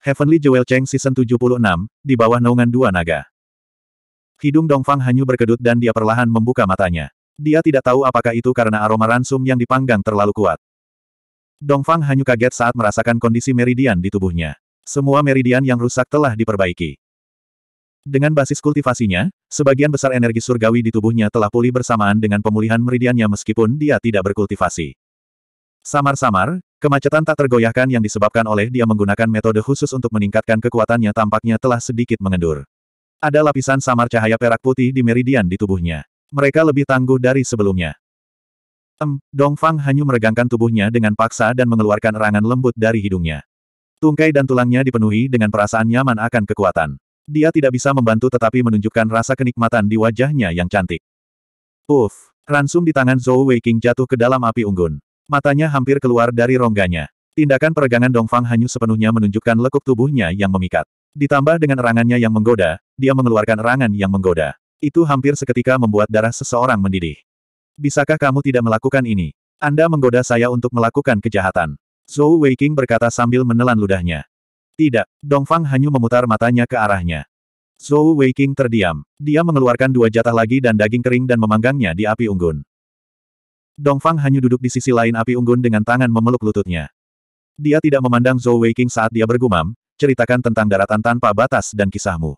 Heavenly Jewel Cheng Season 76, di bawah naungan dua naga. Hidung Dongfang Hanyu berkedut dan dia perlahan membuka matanya. Dia tidak tahu apakah itu karena aroma ransum yang dipanggang terlalu kuat. Dongfang Hanyu kaget saat merasakan kondisi meridian di tubuhnya. Semua meridian yang rusak telah diperbaiki. Dengan basis kultivasinya, sebagian besar energi surgawi di tubuhnya telah pulih bersamaan dengan pemulihan meridiannya meskipun dia tidak berkultivasi. Samar-samar, kemacetan tak tergoyahkan yang disebabkan oleh dia menggunakan metode khusus untuk meningkatkan kekuatannya tampaknya telah sedikit mengendur. Ada lapisan samar cahaya perak putih di meridian di tubuhnya. Mereka lebih tangguh dari sebelumnya. Em, Dong Fang hanya meregangkan tubuhnya dengan paksa dan mengeluarkan erangan lembut dari hidungnya. Tungkai dan tulangnya dipenuhi dengan perasaan nyaman akan kekuatan. Dia tidak bisa membantu tetapi menunjukkan rasa kenikmatan di wajahnya yang cantik. Uff, ransum di tangan Zhou Weiqing jatuh ke dalam api unggun. Matanya hampir keluar dari rongganya. Tindakan peregangan Dongfang Hanyu sepenuhnya menunjukkan lekuk tubuhnya yang memikat. Ditambah dengan erangannya yang menggoda, dia mengeluarkan erangan yang menggoda. Itu hampir seketika membuat darah seseorang mendidih. Bisakah kamu tidak melakukan ini? Anda menggoda saya untuk melakukan kejahatan. Zhou Weiqing berkata sambil menelan ludahnya. Tidak, Dongfang Hanyu memutar matanya ke arahnya. Zhou Weiqing terdiam. Dia mengeluarkan dua jatah lagi dan daging kering dan memanggangnya di api unggun. Dongfang hanya duduk di sisi lain api unggun dengan tangan memeluk lututnya. Dia tidak memandang Zhou Weiqing saat dia bergumam, ceritakan tentang daratan tanpa batas dan kisahmu.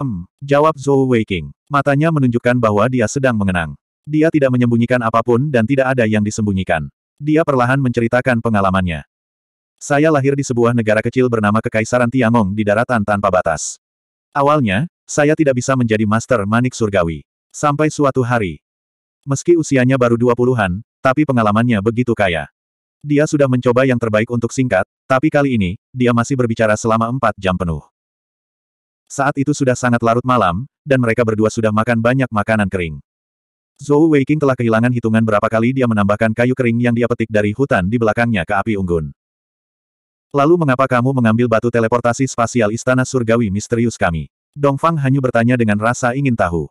Hmm, jawab Zhou Weiqing. Matanya menunjukkan bahwa dia sedang mengenang. Dia tidak menyembunyikan apapun dan tidak ada yang disembunyikan. Dia perlahan menceritakan pengalamannya. Saya lahir di sebuah negara kecil bernama Kekaisaran Tiangong di daratan tanpa batas. Awalnya, saya tidak bisa menjadi master manik surgawi. Sampai suatu hari, Meski usianya baru 20-an, tapi pengalamannya begitu kaya. Dia sudah mencoba yang terbaik untuk singkat, tapi kali ini, dia masih berbicara selama 4 jam penuh. Saat itu sudah sangat larut malam, dan mereka berdua sudah makan banyak makanan kering. Zhou Weiqing telah kehilangan hitungan berapa kali dia menambahkan kayu kering yang dia petik dari hutan di belakangnya ke api unggun. Lalu mengapa kamu mengambil batu teleportasi spasial istana surgawi misterius kami? Dongfang hanya bertanya dengan rasa ingin tahu.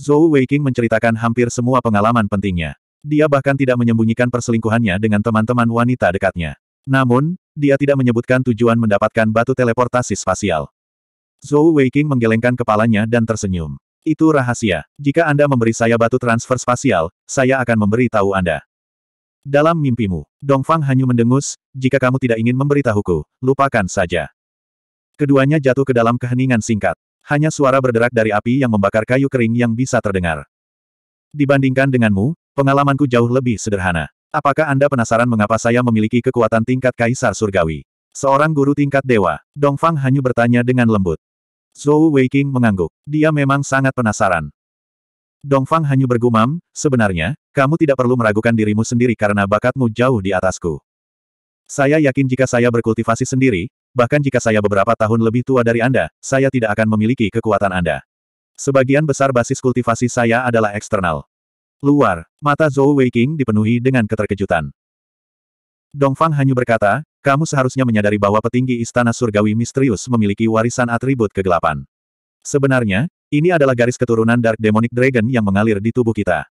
Zhou Weiqing menceritakan hampir semua pengalaman pentingnya. Dia bahkan tidak menyembunyikan perselingkuhannya dengan teman-teman wanita dekatnya. Namun, dia tidak menyebutkan tujuan mendapatkan batu teleportasi spasial. Zhou Weiqing menggelengkan kepalanya dan tersenyum. Itu rahasia. Jika Anda memberi saya batu transfer spasial, saya akan memberi tahu Anda. Dalam mimpimu, Dongfang hanya mendengus, jika kamu tidak ingin memberitahuku, lupakan saja. Keduanya jatuh ke dalam keheningan singkat hanya suara berderak dari api yang membakar kayu kering yang bisa terdengar. Dibandingkan denganmu, pengalamanku jauh lebih sederhana. Apakah Anda penasaran mengapa saya memiliki kekuatan tingkat kaisar surgawi? Seorang guru tingkat dewa, Dongfang hanya bertanya dengan lembut. Zhou Weiqing mengangguk. Dia memang sangat penasaran. Dongfang hanya bergumam, sebenarnya, kamu tidak perlu meragukan dirimu sendiri karena bakatmu jauh di atasku. Saya yakin jika saya berkultivasi sendiri, Bahkan jika saya beberapa tahun lebih tua dari Anda, saya tidak akan memiliki kekuatan Anda. Sebagian besar basis kultivasi saya adalah eksternal. Luar, mata Zhou Weiqing dipenuhi dengan keterkejutan. Dongfang hanya berkata, kamu seharusnya menyadari bahwa petinggi istana surgawi misterius memiliki warisan atribut kegelapan. Sebenarnya, ini adalah garis keturunan Dark Demonic Dragon yang mengalir di tubuh kita.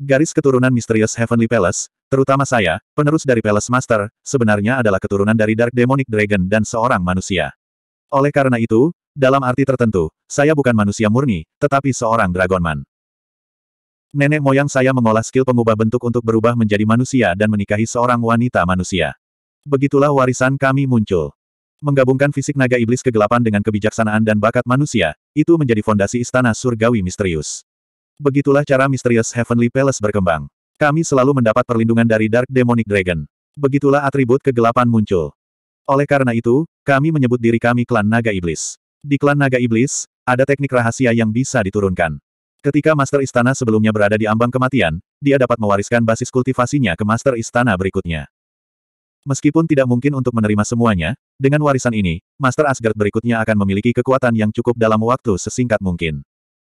Garis keturunan misterius Heavenly Palace, terutama saya, penerus dari Palace Master, sebenarnya adalah keturunan dari Dark Demonic Dragon dan seorang manusia. Oleh karena itu, dalam arti tertentu, saya bukan manusia murni, tetapi seorang Dragonman. Nenek moyang saya mengolah skill pengubah bentuk untuk berubah menjadi manusia dan menikahi seorang wanita manusia. Begitulah warisan kami muncul. Menggabungkan fisik naga iblis kegelapan dengan kebijaksanaan dan bakat manusia, itu menjadi fondasi istana surgawi misterius. Begitulah cara misterius Heavenly Palace berkembang. Kami selalu mendapat perlindungan dari Dark Demonic Dragon. Begitulah atribut kegelapan muncul. Oleh karena itu, kami menyebut diri kami klan Naga Iblis. Di klan Naga Iblis, ada teknik rahasia yang bisa diturunkan. Ketika Master Istana sebelumnya berada di ambang kematian, dia dapat mewariskan basis kultivasinya ke Master Istana berikutnya. Meskipun tidak mungkin untuk menerima semuanya, dengan warisan ini, Master Asgard berikutnya akan memiliki kekuatan yang cukup dalam waktu sesingkat mungkin.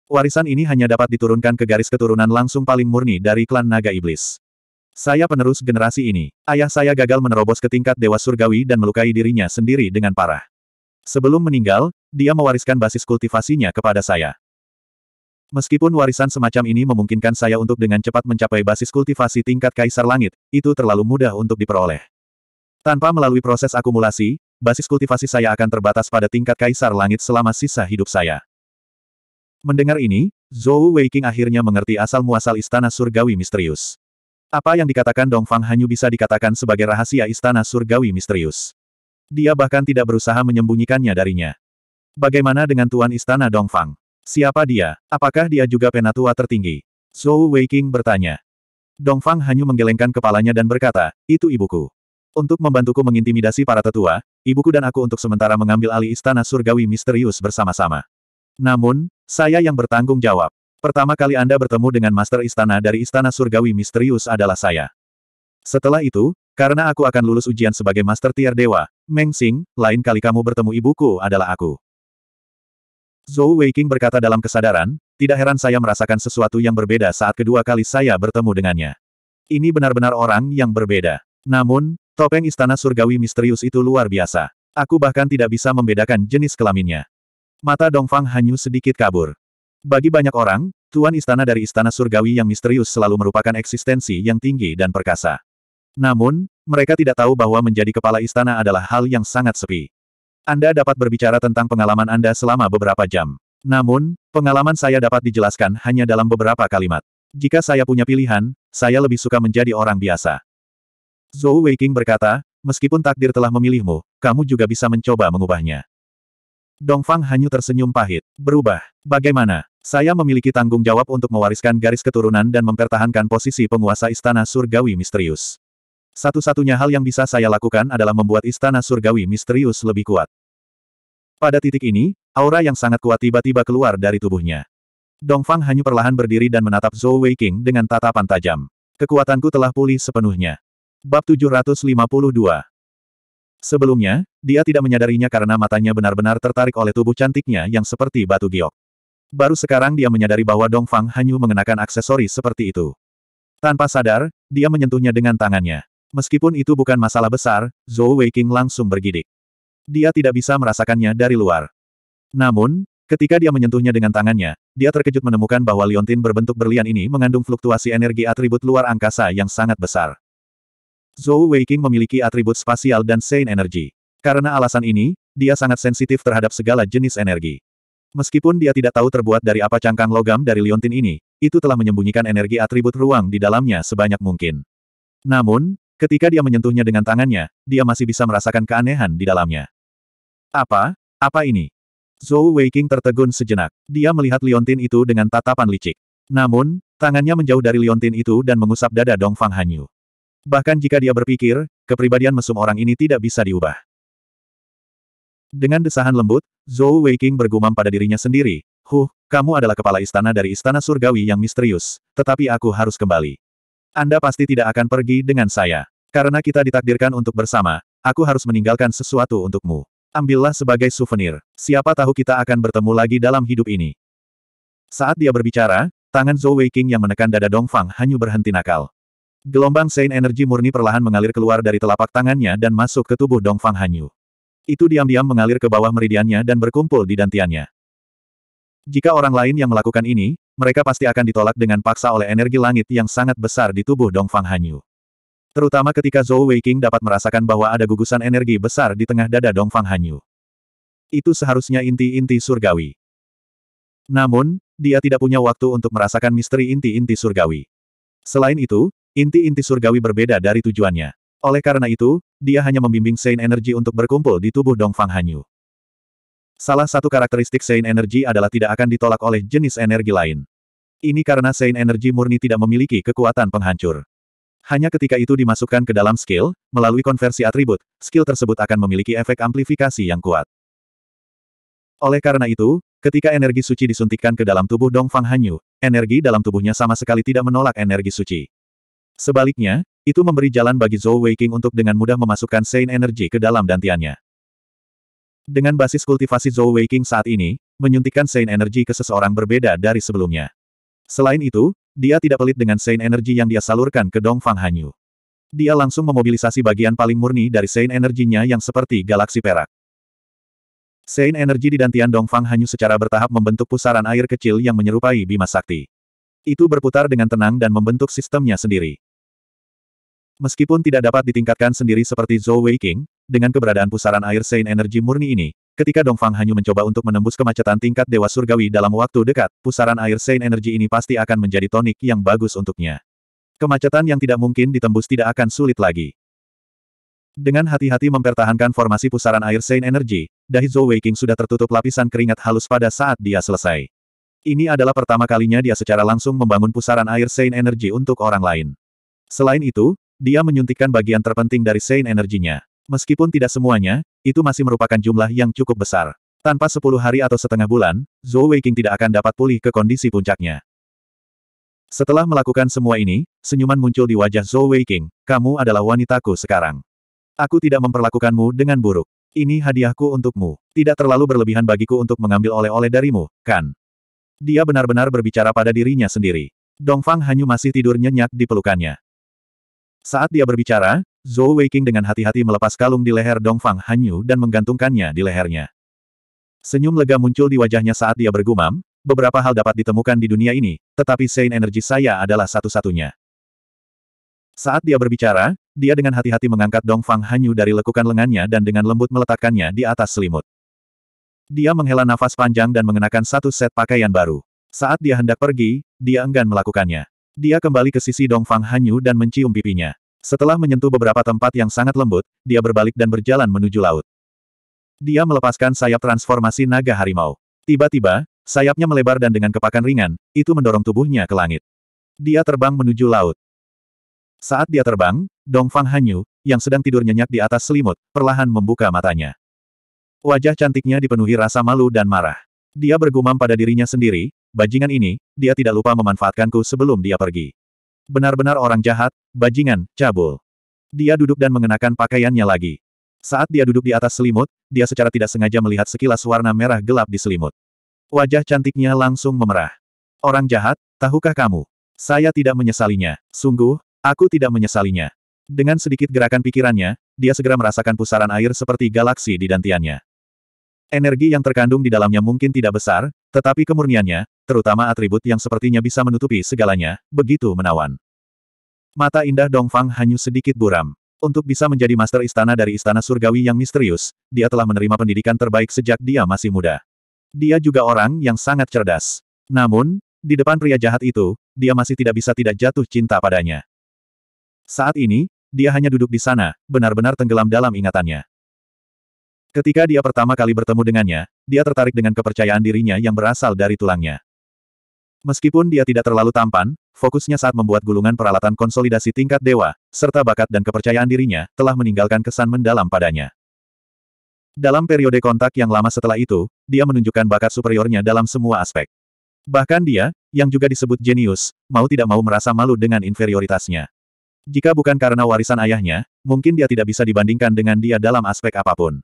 Warisan ini hanya dapat diturunkan ke garis keturunan langsung paling murni dari klan naga iblis. Saya penerus generasi ini. Ayah saya gagal menerobos ke tingkat dewa surgawi dan melukai dirinya sendiri dengan parah. Sebelum meninggal, dia mewariskan basis kultivasinya kepada saya. Meskipun warisan semacam ini memungkinkan saya untuk dengan cepat mencapai basis kultivasi tingkat kaisar langit, itu terlalu mudah untuk diperoleh. Tanpa melalui proses akumulasi, basis kultivasi saya akan terbatas pada tingkat kaisar langit selama sisa hidup saya. Mendengar ini, Zhou Weiqing akhirnya mengerti asal-muasal istana surgawi misterius. Apa yang dikatakan Dong Fang Hanyu bisa dikatakan sebagai rahasia istana surgawi misterius. Dia bahkan tidak berusaha menyembunyikannya darinya. Bagaimana dengan tuan istana Dong Fang? Siapa dia? Apakah dia juga penatua tertinggi? Zhou Weiqing bertanya. Dong Fang Hanyu menggelengkan kepalanya dan berkata, itu ibuku. Untuk membantuku mengintimidasi para tetua, ibuku dan aku untuk sementara mengambil alih istana surgawi misterius bersama-sama. Namun, saya yang bertanggung jawab. Pertama kali Anda bertemu dengan Master Istana dari Istana Surgawi Misterius adalah saya. Setelah itu, karena aku akan lulus ujian sebagai Master Tier Dewa, Meng Xing, lain kali kamu bertemu ibuku adalah aku. Zhou Weiqing berkata dalam kesadaran, tidak heran saya merasakan sesuatu yang berbeda saat kedua kali saya bertemu dengannya. Ini benar-benar orang yang berbeda. Namun, topeng Istana Surgawi Misterius itu luar biasa. Aku bahkan tidak bisa membedakan jenis kelaminnya. Mata Dongfang Hanyu sedikit kabur. Bagi banyak orang, Tuan Istana dari Istana Surgawi yang misterius selalu merupakan eksistensi yang tinggi dan perkasa. Namun, mereka tidak tahu bahwa menjadi kepala istana adalah hal yang sangat sepi. Anda dapat berbicara tentang pengalaman Anda selama beberapa jam. Namun, pengalaman saya dapat dijelaskan hanya dalam beberapa kalimat. Jika saya punya pilihan, saya lebih suka menjadi orang biasa. Zhou Weiqing berkata, meskipun takdir telah memilihmu, kamu juga bisa mencoba mengubahnya. Dongfang hanya tersenyum pahit. Berubah. Bagaimana? Saya memiliki tanggung jawab untuk mewariskan garis keturunan dan mempertahankan posisi penguasa Istana Surgawi Misterius. Satu-satunya hal yang bisa saya lakukan adalah membuat Istana Surgawi Misterius lebih kuat. Pada titik ini, aura yang sangat kuat tiba-tiba keluar dari tubuhnya. Dongfang hanya perlahan berdiri dan menatap Zhou Weiqing dengan tatapan tajam. Kekuatanku telah pulih sepenuhnya. Bab 752 Sebelumnya, dia tidak menyadarinya karena matanya benar-benar tertarik oleh tubuh cantiknya yang seperti batu giok. Baru sekarang dia menyadari bahwa Dongfang Hanyu mengenakan aksesori seperti itu. Tanpa sadar, dia menyentuhnya dengan tangannya. Meskipun itu bukan masalah besar, Zhou Weiqing langsung bergidik. Dia tidak bisa merasakannya dari luar. Namun, ketika dia menyentuhnya dengan tangannya, dia terkejut menemukan bahwa liontin berbentuk berlian ini mengandung fluktuasi energi atribut luar angkasa yang sangat besar. Zhou Weiqing memiliki atribut spasial dan sein energi. Karena alasan ini, dia sangat sensitif terhadap segala jenis energi. Meskipun dia tidak tahu terbuat dari apa cangkang logam dari liontin ini, itu telah menyembunyikan energi atribut ruang di dalamnya sebanyak mungkin. Namun, ketika dia menyentuhnya dengan tangannya, dia masih bisa merasakan keanehan di dalamnya. Apa? Apa ini? Zhou Weiqing tertegun sejenak. Dia melihat liontin itu dengan tatapan licik. Namun, tangannya menjauh dari liontin itu dan mengusap dada Dong Fang Hanyu. Bahkan jika dia berpikir, kepribadian mesum orang ini tidak bisa diubah. Dengan desahan lembut, Zhou Weiqing bergumam pada dirinya sendiri, Huh, kamu adalah kepala istana dari istana surgawi yang misterius, tetapi aku harus kembali. Anda pasti tidak akan pergi dengan saya. Karena kita ditakdirkan untuk bersama, aku harus meninggalkan sesuatu untukmu. Ambillah sebagai souvenir. Siapa tahu kita akan bertemu lagi dalam hidup ini. Saat dia berbicara, tangan Zhou Weiqing yang menekan dada Dongfang hanya berhenti nakal. Gelombang Sein energi murni perlahan mengalir keluar dari telapak tangannya dan masuk ke tubuh Dongfang Hanyu. Itu diam-diam mengalir ke bawah meridiannya dan berkumpul di dantiannya. Jika orang lain yang melakukan ini, mereka pasti akan ditolak dengan paksa oleh energi langit yang sangat besar di tubuh Dongfang Hanyu. Terutama ketika Zhou Weiqing dapat merasakan bahwa ada gugusan energi besar di tengah dada Dongfang Hanyu. Itu seharusnya inti-inti surgawi. Namun, dia tidak punya waktu untuk merasakan misteri inti-inti surgawi. Selain itu, Inti-inti surgawi berbeda dari tujuannya. Oleh karena itu, dia hanya membimbing Sein Energy untuk berkumpul di tubuh Dongfang Hanyu. Salah satu karakteristik Sein Energy adalah tidak akan ditolak oleh jenis energi lain. Ini karena Sein Energy murni tidak memiliki kekuatan penghancur. Hanya ketika itu dimasukkan ke dalam skill, melalui konversi atribut, skill tersebut akan memiliki efek amplifikasi yang kuat. Oleh karena itu, ketika energi suci disuntikkan ke dalam tubuh Dongfang Hanyu, energi dalam tubuhnya sama sekali tidak menolak energi suci. Sebaliknya, itu memberi jalan bagi Zhou Weiqing untuk dengan mudah memasukkan Sein Energy ke dalam dantiannya. Dengan basis kultivasi Zhou Weiqing saat ini, menyuntikkan Sein Energy ke seseorang berbeda dari sebelumnya. Selain itu, dia tidak pelit dengan Sein Energy yang dia salurkan ke Dongfang Hanyu. Dia langsung memobilisasi bagian paling murni dari Sein nya yang seperti galaksi perak. Sein Energy di dantian Dongfang Hanyu secara bertahap membentuk pusaran air kecil yang menyerupai bima sakti. Itu berputar dengan tenang dan membentuk sistemnya sendiri. Meskipun tidak dapat ditingkatkan sendiri seperti Zhou Weiqing, dengan keberadaan pusaran air Sein energi murni ini, ketika Dongfang Hanyu mencoba untuk menembus kemacetan tingkat Dewa Surgawi dalam waktu dekat, pusaran air Sein energi ini pasti akan menjadi tonik yang bagus untuknya. Kemacetan yang tidak mungkin ditembus tidak akan sulit lagi. Dengan hati-hati mempertahankan formasi pusaran air Sein energi, dahi Zhou Weiqing sudah tertutup lapisan keringat halus pada saat dia selesai. Ini adalah pertama kalinya dia secara langsung membangun pusaran air Sein energi untuk orang lain. Selain itu, dia menyuntikkan bagian terpenting dari Sein energinya. Meskipun tidak semuanya, itu masih merupakan jumlah yang cukup besar. Tanpa sepuluh hari atau setengah bulan, Zhou Weiqing tidak akan dapat pulih ke kondisi puncaknya. Setelah melakukan semua ini, senyuman muncul di wajah Zhou Weiqing, kamu adalah wanitaku sekarang. Aku tidak memperlakukanmu dengan buruk. Ini hadiahku untukmu. Tidak terlalu berlebihan bagiku untuk mengambil oleh-oleh darimu, kan? Dia benar-benar berbicara pada dirinya sendiri. Dongfang Hanyu masih tidur nyenyak di pelukannya. Saat dia berbicara, Zhou Weiqing dengan hati-hati melepas kalung di leher Dongfang Hanyu dan menggantungkannya di lehernya. Senyum lega muncul di wajahnya saat dia bergumam, beberapa hal dapat ditemukan di dunia ini, tetapi Sein energi saya adalah satu-satunya. Saat dia berbicara, dia dengan hati-hati mengangkat Dongfang Hanyu dari lekukan lengannya dan dengan lembut meletakkannya di atas selimut. Dia menghela nafas panjang dan mengenakan satu set pakaian baru. Saat dia hendak pergi, dia enggan melakukannya. Dia kembali ke sisi Dong Fang Hanyu dan mencium pipinya. Setelah menyentuh beberapa tempat yang sangat lembut, dia berbalik dan berjalan menuju laut. Dia melepaskan sayap transformasi naga harimau. Tiba-tiba, sayapnya melebar dan dengan kepakan ringan, itu mendorong tubuhnya ke langit. Dia terbang menuju laut. Saat dia terbang, Dong Fang Hanyu, yang sedang tidur nyenyak di atas selimut, perlahan membuka matanya. Wajah cantiknya dipenuhi rasa malu dan marah. Dia bergumam pada dirinya sendiri, Bajingan ini, dia tidak lupa memanfaatkanku sebelum dia pergi. Benar-benar orang jahat, bajingan, cabul. Dia duduk dan mengenakan pakaiannya lagi. Saat dia duduk di atas selimut, dia secara tidak sengaja melihat sekilas warna merah gelap di selimut. Wajah cantiknya langsung memerah. Orang jahat, tahukah kamu? Saya tidak menyesalinya. Sungguh, aku tidak menyesalinya. Dengan sedikit gerakan pikirannya, dia segera merasakan pusaran air seperti galaksi di dantiannya. Energi yang terkandung di dalamnya mungkin tidak besar, tetapi kemurniannya, terutama atribut yang sepertinya bisa menutupi segalanya, begitu menawan. Mata indah Dongfang hanya sedikit buram. Untuk bisa menjadi master istana dari istana surgawi yang misterius, dia telah menerima pendidikan terbaik sejak dia masih muda. Dia juga orang yang sangat cerdas. Namun, di depan pria jahat itu, dia masih tidak bisa tidak jatuh cinta padanya. Saat ini, dia hanya duduk di sana, benar-benar tenggelam dalam ingatannya. Ketika dia pertama kali bertemu dengannya, dia tertarik dengan kepercayaan dirinya yang berasal dari tulangnya. Meskipun dia tidak terlalu tampan, fokusnya saat membuat gulungan peralatan konsolidasi tingkat dewa, serta bakat dan kepercayaan dirinya, telah meninggalkan kesan mendalam padanya. Dalam periode kontak yang lama setelah itu, dia menunjukkan bakat superiornya dalam semua aspek. Bahkan dia, yang juga disebut jenius, mau tidak mau merasa malu dengan inferioritasnya. Jika bukan karena warisan ayahnya, mungkin dia tidak bisa dibandingkan dengan dia dalam aspek apapun.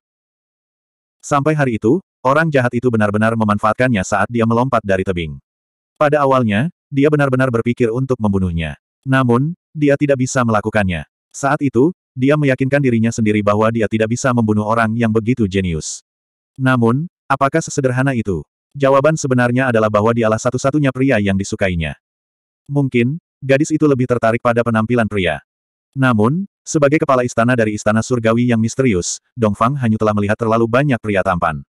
Sampai hari itu, orang jahat itu benar-benar memanfaatkannya saat dia melompat dari tebing. Pada awalnya, dia benar-benar berpikir untuk membunuhnya. Namun, dia tidak bisa melakukannya. Saat itu, dia meyakinkan dirinya sendiri bahwa dia tidak bisa membunuh orang yang begitu jenius. Namun, apakah sesederhana itu? Jawaban sebenarnya adalah bahwa dialah satu-satunya pria yang disukainya. Mungkin, gadis itu lebih tertarik pada penampilan pria. Namun, sebagai kepala istana dari istana surgawi yang misterius, Dongfang hanya telah melihat terlalu banyak pria tampan.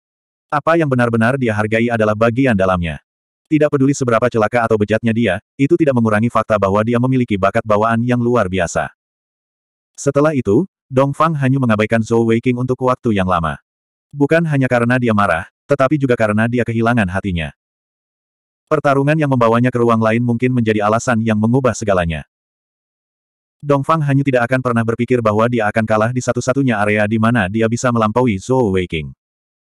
Apa yang benar-benar dia hargai adalah bagian dalamnya. Tidak peduli seberapa celaka atau bejatnya dia, itu tidak mengurangi fakta bahwa dia memiliki bakat bawaan yang luar biasa. Setelah itu, Dongfang hanya mengabaikan Zhou Weiqing untuk waktu yang lama. Bukan hanya karena dia marah, tetapi juga karena dia kehilangan hatinya. Pertarungan yang membawanya ke ruang lain mungkin menjadi alasan yang mengubah segalanya. Dongfang hanya tidak akan pernah berpikir bahwa dia akan kalah di satu-satunya area di mana dia bisa melampaui Zhou Weiqing.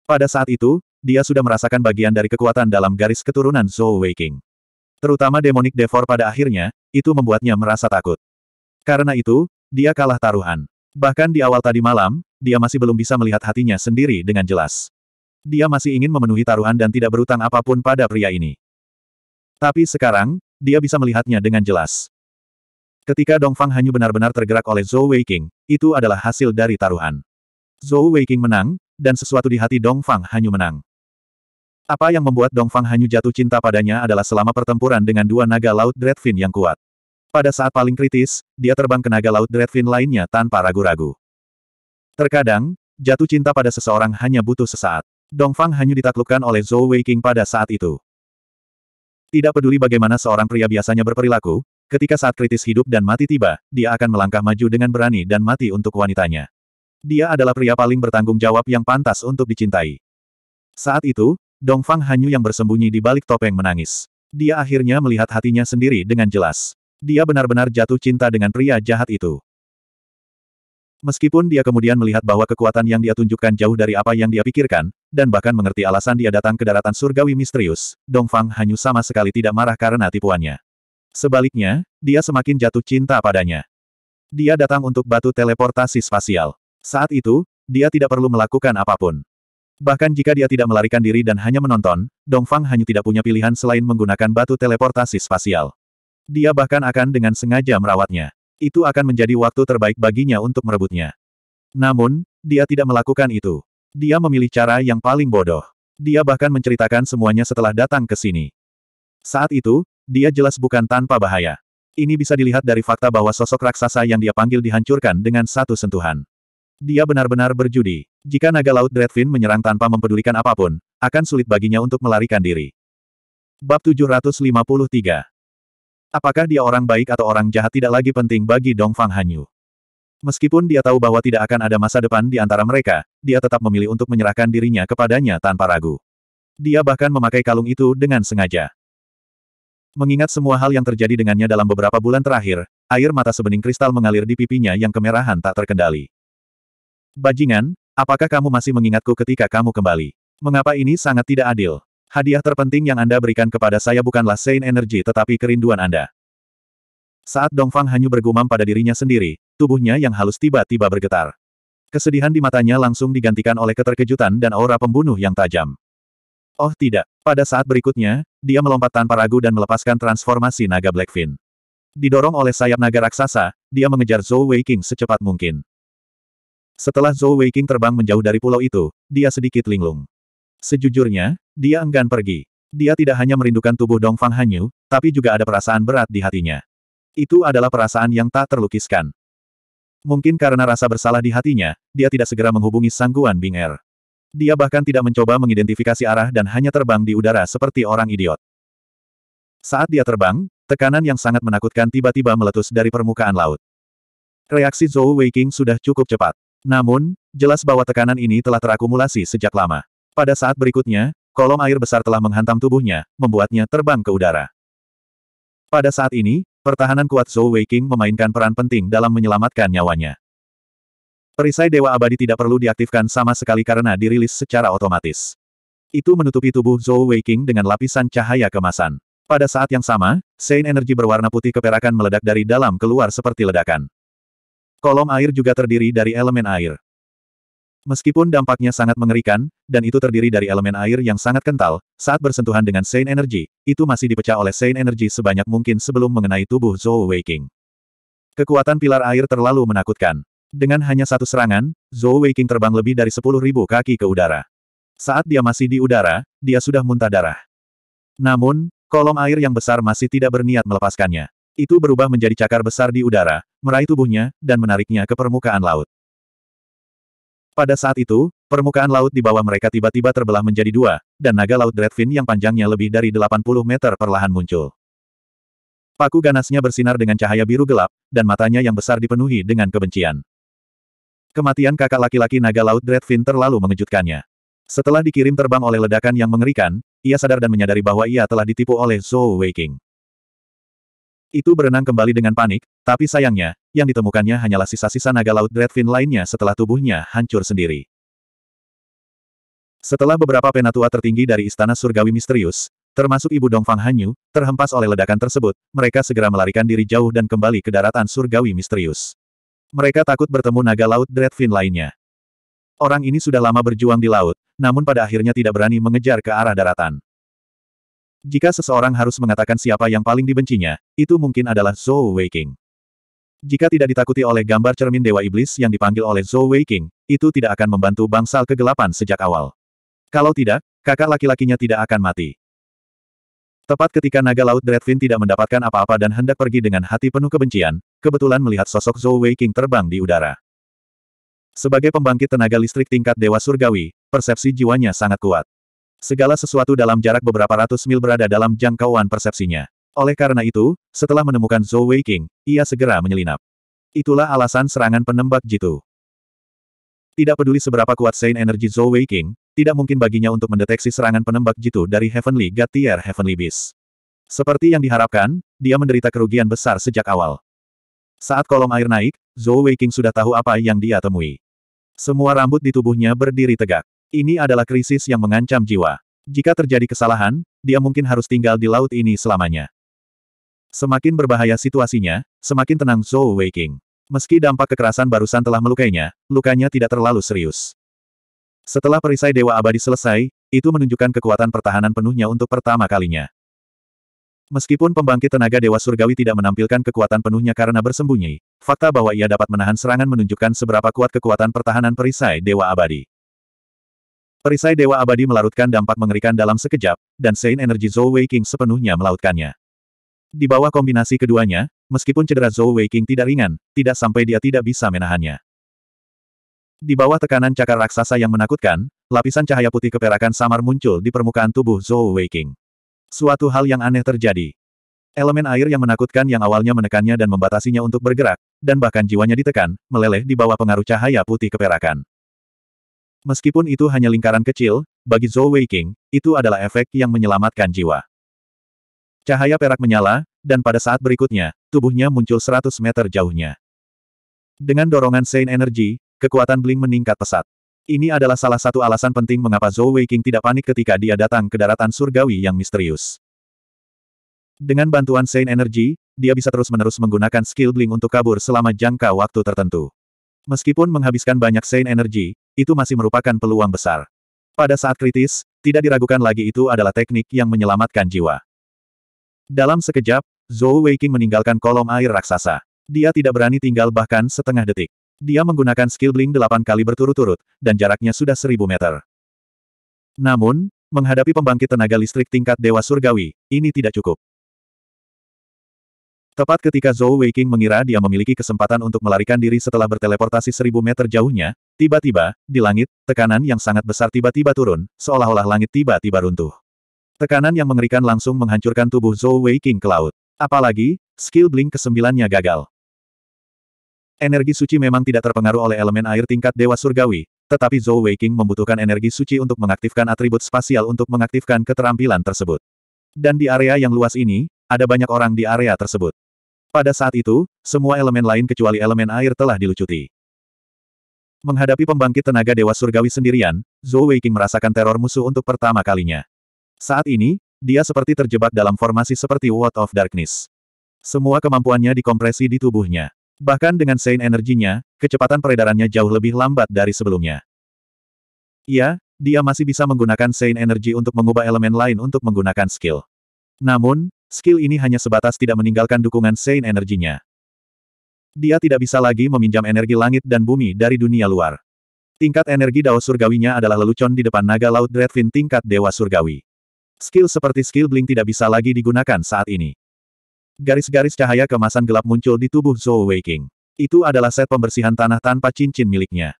Pada saat itu, dia sudah merasakan bagian dari kekuatan dalam garis keturunan Zhou Weiqing. Terutama demonik devor pada akhirnya, itu membuatnya merasa takut. Karena itu, dia kalah taruhan. Bahkan di awal tadi malam, dia masih belum bisa melihat hatinya sendiri dengan jelas. Dia masih ingin memenuhi taruhan dan tidak berutang apapun pada pria ini. Tapi sekarang, dia bisa melihatnya dengan jelas. Ketika Dongfang Hanyu benar-benar tergerak oleh Zhou Weiqing, itu adalah hasil dari taruhan. Zhou Weiqing menang, dan sesuatu di hati Dongfang Hanyu menang. Apa yang membuat Dongfang Hanyu jatuh cinta padanya adalah selama pertempuran dengan dua naga laut Dreadfin yang kuat. Pada saat paling kritis, dia terbang ke naga laut Dreadfin lainnya tanpa ragu-ragu. Terkadang, jatuh cinta pada seseorang hanya butuh sesaat. Dongfang Hanyu ditaklukkan oleh Zhou Weiqing pada saat itu. Tidak peduli bagaimana seorang pria biasanya berperilaku, Ketika saat kritis hidup dan mati tiba, dia akan melangkah maju dengan berani dan mati untuk wanitanya. Dia adalah pria paling bertanggung jawab yang pantas untuk dicintai. Saat itu, Dongfang Hanyu yang bersembunyi di balik topeng menangis. Dia akhirnya melihat hatinya sendiri dengan jelas. Dia benar-benar jatuh cinta dengan pria jahat itu. Meskipun dia kemudian melihat bahwa kekuatan yang dia tunjukkan jauh dari apa yang dia pikirkan, dan bahkan mengerti alasan dia datang ke daratan surgawi misterius, Dongfang Hanyu sama sekali tidak marah karena tipuannya. Sebaliknya, dia semakin jatuh cinta padanya. Dia datang untuk batu teleportasi spasial. Saat itu, dia tidak perlu melakukan apapun. Bahkan jika dia tidak melarikan diri dan hanya menonton, Dongfang hanya tidak punya pilihan selain menggunakan batu teleportasi spasial. Dia bahkan akan dengan sengaja merawatnya. Itu akan menjadi waktu terbaik baginya untuk merebutnya. Namun, dia tidak melakukan itu. Dia memilih cara yang paling bodoh. Dia bahkan menceritakan semuanya setelah datang ke sini. Saat itu, dia jelas bukan tanpa bahaya. Ini bisa dilihat dari fakta bahwa sosok raksasa yang dia panggil dihancurkan dengan satu sentuhan. Dia benar-benar berjudi. Jika naga laut Dreadfin menyerang tanpa mempedulikan apapun, akan sulit baginya untuk melarikan diri. Bab 753 Apakah dia orang baik atau orang jahat tidak lagi penting bagi Dongfang Hanyu. Meskipun dia tahu bahwa tidak akan ada masa depan di antara mereka, dia tetap memilih untuk menyerahkan dirinya kepadanya tanpa ragu. Dia bahkan memakai kalung itu dengan sengaja. Mengingat semua hal yang terjadi dengannya dalam beberapa bulan terakhir, air mata sebening kristal mengalir di pipinya yang kemerahan tak terkendali. Bajingan, apakah kamu masih mengingatku ketika kamu kembali? Mengapa ini sangat tidak adil? Hadiah terpenting yang Anda berikan kepada saya bukanlah Saint Energi, tetapi kerinduan Anda. Saat Dongfang hanya bergumam pada dirinya sendiri, tubuhnya yang halus tiba-tiba bergetar. Kesedihan di matanya langsung digantikan oleh keterkejutan dan aura pembunuh yang tajam. Oh tidak. Pada saat berikutnya, dia melompat tanpa ragu dan melepaskan transformasi naga Blackfin. Didorong oleh sayap naga raksasa, dia mengejar Zhou Weiqing secepat mungkin. Setelah Zhou Weiqing terbang menjauh dari pulau itu, dia sedikit linglung. Sejujurnya, dia enggan pergi. Dia tidak hanya merindukan tubuh Dong Fang Hanyu, tapi juga ada perasaan berat di hatinya. Itu adalah perasaan yang tak terlukiskan. Mungkin karena rasa bersalah di hatinya, dia tidak segera menghubungi Sangguan Bing Er. Dia bahkan tidak mencoba mengidentifikasi arah dan hanya terbang di udara seperti orang idiot. Saat dia terbang, tekanan yang sangat menakutkan tiba-tiba meletus dari permukaan laut. Reaksi Zhou Weiqing sudah cukup cepat. Namun, jelas bahwa tekanan ini telah terakumulasi sejak lama. Pada saat berikutnya, kolom air besar telah menghantam tubuhnya, membuatnya terbang ke udara. Pada saat ini, pertahanan kuat Zhou Weiqing memainkan peran penting dalam menyelamatkan nyawanya. Perisai Dewa Abadi tidak perlu diaktifkan sama sekali karena dirilis secara otomatis. Itu menutupi tubuh Zhou Weiqing dengan lapisan cahaya kemasan. Pada saat yang sama, Sein energi berwarna putih keperakan meledak dari dalam keluar seperti ledakan. Kolom air juga terdiri dari elemen air. Meskipun dampaknya sangat mengerikan, dan itu terdiri dari elemen air yang sangat kental, saat bersentuhan dengan Sein energi, itu masih dipecah oleh Sein energi sebanyak mungkin sebelum mengenai tubuh Zhou Weiqing. Kekuatan pilar air terlalu menakutkan. Dengan hanya satu serangan, Zhou Weiqing terbang lebih dari sepuluh ribu kaki ke udara. Saat dia masih di udara, dia sudah muntah darah. Namun, kolom air yang besar masih tidak berniat melepaskannya. Itu berubah menjadi cakar besar di udara, meraih tubuhnya, dan menariknya ke permukaan laut. Pada saat itu, permukaan laut di bawah mereka tiba-tiba terbelah menjadi dua, dan naga laut Dreadfin yang panjangnya lebih dari 80 meter perlahan muncul. Paku ganasnya bersinar dengan cahaya biru gelap, dan matanya yang besar dipenuhi dengan kebencian. Kematian kakak laki-laki naga laut Dreadfin terlalu mengejutkannya. Setelah dikirim terbang oleh ledakan yang mengerikan, ia sadar dan menyadari bahwa ia telah ditipu oleh Zhou Weiking. Itu berenang kembali dengan panik, tapi sayangnya, yang ditemukannya hanyalah sisa-sisa naga laut Dreadfin lainnya setelah tubuhnya hancur sendiri. Setelah beberapa penatua tertinggi dari Istana Surgawi Misterius, termasuk Ibu Dongfang Hanyu, terhempas oleh ledakan tersebut, mereka segera melarikan diri jauh dan kembali ke daratan Surgawi Misterius. Mereka takut bertemu naga laut Dreadfin lainnya. Orang ini sudah lama berjuang di laut, namun pada akhirnya tidak berani mengejar ke arah daratan. Jika seseorang harus mengatakan siapa yang paling dibencinya, itu mungkin adalah Zhou Weiking. Jika tidak ditakuti oleh gambar cermin Dewa Iblis yang dipanggil oleh Zhou Weiking, itu tidak akan membantu bangsal kegelapan sejak awal. Kalau tidak, kakak laki-lakinya tidak akan mati. Tepat ketika naga laut Dreadfin tidak mendapatkan apa-apa dan hendak pergi dengan hati penuh kebencian, kebetulan melihat sosok Zhou Wei King terbang di udara. Sebagai pembangkit tenaga listrik tingkat Dewa Surgawi, persepsi jiwanya sangat kuat. Segala sesuatu dalam jarak beberapa ratus mil berada dalam jangkauan persepsinya. Oleh karena itu, setelah menemukan Zhou Wei King, ia segera menyelinap. Itulah alasan serangan penembak jitu. Tidak peduli seberapa kuat Saint Energy Zhou Wei King, tidak mungkin baginya untuk mendeteksi serangan penembak jitu dari Heavenly God Tier Heavenly Beast. Seperti yang diharapkan, dia menderita kerugian besar sejak awal. Saat kolom air naik, Zhou Wei King sudah tahu apa yang dia temui. Semua rambut di tubuhnya berdiri tegak. Ini adalah krisis yang mengancam jiwa. Jika terjadi kesalahan, dia mungkin harus tinggal di laut ini selamanya. Semakin berbahaya situasinya, semakin tenang Zhou Wei King. Meski dampak kekerasan barusan telah melukainya, lukanya tidak terlalu serius. Setelah perisai Dewa Abadi selesai, itu menunjukkan kekuatan pertahanan penuhnya untuk pertama kalinya. Meskipun pembangkit tenaga Dewa Surgawi tidak menampilkan kekuatan penuhnya karena bersembunyi, fakta bahwa ia dapat menahan serangan menunjukkan seberapa kuat kekuatan pertahanan perisai Dewa Abadi. Perisai Dewa Abadi melarutkan dampak mengerikan dalam sekejap, dan sein Energy Zhou Wei King sepenuhnya melautkannya. Di bawah kombinasi keduanya, Meskipun cedera Zhou Weiqing tidak ringan, tidak sampai dia tidak bisa menahannya. Di bawah tekanan cakar raksasa yang menakutkan, lapisan cahaya putih keperakan samar muncul di permukaan tubuh Zhou Weiqing. Suatu hal yang aneh terjadi. Elemen air yang menakutkan yang awalnya menekannya dan membatasinya untuk bergerak, dan bahkan jiwanya ditekan, meleleh di bawah pengaruh cahaya putih keperakan. Meskipun itu hanya lingkaran kecil, bagi Zhou Weiqing, itu adalah efek yang menyelamatkan jiwa. Cahaya perak menyala, dan pada saat berikutnya, tubuhnya muncul 100 meter jauhnya. Dengan dorongan Saint Energy, kekuatan Bling meningkat pesat. Ini adalah salah satu alasan penting mengapa Zhou Weiqing tidak panik ketika dia datang ke daratan surgawi yang misterius. Dengan bantuan Saint Energy, dia bisa terus-menerus menggunakan skill Bling untuk kabur selama jangka waktu tertentu. Meskipun menghabiskan banyak Saint Energy, itu masih merupakan peluang besar. Pada saat kritis, tidak diragukan lagi itu adalah teknik yang menyelamatkan jiwa. Dalam sekejap, Zhou Weiqing meninggalkan kolom air raksasa. Dia tidak berani tinggal bahkan setengah detik. Dia menggunakan skill bling delapan kali berturut-turut, dan jaraknya sudah seribu meter. Namun, menghadapi pembangkit tenaga listrik tingkat Dewa Surgawi, ini tidak cukup. Tepat ketika Zhou Weiqing mengira dia memiliki kesempatan untuk melarikan diri setelah berteleportasi seribu meter jauhnya, tiba-tiba, di langit, tekanan yang sangat besar tiba-tiba turun, seolah-olah langit tiba-tiba runtuh. Tekanan yang mengerikan langsung menghancurkan tubuh Zhou Weiqing ke laut. Apalagi, skill Blink kesembilannya gagal. Energi suci memang tidak terpengaruh oleh elemen air tingkat Dewa Surgawi, tetapi Zhou Weiqing membutuhkan energi suci untuk mengaktifkan atribut spasial untuk mengaktifkan keterampilan tersebut. Dan di area yang luas ini, ada banyak orang di area tersebut. Pada saat itu, semua elemen lain kecuali elemen air telah dilucuti. Menghadapi pembangkit tenaga Dewa Surgawi sendirian, Zhou Weiqing merasakan teror musuh untuk pertama kalinya. Saat ini, dia seperti terjebak dalam formasi seperti World of Darkness. Semua kemampuannya dikompresi di tubuhnya. Bahkan dengan Saint energinya, kecepatan peredarannya jauh lebih lambat dari sebelumnya. Iya, dia masih bisa menggunakan Saint energi untuk mengubah elemen lain untuk menggunakan skill. Namun, skill ini hanya sebatas tidak meninggalkan dukungan Saint energinya. Dia tidak bisa lagi meminjam energi langit dan bumi dari dunia luar. Tingkat energi Dao Surgawinya adalah lelucon di depan naga laut Dreadfin tingkat Dewa Surgawi. Skill seperti skill bling tidak bisa lagi digunakan saat ini. Garis-garis cahaya kemasan gelap muncul di tubuh Zhou Weiqing. Itu adalah set pembersihan tanah tanpa cincin miliknya.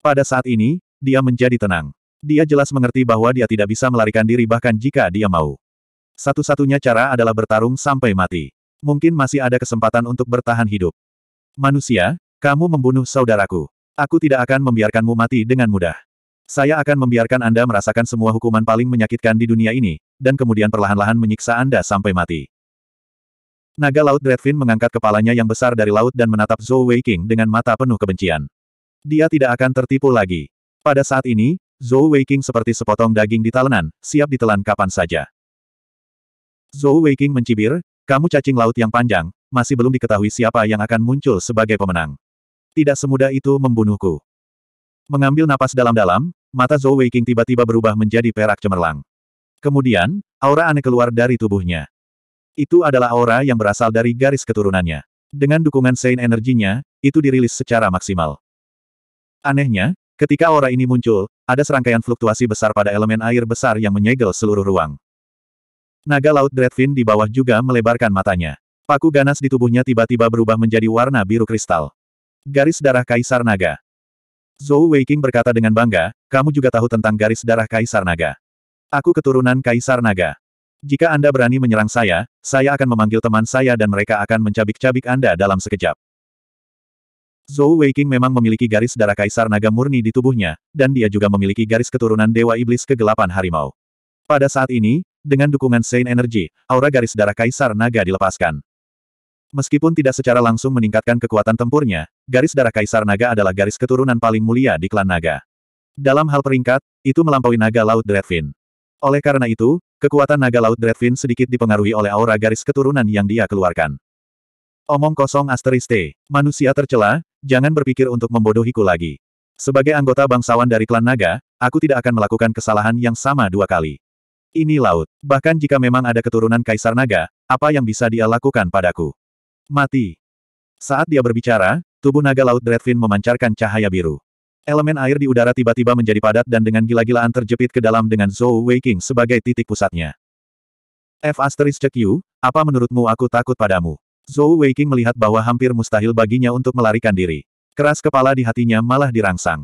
Pada saat ini, dia menjadi tenang. Dia jelas mengerti bahwa dia tidak bisa melarikan diri bahkan jika dia mau. Satu-satunya cara adalah bertarung sampai mati. Mungkin masih ada kesempatan untuk bertahan hidup. Manusia, kamu membunuh saudaraku. Aku tidak akan membiarkanmu mati dengan mudah. Saya akan membiarkan Anda merasakan semua hukuman paling menyakitkan di dunia ini, dan kemudian perlahan-lahan menyiksa Anda sampai mati. Naga Laut Redfin mengangkat kepalanya yang besar dari laut dan menatap Zhou Weiqing dengan mata penuh kebencian. Dia tidak akan tertipu lagi. Pada saat ini, Zhou Weiqing seperti sepotong daging di talenan, siap ditelan kapan saja. Zhou Weiqing mencibir, kamu cacing laut yang panjang, masih belum diketahui siapa yang akan muncul sebagai pemenang. Tidak semudah itu membunuhku. Mengambil napas dalam-dalam, mata Zhou Weiqing tiba-tiba berubah menjadi perak cemerlang. Kemudian, aura aneh keluar dari tubuhnya. Itu adalah aura yang berasal dari garis keturunannya. Dengan dukungan Sein energinya, itu dirilis secara maksimal. Anehnya, ketika aura ini muncul, ada serangkaian fluktuasi besar pada elemen air besar yang menyegel seluruh ruang. Naga laut Dreadfin di bawah juga melebarkan matanya. Paku ganas di tubuhnya tiba-tiba berubah menjadi warna biru kristal. Garis darah Kaisar Naga. Zhou Weiqing berkata dengan bangga, kamu juga tahu tentang garis darah Kaisar Naga. Aku keturunan Kaisar Naga. Jika Anda berani menyerang saya, saya akan memanggil teman saya dan mereka akan mencabik-cabik Anda dalam sekejap. Zhou Weiqing memang memiliki garis darah Kaisar Naga murni di tubuhnya, dan dia juga memiliki garis keturunan Dewa Iblis Kegelapan Harimau. Pada saat ini, dengan dukungan Saint Energy, aura garis darah Kaisar Naga dilepaskan. Meskipun tidak secara langsung meningkatkan kekuatan tempurnya, garis darah Kaisar Naga adalah garis keturunan paling mulia di klan Naga. Dalam hal peringkat, itu melampaui Naga Laut Dreadfin. Oleh karena itu, kekuatan Naga Laut Dreadfin sedikit dipengaruhi oleh aura garis keturunan yang dia keluarkan. Omong kosong asteriste, manusia tercela, jangan berpikir untuk membodohiku lagi. Sebagai anggota bangsawan dari klan Naga, aku tidak akan melakukan kesalahan yang sama dua kali. Ini laut. Bahkan jika memang ada keturunan Kaisar Naga, apa yang bisa dia lakukan padaku? Mati. Saat dia berbicara, tubuh naga laut Dreadfin memancarkan cahaya biru. Elemen air di udara tiba-tiba menjadi padat dan dengan gila-gilaan terjepit ke dalam dengan Zhou Waking sebagai titik pusatnya. F asterisk Q, apa menurutmu aku takut padamu? Zhou Waking melihat bahwa hampir mustahil baginya untuk melarikan diri. Keras kepala di hatinya malah dirangsang.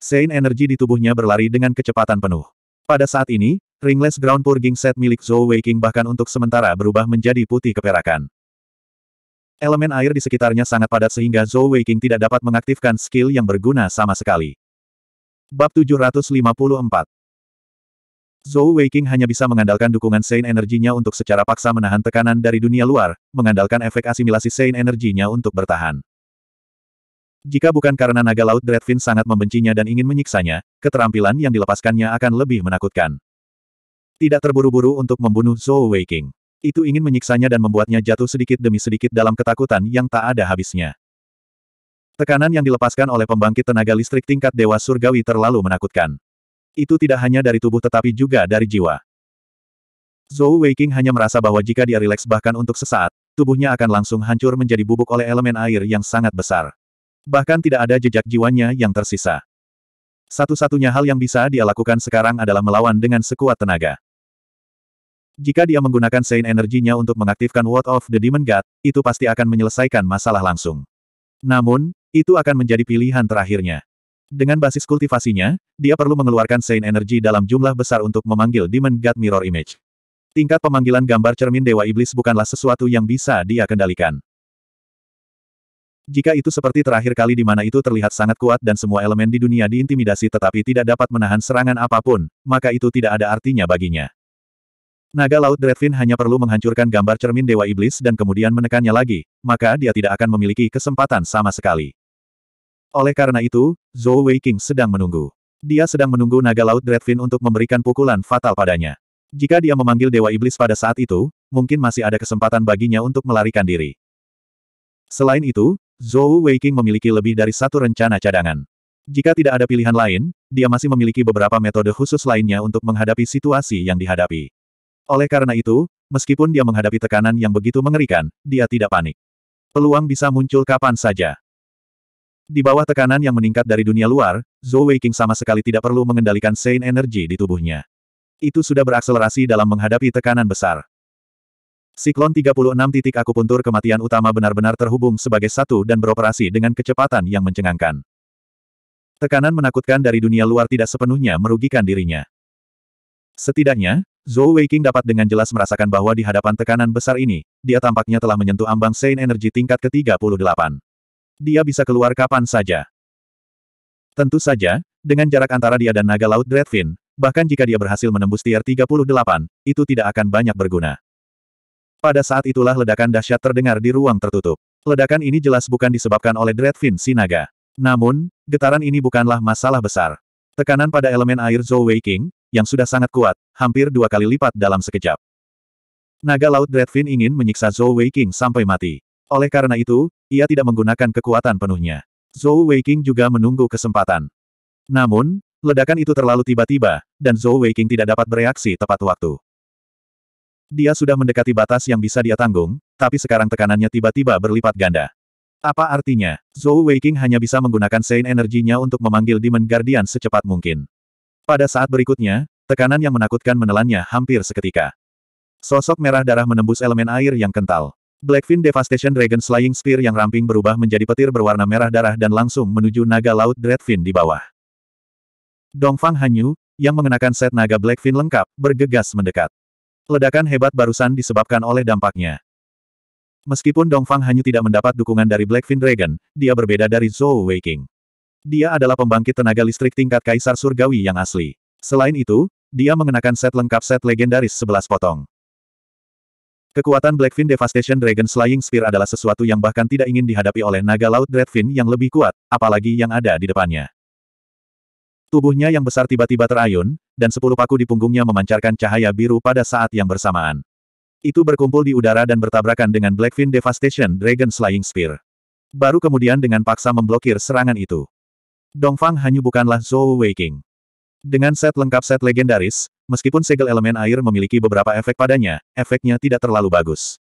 Sein energi di tubuhnya berlari dengan kecepatan penuh. Pada saat ini, ringless ground purging set milik Zhou Waking bahkan untuk sementara berubah menjadi putih keperakan. Elemen air di sekitarnya sangat padat sehingga Zhou Weiqing tidak dapat mengaktifkan skill yang berguna sama sekali. Bab 754 Zhou Weiqing hanya bisa mengandalkan dukungan Sein energinya untuk secara paksa menahan tekanan dari dunia luar, mengandalkan efek asimilasi Sein energinya untuk bertahan. Jika bukan karena naga laut Dreadfin sangat membencinya dan ingin menyiksanya, keterampilan yang dilepaskannya akan lebih menakutkan. Tidak terburu-buru untuk membunuh Zhou Weiqing. Itu ingin menyiksanya dan membuatnya jatuh sedikit demi sedikit dalam ketakutan yang tak ada habisnya. Tekanan yang dilepaskan oleh pembangkit tenaga listrik tingkat Dewa Surgawi terlalu menakutkan. Itu tidak hanya dari tubuh tetapi juga dari jiwa. Zhou Weiqing hanya merasa bahwa jika dia rileks bahkan untuk sesaat, tubuhnya akan langsung hancur menjadi bubuk oleh elemen air yang sangat besar. Bahkan tidak ada jejak jiwanya yang tersisa. Satu-satunya hal yang bisa dia lakukan sekarang adalah melawan dengan sekuat tenaga. Jika dia menggunakan sein energinya untuk mengaktifkan World of the Demon God, itu pasti akan menyelesaikan masalah langsung. Namun, itu akan menjadi pilihan terakhirnya. Dengan basis kultivasinya, dia perlu mengeluarkan sein energi dalam jumlah besar untuk memanggil Demon God Mirror Image. Tingkat pemanggilan gambar cermin Dewa Iblis bukanlah sesuatu yang bisa dia kendalikan. Jika itu seperti terakhir kali di mana itu terlihat sangat kuat dan semua elemen di dunia diintimidasi tetapi tidak dapat menahan serangan apapun, maka itu tidak ada artinya baginya. Naga Laut Dreadfin hanya perlu menghancurkan gambar cermin Dewa Iblis dan kemudian menekannya lagi, maka dia tidak akan memiliki kesempatan sama sekali. Oleh karena itu, Zhou Wei King sedang menunggu. Dia sedang menunggu Naga Laut Dreadfin untuk memberikan pukulan fatal padanya. Jika dia memanggil Dewa Iblis pada saat itu, mungkin masih ada kesempatan baginya untuk melarikan diri. Selain itu, Zhou Wei King memiliki lebih dari satu rencana cadangan. Jika tidak ada pilihan lain, dia masih memiliki beberapa metode khusus lainnya untuk menghadapi situasi yang dihadapi. Oleh karena itu, meskipun dia menghadapi tekanan yang begitu mengerikan, dia tidak panik. Peluang bisa muncul kapan saja. Di bawah tekanan yang meningkat dari dunia luar, Zhou Weiqing sama sekali tidak perlu mengendalikan Sein Energy di tubuhnya. Itu sudah berakselerasi dalam menghadapi tekanan besar. Siklon 36 titik akupuntur kematian utama benar-benar terhubung sebagai satu dan beroperasi dengan kecepatan yang mencengangkan. Tekanan menakutkan dari dunia luar tidak sepenuhnya merugikan dirinya. Setidaknya, Zhou Weiqing dapat dengan jelas merasakan bahwa di hadapan tekanan besar ini, dia tampaknya telah menyentuh ambang Sein Energi tingkat ke-38. Dia bisa keluar kapan saja. Tentu saja, dengan jarak antara dia dan naga laut Dreadfin, bahkan jika dia berhasil menembus tier 38, itu tidak akan banyak berguna. Pada saat itulah ledakan dahsyat terdengar di ruang tertutup. Ledakan ini jelas bukan disebabkan oleh Dreadfin naga. Namun, getaran ini bukanlah masalah besar. Tekanan pada elemen air Zhou Weiqing, yang sudah sangat kuat, hampir dua kali lipat dalam sekejap. Naga Laut Dreadfin ingin menyiksa Zhou Weiqing sampai mati. Oleh karena itu, ia tidak menggunakan kekuatan penuhnya. Zhou Weiqing juga menunggu kesempatan. Namun, ledakan itu terlalu tiba-tiba, dan Zhou Weiqing tidak dapat bereaksi tepat waktu. Dia sudah mendekati batas yang bisa dia tanggung, tapi sekarang tekanannya tiba-tiba berlipat ganda. Apa artinya? Zhou Weiqing hanya bisa menggunakan Sein energinya untuk memanggil Demon Guardian secepat mungkin. Pada saat berikutnya, tekanan yang menakutkan menelannya hampir seketika. Sosok merah darah menembus elemen air yang kental. Blackfin Devastation Dragon Slaying Spear yang ramping berubah menjadi petir berwarna merah darah dan langsung menuju naga laut Dreadfin di bawah. Dongfang Hanyu, yang mengenakan set naga Blackfin lengkap, bergegas mendekat. Ledakan hebat barusan disebabkan oleh dampaknya. Meskipun Dongfang Hanyu tidak mendapat dukungan dari Blackfin Dragon, dia berbeda dari Zhou Weiking. Dia adalah pembangkit tenaga listrik tingkat Kaisar Surgawi yang asli. Selain itu, dia mengenakan set lengkap set legendaris sebelas potong. Kekuatan Blackfin Devastation Dragon Slaying Spear adalah sesuatu yang bahkan tidak ingin dihadapi oleh naga laut Dreadfin yang lebih kuat, apalagi yang ada di depannya. Tubuhnya yang besar tiba-tiba terayun, dan sepuluh paku di punggungnya memancarkan cahaya biru pada saat yang bersamaan. Itu berkumpul di udara dan bertabrakan dengan Blackfin Devastation Dragon Slaying Spear. Baru kemudian dengan paksa memblokir serangan itu. Dongfang Hanyu bukanlah Zhou Weiqing. Dengan set lengkap set legendaris, meskipun segel elemen air memiliki beberapa efek padanya, efeknya tidak terlalu bagus.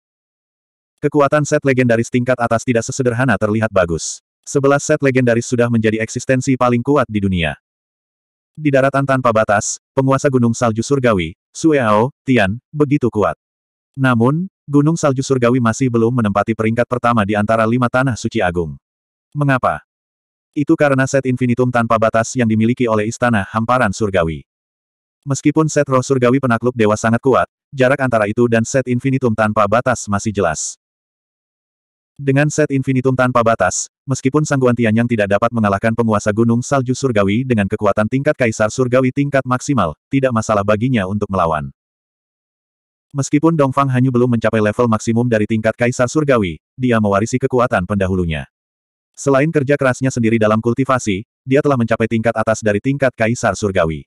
Kekuatan set legendaris tingkat atas tidak sesederhana terlihat bagus. Sebelas set legendaris sudah menjadi eksistensi paling kuat di dunia. Di daratan tanpa batas, penguasa gunung salju surgawi, Sueao, Tian, begitu kuat. Namun, gunung salju surgawi masih belum menempati peringkat pertama di antara lima tanah suci agung. Mengapa? Itu karena set infinitum tanpa batas yang dimiliki oleh istana hamparan surgawi. Meskipun set roh surgawi penakluk dewa sangat kuat, jarak antara itu dan set infinitum tanpa batas masih jelas. Dengan set infinitum tanpa batas, meskipun Sangguan yang tidak dapat mengalahkan penguasa gunung salju surgawi dengan kekuatan tingkat kaisar surgawi tingkat maksimal, tidak masalah baginya untuk melawan. Meskipun Dongfang hanya belum mencapai level maksimum dari tingkat kaisar surgawi, dia mewarisi kekuatan pendahulunya. Selain kerja kerasnya sendiri dalam kultivasi, dia telah mencapai tingkat atas dari tingkat Kaisar Surgawi.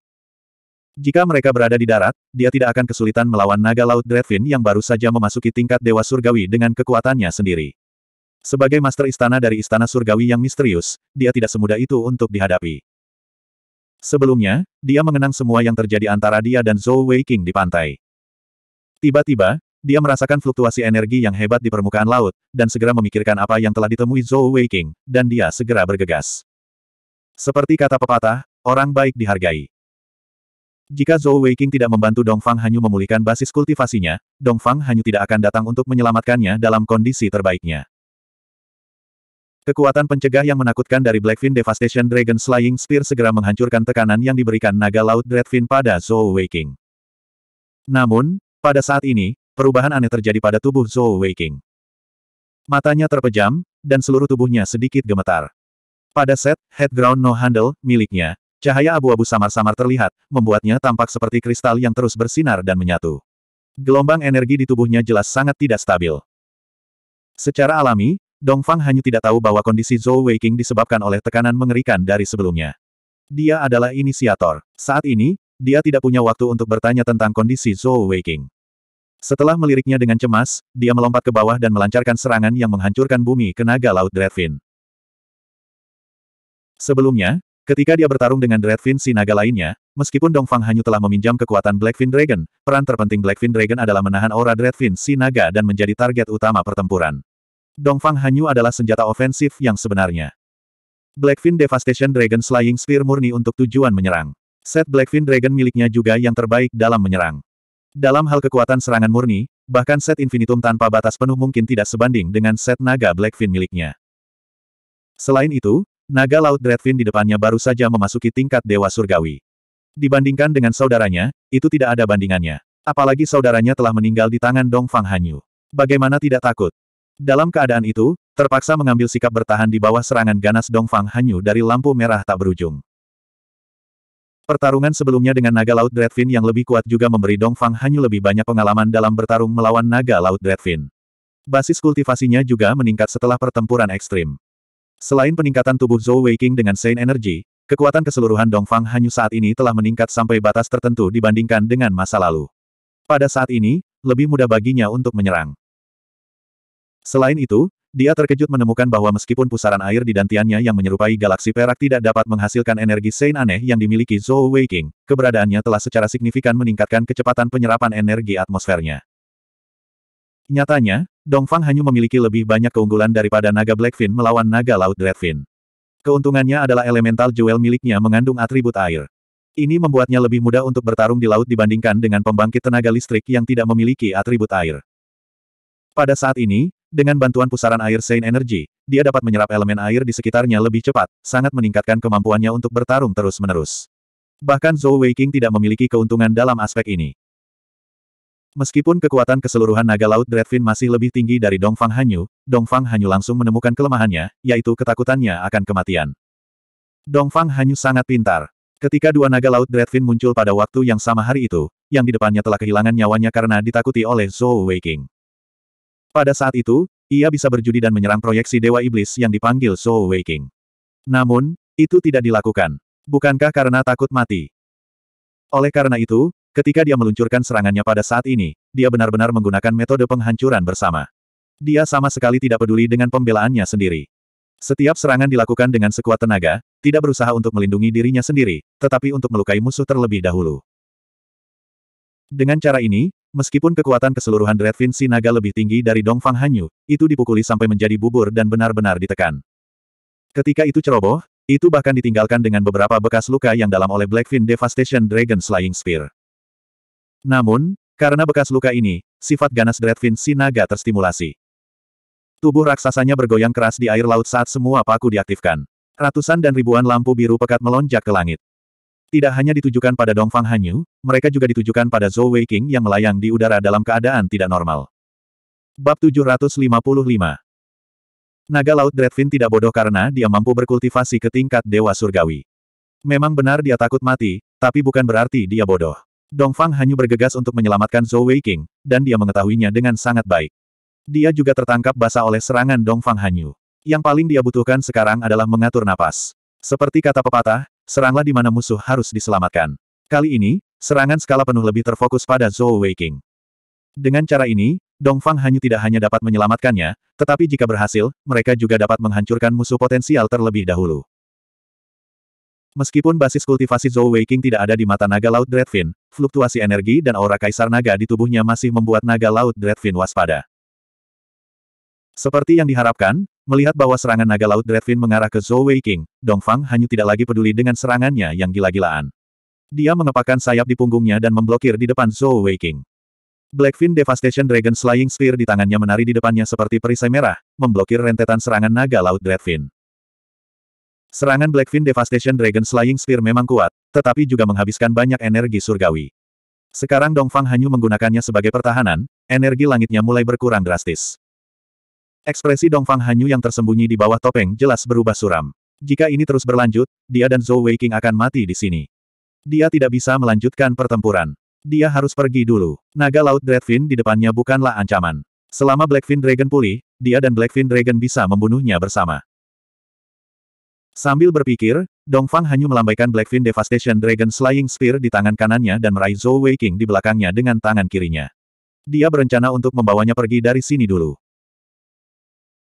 Jika mereka berada di darat, dia tidak akan kesulitan melawan naga laut Dreadfin yang baru saja memasuki tingkat Dewa Surgawi dengan kekuatannya sendiri. Sebagai master istana dari istana Surgawi yang misterius, dia tidak semudah itu untuk dihadapi. Sebelumnya, dia mengenang semua yang terjadi antara dia dan Zhou Weiqing di pantai. Tiba-tiba, dia merasakan fluktuasi energi yang hebat di permukaan laut, dan segera memikirkan apa yang telah ditemui Zhou Weiqing, dan dia segera bergegas. Seperti kata pepatah, orang baik dihargai. Jika Zhou Weiqing tidak membantu Dongfang Fang Hanyu memulihkan basis kultivasinya, Dongfang Fang Hanyu tidak akan datang untuk menyelamatkannya dalam kondisi terbaiknya. Kekuatan pencegah yang menakutkan dari Blackfin Devastation Dragon Slaying Spear segera menghancurkan tekanan yang diberikan naga laut Dreadfin pada Zhou Weiqing. Namun, pada saat ini, perubahan aneh terjadi pada tubuh Zhou Weiqing. Matanya terpejam, dan seluruh tubuhnya sedikit gemetar. Pada set, headground no handle, miliknya, cahaya abu-abu samar-samar terlihat, membuatnya tampak seperti kristal yang terus bersinar dan menyatu. Gelombang energi di tubuhnya jelas sangat tidak stabil. Secara alami, Dongfang hanya tidak tahu bahwa kondisi Zhou Weiqing disebabkan oleh tekanan mengerikan dari sebelumnya. Dia adalah inisiator. Saat ini, dia tidak punya waktu untuk bertanya tentang kondisi Zhou Weiqing. Setelah meliriknya dengan cemas, dia melompat ke bawah dan melancarkan serangan yang menghancurkan bumi ke naga laut Dreadfin. Sebelumnya, ketika dia bertarung dengan Dreadfin si naga lainnya, meskipun Dongfang Hanyu telah meminjam kekuatan Blackfin Dragon, peran terpenting Blackfin Dragon adalah menahan aura Dreadfin si naga dan menjadi target utama pertempuran. Dongfang Hanyu adalah senjata ofensif yang sebenarnya. Blackfin Devastation Dragon Slaying Spear murni untuk tujuan menyerang. Set Blackfin Dragon miliknya juga yang terbaik dalam menyerang. Dalam hal kekuatan serangan murni, bahkan set infinitum tanpa batas penuh mungkin tidak sebanding dengan set naga Blackfin miliknya. Selain itu, naga laut Dreadfin di depannya baru saja memasuki tingkat Dewa Surgawi. Dibandingkan dengan saudaranya, itu tidak ada bandingannya. Apalagi saudaranya telah meninggal di tangan Dong Fang Hanyu. Bagaimana tidak takut? Dalam keadaan itu, terpaksa mengambil sikap bertahan di bawah serangan ganas Dong Fang Hanyu dari lampu merah tak berujung. Pertarungan sebelumnya dengan naga laut Dreadfin yang lebih kuat juga memberi Dong Fang Hanyu lebih banyak pengalaman dalam bertarung melawan naga laut Dreadfin. Basis kultivasinya juga meningkat setelah pertempuran ekstrim. Selain peningkatan tubuh Zhou Weiqing dengan Saint Energy, kekuatan keseluruhan Dong Fang Hanyu saat ini telah meningkat sampai batas tertentu dibandingkan dengan masa lalu. Pada saat ini, lebih mudah baginya untuk menyerang. Selain itu, dia terkejut menemukan bahwa meskipun pusaran air di dantiannya yang menyerupai galaksi perak tidak dapat menghasilkan energi Sein aneh yang dimiliki Zhou Weiqing, keberadaannya telah secara signifikan meningkatkan kecepatan penyerapan energi atmosfernya. Nyatanya, Dongfang hanya memiliki lebih banyak keunggulan daripada naga Blackfin melawan naga laut Redfin. Keuntungannya adalah elemental jewel miliknya mengandung atribut air. Ini membuatnya lebih mudah untuk bertarung di laut dibandingkan dengan pembangkit tenaga listrik yang tidak memiliki atribut air. Pada saat ini, dengan bantuan pusaran air Saint Energy, dia dapat menyerap elemen air di sekitarnya lebih cepat, sangat meningkatkan kemampuannya untuk bertarung terus-menerus. Bahkan Zhou Weiking tidak memiliki keuntungan dalam aspek ini. Meskipun kekuatan keseluruhan naga laut Dreadfin masih lebih tinggi dari Dongfang Hanyu, Dongfang Hanyu langsung menemukan kelemahannya, yaitu ketakutannya akan kematian. Dongfang Hanyu sangat pintar. Ketika dua naga laut Dreadfin muncul pada waktu yang sama hari itu, yang di depannya telah kehilangan nyawanya karena ditakuti oleh Zhou Weiking. Pada saat itu, ia bisa berjudi dan menyerang proyeksi Dewa Iblis yang dipanggil Soul Waking. Namun, itu tidak dilakukan. Bukankah karena takut mati? Oleh karena itu, ketika dia meluncurkan serangannya pada saat ini, dia benar-benar menggunakan metode penghancuran bersama. Dia sama sekali tidak peduli dengan pembelaannya sendiri. Setiap serangan dilakukan dengan sekuat tenaga, tidak berusaha untuk melindungi dirinya sendiri, tetapi untuk melukai musuh terlebih dahulu. Dengan cara ini, Meskipun kekuatan keseluruhan Dreadfin Sinaga lebih tinggi dari Dongfang Hanyu, itu dipukuli sampai menjadi bubur dan benar-benar ditekan. Ketika itu ceroboh, itu bahkan ditinggalkan dengan beberapa bekas luka yang dalam oleh Blackfin Devastation Dragon Slaying Spear. Namun, karena bekas luka ini, sifat ganas Dreadfin Sinaga terstimulasi. Tubuh raksasanya bergoyang keras di air laut saat semua paku diaktifkan. Ratusan dan ribuan lampu biru pekat melonjak ke langit. Tidak hanya ditujukan pada Dongfang Hanyu, mereka juga ditujukan pada Zhou Weiqing yang melayang di udara dalam keadaan tidak normal. Bab 755 Naga Laut Dreadfin tidak bodoh karena dia mampu berkultivasi ke tingkat Dewa Surgawi. Memang benar dia takut mati, tapi bukan berarti dia bodoh. Dongfang Hanyu bergegas untuk menyelamatkan Zhou Weiqing, dan dia mengetahuinya dengan sangat baik. Dia juga tertangkap basah oleh serangan Dongfang Hanyu. Yang paling dia butuhkan sekarang adalah mengatur napas. Seperti kata pepatah, seranglah di mana musuh harus diselamatkan. Kali ini, serangan skala penuh lebih terfokus pada Zhou Weiqing. Dengan cara ini, Dongfang Fang hanya tidak hanya dapat menyelamatkannya, tetapi jika berhasil, mereka juga dapat menghancurkan musuh potensial terlebih dahulu. Meskipun basis kultivasi Zhou Weiqing tidak ada di mata naga laut Dreadfin, fluktuasi energi dan aura kaisar naga di tubuhnya masih membuat naga laut Dreadfin waspada. Seperti yang diharapkan, Melihat bahwa serangan naga laut Dreadfin mengarah ke Zhou Wei Dongfang hanya tidak lagi peduli dengan serangannya yang gila-gilaan. Dia mengepakkan sayap di punggungnya dan memblokir di depan Zhou Wei Blackfin Devastation Dragon Slaying Spear di tangannya menari di depannya seperti perisai merah, memblokir rentetan serangan naga laut Dreadfin. Serangan Blackfin Devastation Dragon Slaying Spear memang kuat, tetapi juga menghabiskan banyak energi surgawi. Sekarang Dongfang hanya menggunakannya sebagai pertahanan, energi langitnya mulai berkurang drastis. Ekspresi Dongfang Hanyu yang tersembunyi di bawah topeng jelas berubah suram. Jika ini terus berlanjut, dia dan Zhou Weiqing akan mati di sini. Dia tidak bisa melanjutkan pertempuran. Dia harus pergi dulu. Naga Laut Dreadfin di depannya bukanlah ancaman. Selama Blackfin Dragon pulih, dia dan Blackfin Dragon bisa membunuhnya bersama. Sambil berpikir, Dongfang Hanyu melambaikan Blackfin Devastation Dragon Slaying Spear di tangan kanannya dan meraih Zhou Weiqing di belakangnya dengan tangan kirinya. Dia berencana untuk membawanya pergi dari sini dulu.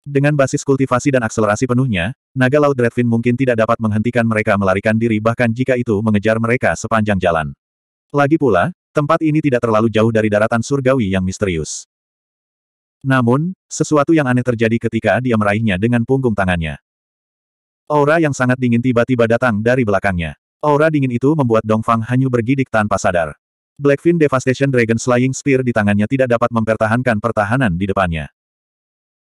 Dengan basis kultivasi dan akselerasi penuhnya, naga laut Redfin mungkin tidak dapat menghentikan mereka melarikan diri bahkan jika itu mengejar mereka sepanjang jalan. Lagi pula, tempat ini tidak terlalu jauh dari daratan surgawi yang misterius. Namun, sesuatu yang aneh terjadi ketika dia meraihnya dengan punggung tangannya. Aura yang sangat dingin tiba-tiba datang dari belakangnya. Aura dingin itu membuat Dongfang Hanyu bergidik tanpa sadar. Blackfin Devastation Dragon Slaying Spear di tangannya tidak dapat mempertahankan pertahanan di depannya.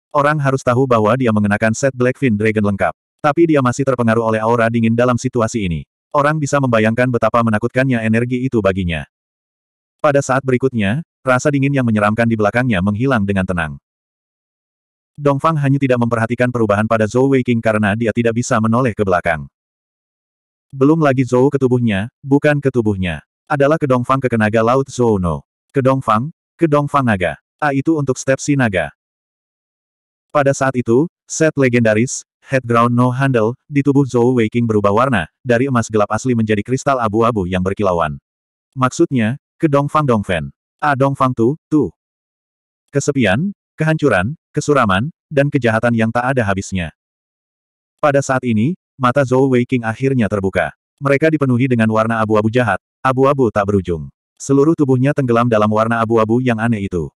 Orang harus tahu bahwa dia mengenakan set Blackfin Dragon lengkap. Tapi dia masih terpengaruh oleh aura dingin dalam situasi ini. Orang bisa membayangkan betapa menakutkannya energi itu baginya. Pada saat berikutnya, rasa dingin yang menyeramkan di belakangnya menghilang dengan tenang. Dongfang hanya tidak memperhatikan perubahan pada Zhou Weiqing karena dia tidak bisa menoleh ke belakang. Belum lagi Zhou ke tubuhnya, bukan ke tubuhnya. Adalah ke Dongfang ke kenaga laut Zhou No. Ke Dongfang, ke Dongfang naga. A ah, itu untuk step si naga. Pada saat itu, set legendaris, Headground No Handle, di tubuh Zhou Weiqing berubah warna, dari emas gelap asli menjadi kristal abu-abu yang berkilauan. Maksudnya, ke Dongfang Dongfen. A ah, Dongfang Tu, Tu. Kesepian, kehancuran, kesuraman, dan kejahatan yang tak ada habisnya. Pada saat ini, mata Zhou Weiqing akhirnya terbuka. Mereka dipenuhi dengan warna abu-abu jahat, abu-abu tak berujung. Seluruh tubuhnya tenggelam dalam warna abu-abu yang aneh itu.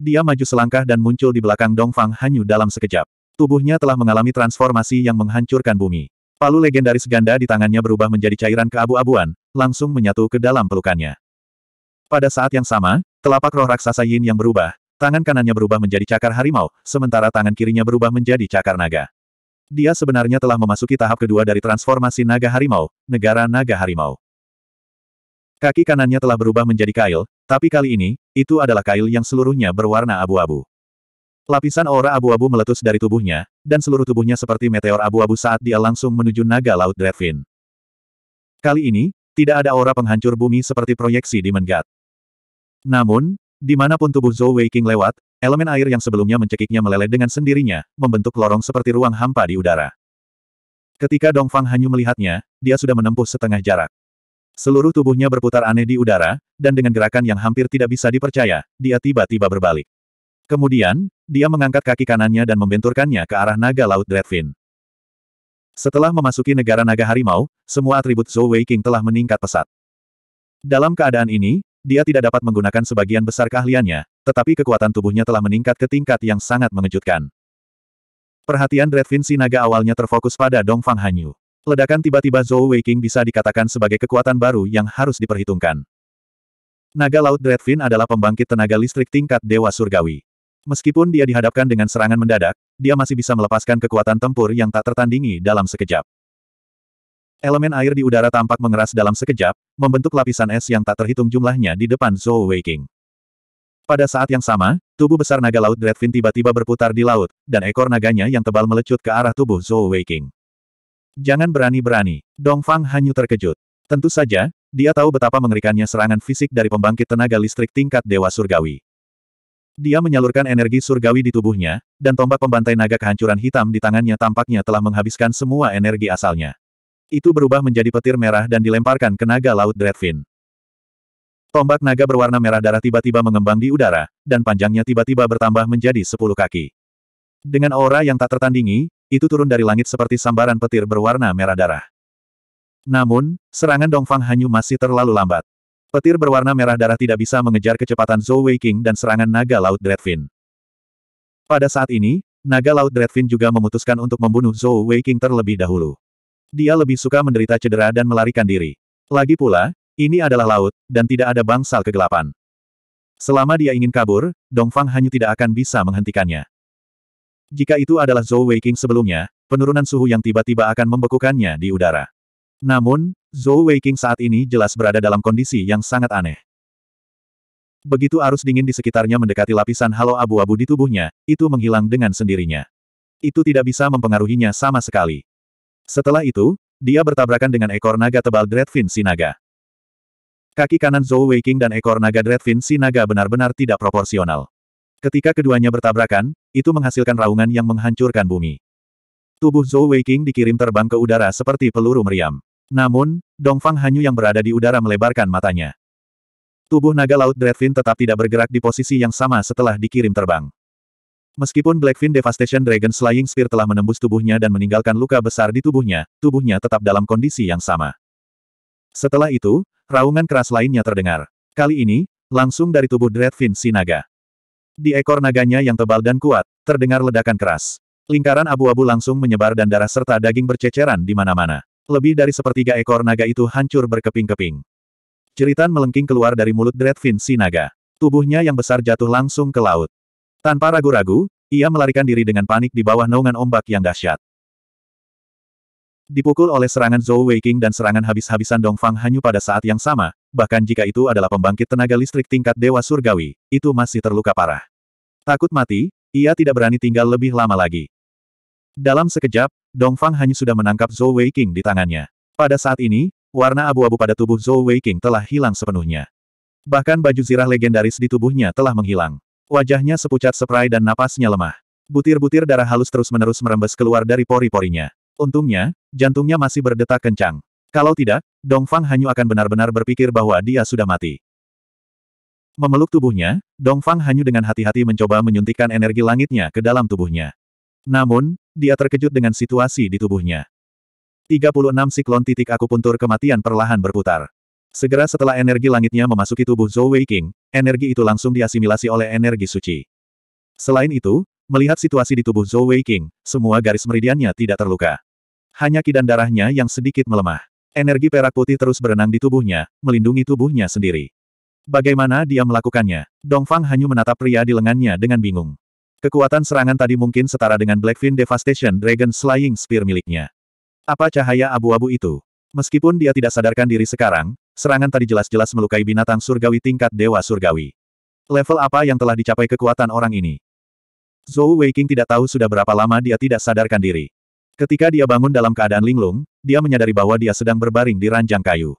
Dia maju selangkah dan muncul di belakang Dongfang Hanyu dalam sekejap. Tubuhnya telah mengalami transformasi yang menghancurkan bumi. Palu legendaris ganda di tangannya berubah menjadi cairan keabu-abuan, langsung menyatu ke dalam pelukannya. Pada saat yang sama, telapak roh raksasa Yin yang berubah, tangan kanannya berubah menjadi cakar harimau, sementara tangan kirinya berubah menjadi cakar naga. Dia sebenarnya telah memasuki tahap kedua dari transformasi naga harimau, negara naga harimau. Kaki kanannya telah berubah menjadi kail, tapi kali ini, itu adalah kail yang seluruhnya berwarna abu-abu. Lapisan aura abu-abu meletus dari tubuhnya, dan seluruh tubuhnya seperti meteor abu-abu saat dia langsung menuju naga laut Drevin. Kali ini, tidak ada aura penghancur bumi seperti proyeksi di Mengat. Namun, dimanapun tubuh Zhou King lewat, elemen air yang sebelumnya mencekiknya meleleh dengan sendirinya, membentuk lorong seperti ruang hampa di udara. Ketika Dongfang Hanyu melihatnya, dia sudah menempuh setengah jarak. Seluruh tubuhnya berputar aneh di udara, dan dengan gerakan yang hampir tidak bisa dipercaya, dia tiba-tiba berbalik. Kemudian, dia mengangkat kaki kanannya dan membenturkannya ke arah naga laut Dreadfin. Setelah memasuki negara naga harimau, semua atribut Zhou King telah meningkat pesat. Dalam keadaan ini, dia tidak dapat menggunakan sebagian besar keahliannya, tetapi kekuatan tubuhnya telah meningkat ke tingkat yang sangat mengejutkan. Perhatian Dreadfin si naga awalnya terfokus pada Dongfang Hanyu. Ledakan tiba-tiba Zhou Weiqing bisa dikatakan sebagai kekuatan baru yang harus diperhitungkan. Naga Laut Dreadfin adalah pembangkit tenaga listrik tingkat Dewa Surgawi. Meskipun dia dihadapkan dengan serangan mendadak, dia masih bisa melepaskan kekuatan tempur yang tak tertandingi dalam sekejap. Elemen air di udara tampak mengeras dalam sekejap, membentuk lapisan es yang tak terhitung jumlahnya di depan Zhou Weiqing. Pada saat yang sama, tubuh besar naga laut Dreadfin tiba-tiba berputar di laut, dan ekor naganya yang tebal melecut ke arah tubuh Zhou Weiqing. Jangan berani-berani. Dong Fang hanyut terkejut. Tentu saja, dia tahu betapa mengerikannya serangan fisik dari pembangkit tenaga listrik tingkat Dewa Surgawi. Dia menyalurkan energi surgawi di tubuhnya, dan tombak pembantai naga kehancuran hitam di tangannya tampaknya telah menghabiskan semua energi asalnya. Itu berubah menjadi petir merah dan dilemparkan ke naga laut Dreadfin. Tombak naga berwarna merah darah tiba-tiba mengembang di udara, dan panjangnya tiba-tiba bertambah menjadi sepuluh kaki. Dengan aura yang tak tertandingi, itu turun dari langit seperti sambaran petir berwarna merah darah. Namun, serangan Dongfang Hanyu masih terlalu lambat. Petir berwarna merah darah tidak bisa mengejar kecepatan Zhou Weiqing dan serangan naga laut Dreadfin. Pada saat ini, naga laut Dreadfin juga memutuskan untuk membunuh Zhou Weiqing terlebih dahulu. Dia lebih suka menderita cedera dan melarikan diri. Lagi pula, ini adalah laut, dan tidak ada bangsal kegelapan. Selama dia ingin kabur, Dongfang Hanyu tidak akan bisa menghentikannya. Jika itu adalah Zhou Weiqing sebelumnya, penurunan suhu yang tiba-tiba akan membekukannya di udara. Namun, Zhou Weiqing saat ini jelas berada dalam kondisi yang sangat aneh. Begitu arus dingin di sekitarnya mendekati lapisan halo abu-abu di tubuhnya, itu menghilang dengan sendirinya. Itu tidak bisa mempengaruhinya sama sekali. Setelah itu, dia bertabrakan dengan ekor naga tebal Dreadfin Sinaga. Kaki kanan Zhou Weiqing dan ekor naga Dreadfin Sinaga benar-benar tidak proporsional. Ketika keduanya bertabrakan, itu menghasilkan raungan yang menghancurkan bumi. Tubuh Zhou Weiqing dikirim terbang ke udara seperti peluru meriam. Namun, Dongfang Hanyu yang berada di udara melebarkan matanya. Tubuh naga laut Dreadfin tetap tidak bergerak di posisi yang sama setelah dikirim terbang. Meskipun Blackfin Devastation Dragon Slaying Spear telah menembus tubuhnya dan meninggalkan luka besar di tubuhnya, tubuhnya tetap dalam kondisi yang sama. Setelah itu, raungan keras lainnya terdengar. Kali ini, langsung dari tubuh Dreadfin Sinaga. Di ekor naganya yang tebal dan kuat, terdengar ledakan keras. Lingkaran abu-abu langsung menyebar dan darah serta daging berceceran di mana-mana. Lebih dari sepertiga ekor naga itu hancur berkeping-keping. Ceritan melengking keluar dari mulut Dreadfin si naga. Tubuhnya yang besar jatuh langsung ke laut. Tanpa ragu-ragu, ia melarikan diri dengan panik di bawah naungan ombak yang dahsyat. Dipukul oleh serangan Zhou Weiking dan serangan habis-habisan Dongfang Fang Hanyu pada saat yang sama, bahkan jika itu adalah pembangkit tenaga listrik tingkat Dewa Surgawi, itu masih terluka parah. Takut mati, ia tidak berani tinggal lebih lama lagi. Dalam sekejap, Dongfang hanya sudah menangkap Zhou Wei King di tangannya. Pada saat ini, warna abu-abu pada tubuh Zhou Wei King telah hilang sepenuhnya. Bahkan baju zirah legendaris di tubuhnya telah menghilang. Wajahnya sepucat seprai dan napasnya lemah. Butir-butir darah halus terus-menerus merembes keluar dari pori-porinya. Untungnya, jantungnya masih berdetak kencang. Kalau tidak, Dong Fang Hanyu akan benar-benar berpikir bahwa dia sudah mati. Memeluk tubuhnya, Dong Fang Hanyu dengan hati-hati mencoba menyuntikkan energi langitnya ke dalam tubuhnya. Namun, dia terkejut dengan situasi di tubuhnya. 36 siklon titik akupuntur kematian perlahan berputar. Segera setelah energi langitnya memasuki tubuh Zhou Weiqing, energi itu langsung diasimilasi oleh energi suci. Selain itu, melihat situasi di tubuh Zhou Weiqing, semua garis meridiannya tidak terluka. Hanya kidan darahnya yang sedikit melemah. Energi perak putih terus berenang di tubuhnya, melindungi tubuhnya sendiri. Bagaimana dia melakukannya? Dongfang hanya menatap pria di lengannya dengan bingung. Kekuatan serangan tadi mungkin setara dengan Blackfin Devastation Dragon Slaying Spear miliknya. Apa cahaya abu-abu itu? Meskipun dia tidak sadarkan diri sekarang, serangan tadi jelas-jelas melukai binatang surgawi tingkat Dewa Surgawi. Level apa yang telah dicapai kekuatan orang ini? Zhou Weiqing tidak tahu sudah berapa lama dia tidak sadarkan diri. Ketika dia bangun dalam keadaan linglung, dia menyadari bahwa dia sedang berbaring di ranjang kayu.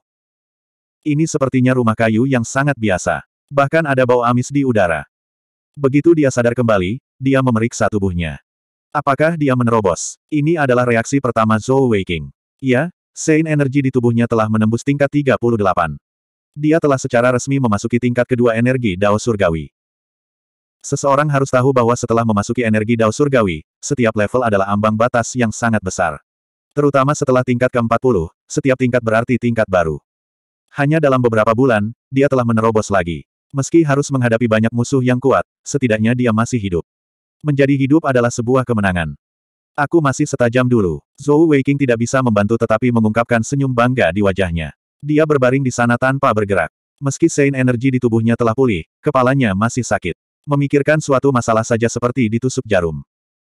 Ini sepertinya rumah kayu yang sangat biasa. Bahkan ada bau amis di udara. Begitu dia sadar kembali, dia memeriksa tubuhnya. Apakah dia menerobos? Ini adalah reaksi pertama Zhou Weiqing. Ya, Sein energi di tubuhnya telah menembus tingkat 38. Dia telah secara resmi memasuki tingkat kedua energi Dao Surgawi. Seseorang harus tahu bahwa setelah memasuki energi Dao Surgawi, setiap level adalah ambang batas yang sangat besar. Terutama setelah tingkat ke-40, setiap tingkat berarti tingkat baru. Hanya dalam beberapa bulan, dia telah menerobos lagi. Meski harus menghadapi banyak musuh yang kuat, setidaknya dia masih hidup. Menjadi hidup adalah sebuah kemenangan. Aku masih setajam dulu. Zhou Weiking tidak bisa membantu tetapi mengungkapkan senyum bangga di wajahnya. Dia berbaring di sana tanpa bergerak. Meski sein energi di tubuhnya telah pulih, kepalanya masih sakit. Memikirkan suatu masalah saja seperti ditusuk jarum.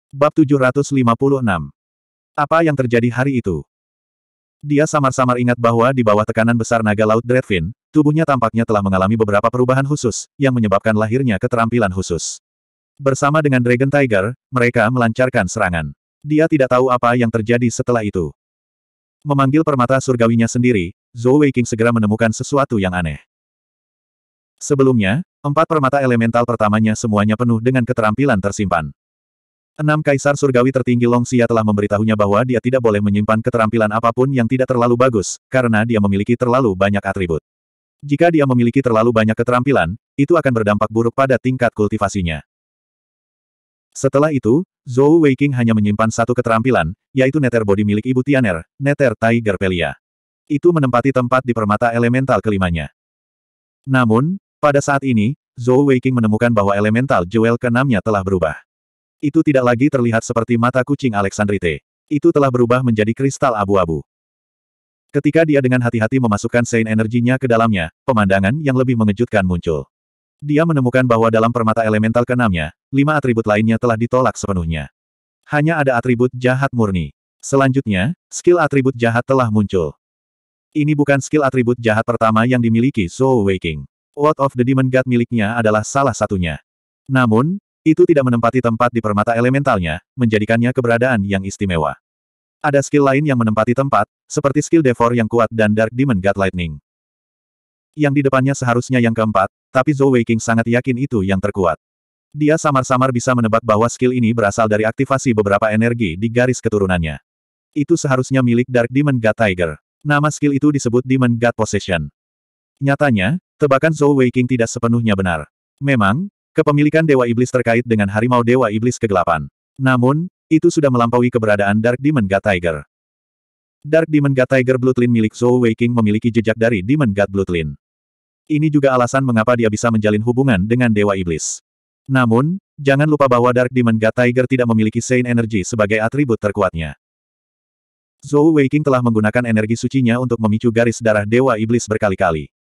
Bab 756 Apa yang terjadi hari itu? Dia samar-samar ingat bahwa di bawah tekanan besar naga laut Dreadfin, tubuhnya tampaknya telah mengalami beberapa perubahan khusus, yang menyebabkan lahirnya keterampilan khusus. Bersama dengan Dragon Tiger, mereka melancarkan serangan. Dia tidak tahu apa yang terjadi setelah itu. Memanggil permata surgawinya sendiri, Zhou Weiking segera menemukan sesuatu yang aneh. Sebelumnya, empat permata elemental pertamanya semuanya penuh dengan keterampilan tersimpan. Enam kaisar surgawi tertinggi Long Xia telah memberitahunya bahwa dia tidak boleh menyimpan keterampilan apapun yang tidak terlalu bagus, karena dia memiliki terlalu banyak atribut. Jika dia memiliki terlalu banyak keterampilan, itu akan berdampak buruk pada tingkat kultivasinya. Setelah itu, Zhou Weiqing hanya menyimpan satu keterampilan, yaitu neter body milik ibu Tianer, neter Tiger Pelia. Itu menempati tempat di permata elemental kelimanya. Namun, pada saat ini, Zhou Weiqing menemukan bahwa elemental jewel keenamnya telah berubah. Itu tidak lagi terlihat seperti mata kucing Alexandrite. Itu telah berubah menjadi kristal abu-abu. Ketika dia dengan hati-hati memasukkan sein energinya ke dalamnya, pemandangan yang lebih mengejutkan muncul. Dia menemukan bahwa dalam permata elemental keenamnya, lima atribut lainnya telah ditolak sepenuhnya. Hanya ada atribut jahat murni. Selanjutnya, skill atribut jahat telah muncul. Ini bukan skill atribut jahat pertama yang dimiliki Zhou Weiqing. Watt of the Demon God miliknya adalah salah satunya. Namun, itu tidak menempati tempat di permata elementalnya, menjadikannya keberadaan yang istimewa. Ada skill lain yang menempati tempat, seperti skill Devour yang kuat dan Dark Demon God Lightning. Yang di depannya seharusnya yang keempat, tapi Zhou King sangat yakin itu yang terkuat. Dia samar-samar bisa menebak bahwa skill ini berasal dari aktivasi beberapa energi di garis keturunannya. Itu seharusnya milik Dark Demon God Tiger. Nama skill itu disebut Demon God Possession. Nyatanya, tebakan Zhou Weiqing tidak sepenuhnya benar. Memang, kepemilikan Dewa Iblis terkait dengan Harimau Dewa Iblis Kegelapan. Namun, itu sudah melampaui keberadaan Dark Demon God Tiger. Dark Demon God Tiger Bloodline milik Zhou Weiqing memiliki jejak dari Demon God Bloodline. Ini juga alasan mengapa dia bisa menjalin hubungan dengan Dewa Iblis. Namun, jangan lupa bahwa Dark Demon God Tiger tidak memiliki Saint Energy sebagai atribut terkuatnya. Zhou Weiqing telah menggunakan energi sucinya untuk memicu garis darah Dewa Iblis berkali-kali.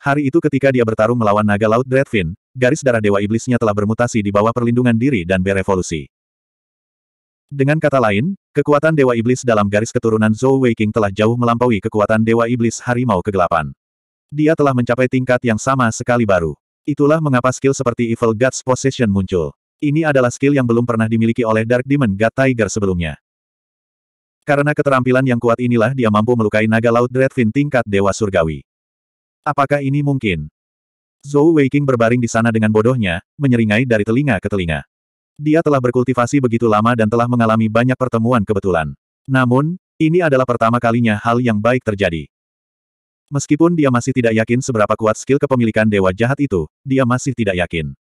Hari itu ketika dia bertarung melawan naga laut Dreadfin, garis darah dewa iblisnya telah bermutasi di bawah perlindungan diri dan berevolusi. Dengan kata lain, kekuatan dewa iblis dalam garis keturunan Zhou Weiqing telah jauh melampaui kekuatan dewa iblis harimau kegelapan. Dia telah mencapai tingkat yang sama sekali baru. Itulah mengapa skill seperti Evil God's Possession muncul. Ini adalah skill yang belum pernah dimiliki oleh Dark Demon God Tiger sebelumnya. Karena keterampilan yang kuat inilah dia mampu melukai naga laut Dreadfin tingkat Dewa Surgawi. Apakah ini mungkin? Zhou Weiqing berbaring di sana dengan bodohnya, menyeringai dari telinga ke telinga. Dia telah berkultivasi begitu lama dan telah mengalami banyak pertemuan kebetulan. Namun, ini adalah pertama kalinya hal yang baik terjadi. Meskipun dia masih tidak yakin seberapa kuat skill kepemilikan dewa jahat itu, dia masih tidak yakin.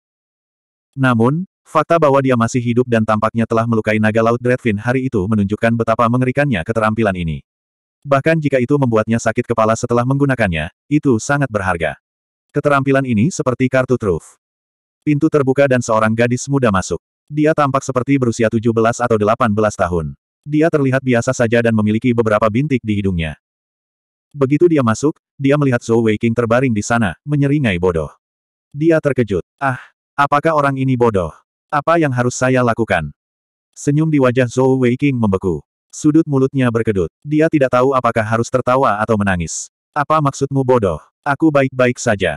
Namun, fakta bahwa dia masih hidup dan tampaknya telah melukai naga laut Dreadfin hari itu menunjukkan betapa mengerikannya keterampilan ini. Bahkan jika itu membuatnya sakit kepala setelah menggunakannya, itu sangat berharga. Keterampilan ini seperti kartu truf. Pintu terbuka dan seorang gadis muda masuk. Dia tampak seperti berusia 17 atau 18 tahun. Dia terlihat biasa saja dan memiliki beberapa bintik di hidungnya. Begitu dia masuk, dia melihat Zhou Weiqing terbaring di sana, menyeringai bodoh. Dia terkejut. Ah, apakah orang ini bodoh? Apa yang harus saya lakukan? Senyum di wajah Zhou Weiqing membeku. Sudut mulutnya berkedut. Dia tidak tahu apakah harus tertawa atau menangis. Apa maksudmu bodoh? Aku baik-baik saja.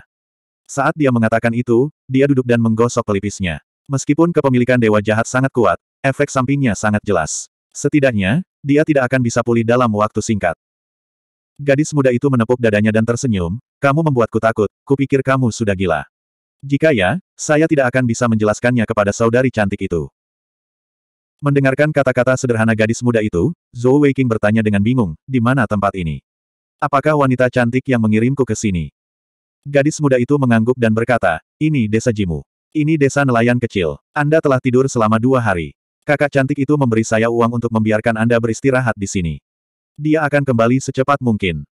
Saat dia mengatakan itu, dia duduk dan menggosok pelipisnya. Meskipun kepemilikan dewa jahat sangat kuat, efek sampingnya sangat jelas. Setidaknya, dia tidak akan bisa pulih dalam waktu singkat. Gadis muda itu menepuk dadanya dan tersenyum, kamu membuatku takut, kupikir kamu sudah gila. Jika ya, saya tidak akan bisa menjelaskannya kepada saudari cantik itu. Mendengarkan kata-kata sederhana gadis muda itu, Zhou Weiqing bertanya dengan bingung, di mana tempat ini? Apakah wanita cantik yang mengirimku ke sini? Gadis muda itu mengangguk dan berkata, ini desa Jimu. Ini desa nelayan kecil. Anda telah tidur selama dua hari. Kakak cantik itu memberi saya uang untuk membiarkan Anda beristirahat di sini. Dia akan kembali secepat mungkin.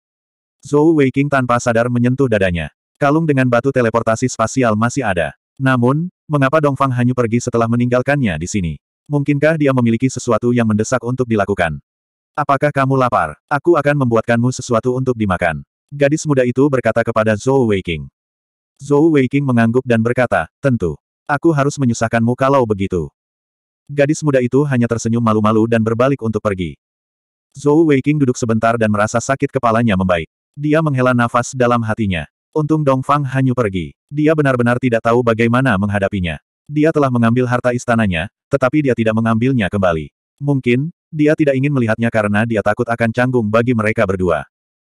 Zhou Weiqing tanpa sadar menyentuh dadanya. Kalung dengan batu teleportasi spasial masih ada. Namun, mengapa Dongfang hanya pergi setelah meninggalkannya di sini? Mungkinkah dia memiliki sesuatu yang mendesak untuk dilakukan? Apakah kamu lapar? Aku akan membuatkanmu sesuatu untuk dimakan. Gadis muda itu berkata kepada Zhou Weiqing. Zhou Weiqing mengangguk dan berkata, tentu. Aku harus menyusahkanmu kalau begitu. Gadis muda itu hanya tersenyum malu-malu dan berbalik untuk pergi. Zhou Weiqing duduk sebentar dan merasa sakit kepalanya membaik. Dia menghela nafas dalam hatinya. Untung Dong Fang hanya pergi. Dia benar-benar tidak tahu bagaimana menghadapinya. Dia telah mengambil harta istananya, tetapi dia tidak mengambilnya kembali. Mungkin, dia tidak ingin melihatnya karena dia takut akan canggung bagi mereka berdua.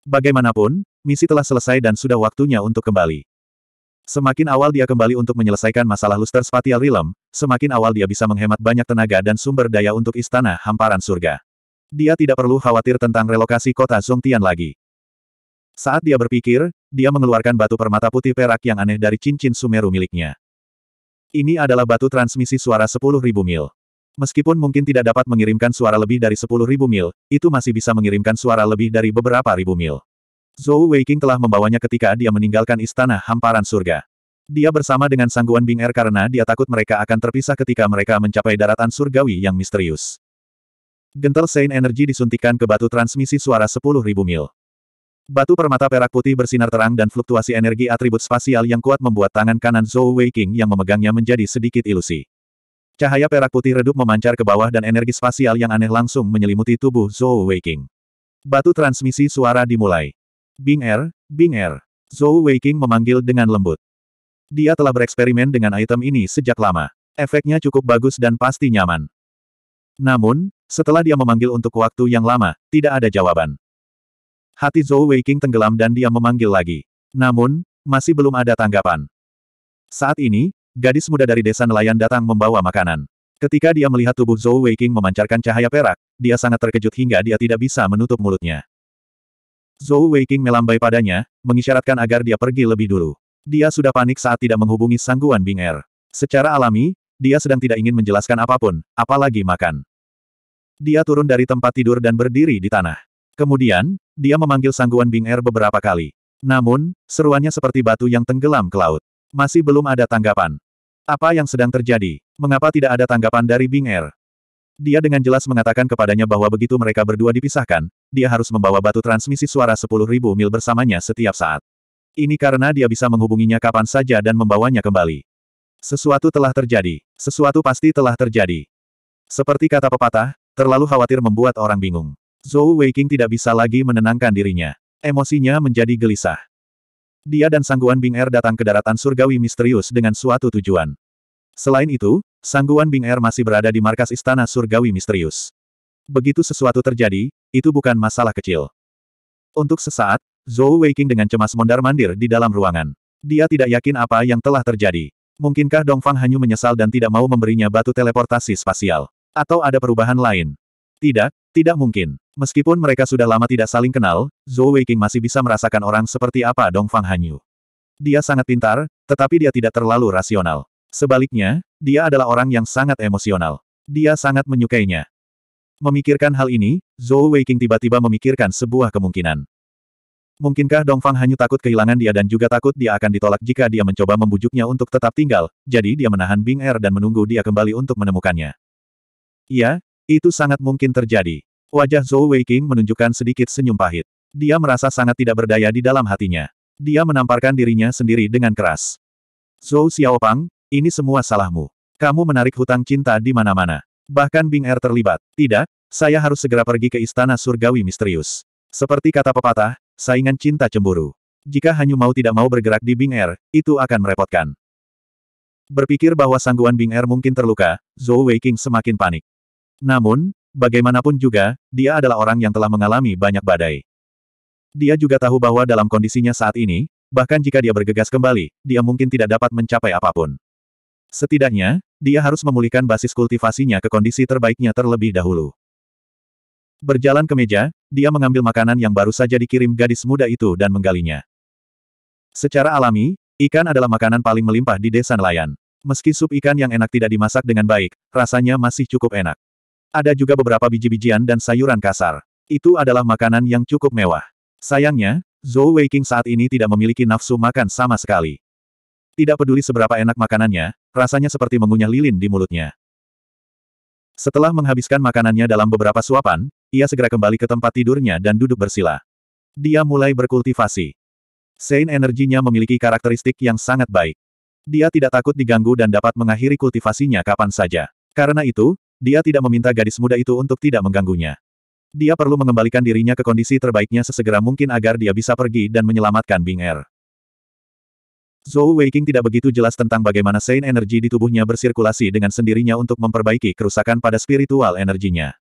Bagaimanapun, misi telah selesai dan sudah waktunya untuk kembali. Semakin awal dia kembali untuk menyelesaikan masalah luster spatial realm, semakin awal dia bisa menghemat banyak tenaga dan sumber daya untuk istana hamparan surga. Dia tidak perlu khawatir tentang relokasi kota Zongtian lagi. Saat dia berpikir, dia mengeluarkan batu permata putih perak yang aneh dari cincin Sumeru miliknya. Ini adalah batu transmisi suara 10.000 mil. Meskipun mungkin tidak dapat mengirimkan suara lebih dari 10.000 mil, itu masih bisa mengirimkan suara lebih dari beberapa ribu mil. Zhou Weiqing telah membawanya ketika dia meninggalkan istana hamparan surga. Dia bersama dengan Sangguan Bing Er karena dia takut mereka akan terpisah ketika mereka mencapai daratan surgawi yang misterius. Gentel Sein energi disuntikan ke batu transmisi suara 10.000 mil. Batu permata perak putih bersinar terang dan fluktuasi energi atribut spasial yang kuat membuat tangan kanan Zhou Weiqing yang memegangnya menjadi sedikit ilusi. Cahaya perak putih redup memancar ke bawah dan energi spasial yang aneh langsung menyelimuti tubuh Zhou Weiqing. Batu transmisi suara dimulai. Bing Er, Bing Er. Zhou Weiqing memanggil dengan lembut. Dia telah bereksperimen dengan item ini sejak lama. Efeknya cukup bagus dan pasti nyaman. Namun, setelah dia memanggil untuk waktu yang lama, tidak ada jawaban. Hati Zhou Weiqing tenggelam dan dia memanggil lagi. Namun, masih belum ada tanggapan. Saat ini, gadis muda dari desa nelayan datang membawa makanan. Ketika dia melihat tubuh Zhou Weiqing memancarkan cahaya perak, dia sangat terkejut hingga dia tidak bisa menutup mulutnya. Zhou Weiqing melambai padanya, mengisyaratkan agar dia pergi lebih dulu. Dia sudah panik saat tidak menghubungi sangguan Bing Er. Secara alami, dia sedang tidak ingin menjelaskan apapun, apalagi makan. Dia turun dari tempat tidur dan berdiri di tanah. Kemudian, dia memanggil sangguan Bing Er beberapa kali. Namun, seruannya seperti batu yang tenggelam ke laut. Masih belum ada tanggapan. Apa yang sedang terjadi? Mengapa tidak ada tanggapan dari Bing Er? Dia dengan jelas mengatakan kepadanya bahwa begitu mereka berdua dipisahkan, dia harus membawa batu transmisi suara 10.000 mil bersamanya setiap saat. Ini karena dia bisa menghubunginya kapan saja dan membawanya kembali. Sesuatu telah terjadi. Sesuatu pasti telah terjadi. Seperti kata pepatah, terlalu khawatir membuat orang bingung. Zhou Weiqing tidak bisa lagi menenangkan dirinya. Emosinya menjadi gelisah. Dia dan Sangguan Bing Er datang ke daratan surgawi misterius dengan suatu tujuan. Selain itu, Sangguan Bing Er masih berada di markas istana surgawi misterius. Begitu sesuatu terjadi, itu bukan masalah kecil. Untuk sesaat, Zhou Weiqing dengan cemas mondar-mandir di dalam ruangan. Dia tidak yakin apa yang telah terjadi. Mungkinkah Dongfang Hanyu menyesal dan tidak mau memberinya batu teleportasi spasial? Atau ada perubahan lain? Tidak, tidak mungkin. Meskipun mereka sudah lama tidak saling kenal, Zhou Weiqing masih bisa merasakan orang seperti apa Dong Fang Hanyu. Dia sangat pintar, tetapi dia tidak terlalu rasional. Sebaliknya, dia adalah orang yang sangat emosional. Dia sangat menyukainya. Memikirkan hal ini, Zhou Weiqing tiba-tiba memikirkan sebuah kemungkinan. Mungkinkah Dong Fang Hanyu takut kehilangan dia dan juga takut dia akan ditolak jika dia mencoba membujuknya untuk tetap tinggal, jadi dia menahan Bing Er dan menunggu dia kembali untuk menemukannya. Iya, itu sangat mungkin terjadi. Wajah Zhou Weiqing menunjukkan sedikit senyum pahit. Dia merasa sangat tidak berdaya di dalam hatinya. Dia menamparkan dirinya sendiri dengan keras. Zhou Xiaopang, ini semua salahmu. Kamu menarik hutang cinta di mana-mana. Bahkan Bing Er terlibat. Tidak, saya harus segera pergi ke istana surgawi misterius. Seperti kata pepatah, saingan cinta cemburu. Jika Hanyu mau tidak mau bergerak di Bing Er, itu akan merepotkan. Berpikir bahwa sangguan Bing Er mungkin terluka, Zhou Weiqing semakin panik. Namun, bagaimanapun juga, dia adalah orang yang telah mengalami banyak badai. Dia juga tahu bahwa dalam kondisinya saat ini, bahkan jika dia bergegas kembali, dia mungkin tidak dapat mencapai apapun. Setidaknya, dia harus memulihkan basis kultivasinya ke kondisi terbaiknya terlebih dahulu. Berjalan ke meja, dia mengambil makanan yang baru saja dikirim gadis muda itu dan menggalinya. Secara alami, ikan adalah makanan paling melimpah di desa nelayan. Meski sup ikan yang enak tidak dimasak dengan baik, rasanya masih cukup enak. Ada juga beberapa biji-bijian dan sayuran kasar. Itu adalah makanan yang cukup mewah. Sayangnya, Zhou Weiqing saat ini tidak memiliki nafsu makan sama sekali. Tidak peduli seberapa enak makanannya, rasanya seperti mengunyah lilin di mulutnya. Setelah menghabiskan makanannya dalam beberapa suapan, ia segera kembali ke tempat tidurnya dan duduk bersila. Dia mulai berkultivasi. Sein energinya memiliki karakteristik yang sangat baik. Dia tidak takut diganggu dan dapat mengakhiri kultivasinya kapan saja. Karena itu, dia tidak meminta gadis muda itu untuk tidak mengganggunya. Dia perlu mengembalikan dirinya ke kondisi terbaiknya sesegera mungkin agar dia bisa pergi dan menyelamatkan Bing Er. Zhou Weiqing tidak begitu jelas tentang bagaimana Sein energi di tubuhnya bersirkulasi dengan sendirinya untuk memperbaiki kerusakan pada spiritual energinya.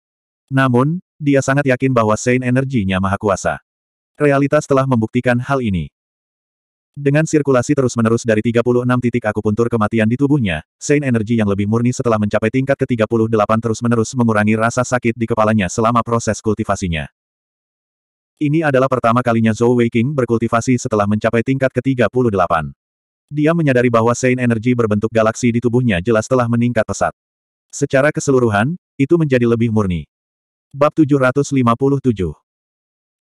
Namun, dia sangat yakin bahwa Sein nya maha kuasa. Realitas telah membuktikan hal ini. Dengan sirkulasi terus-menerus dari 36 titik akupuntur kematian di tubuhnya, Sein energi yang lebih murni setelah mencapai tingkat ke-38 terus-menerus mengurangi rasa sakit di kepalanya selama proses kultivasinya. Ini adalah pertama kalinya Zhou Weiqing berkultivasi setelah mencapai tingkat ke-38. Dia menyadari bahwa Sein energi berbentuk galaksi di tubuhnya jelas telah meningkat pesat. Secara keseluruhan, itu menjadi lebih murni. Bab 757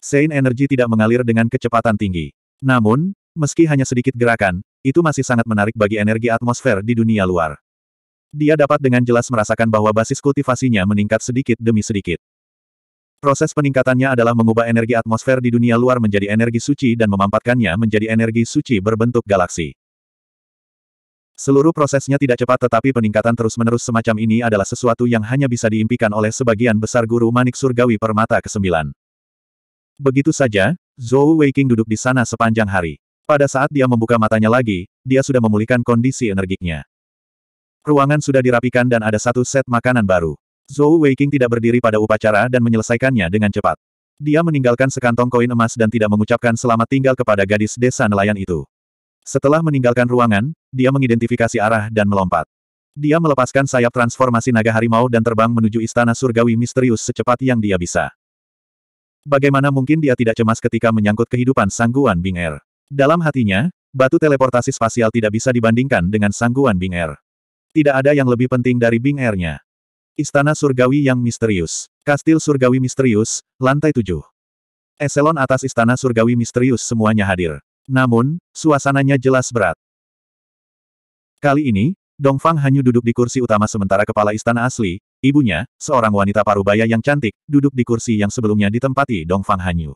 Sein energi tidak mengalir dengan kecepatan tinggi. Namun, Meski hanya sedikit gerakan, itu masih sangat menarik bagi energi atmosfer di dunia luar. Dia dapat dengan jelas merasakan bahwa basis kultivasinya meningkat sedikit demi sedikit. Proses peningkatannya adalah mengubah energi atmosfer di dunia luar menjadi energi suci dan memampatkannya menjadi energi suci berbentuk galaksi. Seluruh prosesnya tidak cepat tetapi peningkatan terus-menerus semacam ini adalah sesuatu yang hanya bisa diimpikan oleh sebagian besar guru manik surgawi permata ke-9. Begitu saja, Zhou Weiqing duduk di sana sepanjang hari. Pada saat dia membuka matanya lagi, dia sudah memulihkan kondisi energiknya. Ruangan sudah dirapikan dan ada satu set makanan baru. Zhou Weiqing tidak berdiri pada upacara dan menyelesaikannya dengan cepat. Dia meninggalkan sekantong koin emas dan tidak mengucapkan selamat tinggal kepada gadis desa nelayan itu. Setelah meninggalkan ruangan, dia mengidentifikasi arah dan melompat. Dia melepaskan sayap transformasi naga harimau dan terbang menuju istana surgawi misterius secepat yang dia bisa. Bagaimana mungkin dia tidak cemas ketika menyangkut kehidupan sangguan Bing Er? Dalam hatinya, batu teleportasi spasial tidak bisa dibandingkan dengan sangguan Bing Air. Tidak ada yang lebih penting dari Bing air Istana Surgawi yang misterius. Kastil Surgawi misterius, lantai 7. Eselon atas Istana Surgawi misterius semuanya hadir. Namun, suasananya jelas berat. Kali ini, Dongfang hanya duduk di kursi utama sementara kepala istana asli, ibunya, seorang wanita parubaya yang cantik, duduk di kursi yang sebelumnya ditempati Dongfang Hanyu.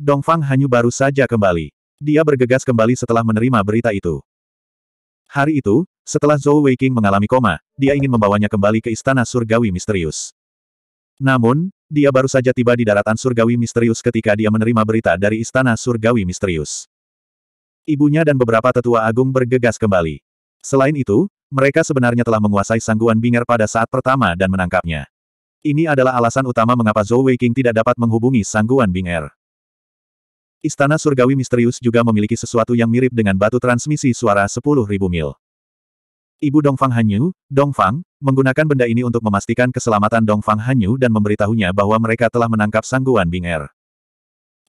Dongfang Hanyu baru saja kembali. Dia bergegas kembali setelah menerima berita itu. Hari itu, setelah Zhou Weiqing mengalami koma, dia ingin membawanya kembali ke istana surgawi misterius. Namun, dia baru saja tiba di daratan surgawi misterius ketika dia menerima berita dari istana surgawi misterius. Ibunya dan beberapa tetua agung bergegas kembali. Selain itu, mereka sebenarnya telah menguasai sangguan binger pada saat pertama dan menangkapnya. Ini adalah alasan utama mengapa Zhou Weiqing tidak dapat menghubungi sangguan binger. Istana Surgawi Misterius juga memiliki sesuatu yang mirip dengan batu transmisi suara 10.000 mil. Ibu Dongfang Hanyu, Dongfang, menggunakan benda ini untuk memastikan keselamatan Dongfang Hanyu dan memberitahunya bahwa mereka telah menangkap sangguan Bing Er.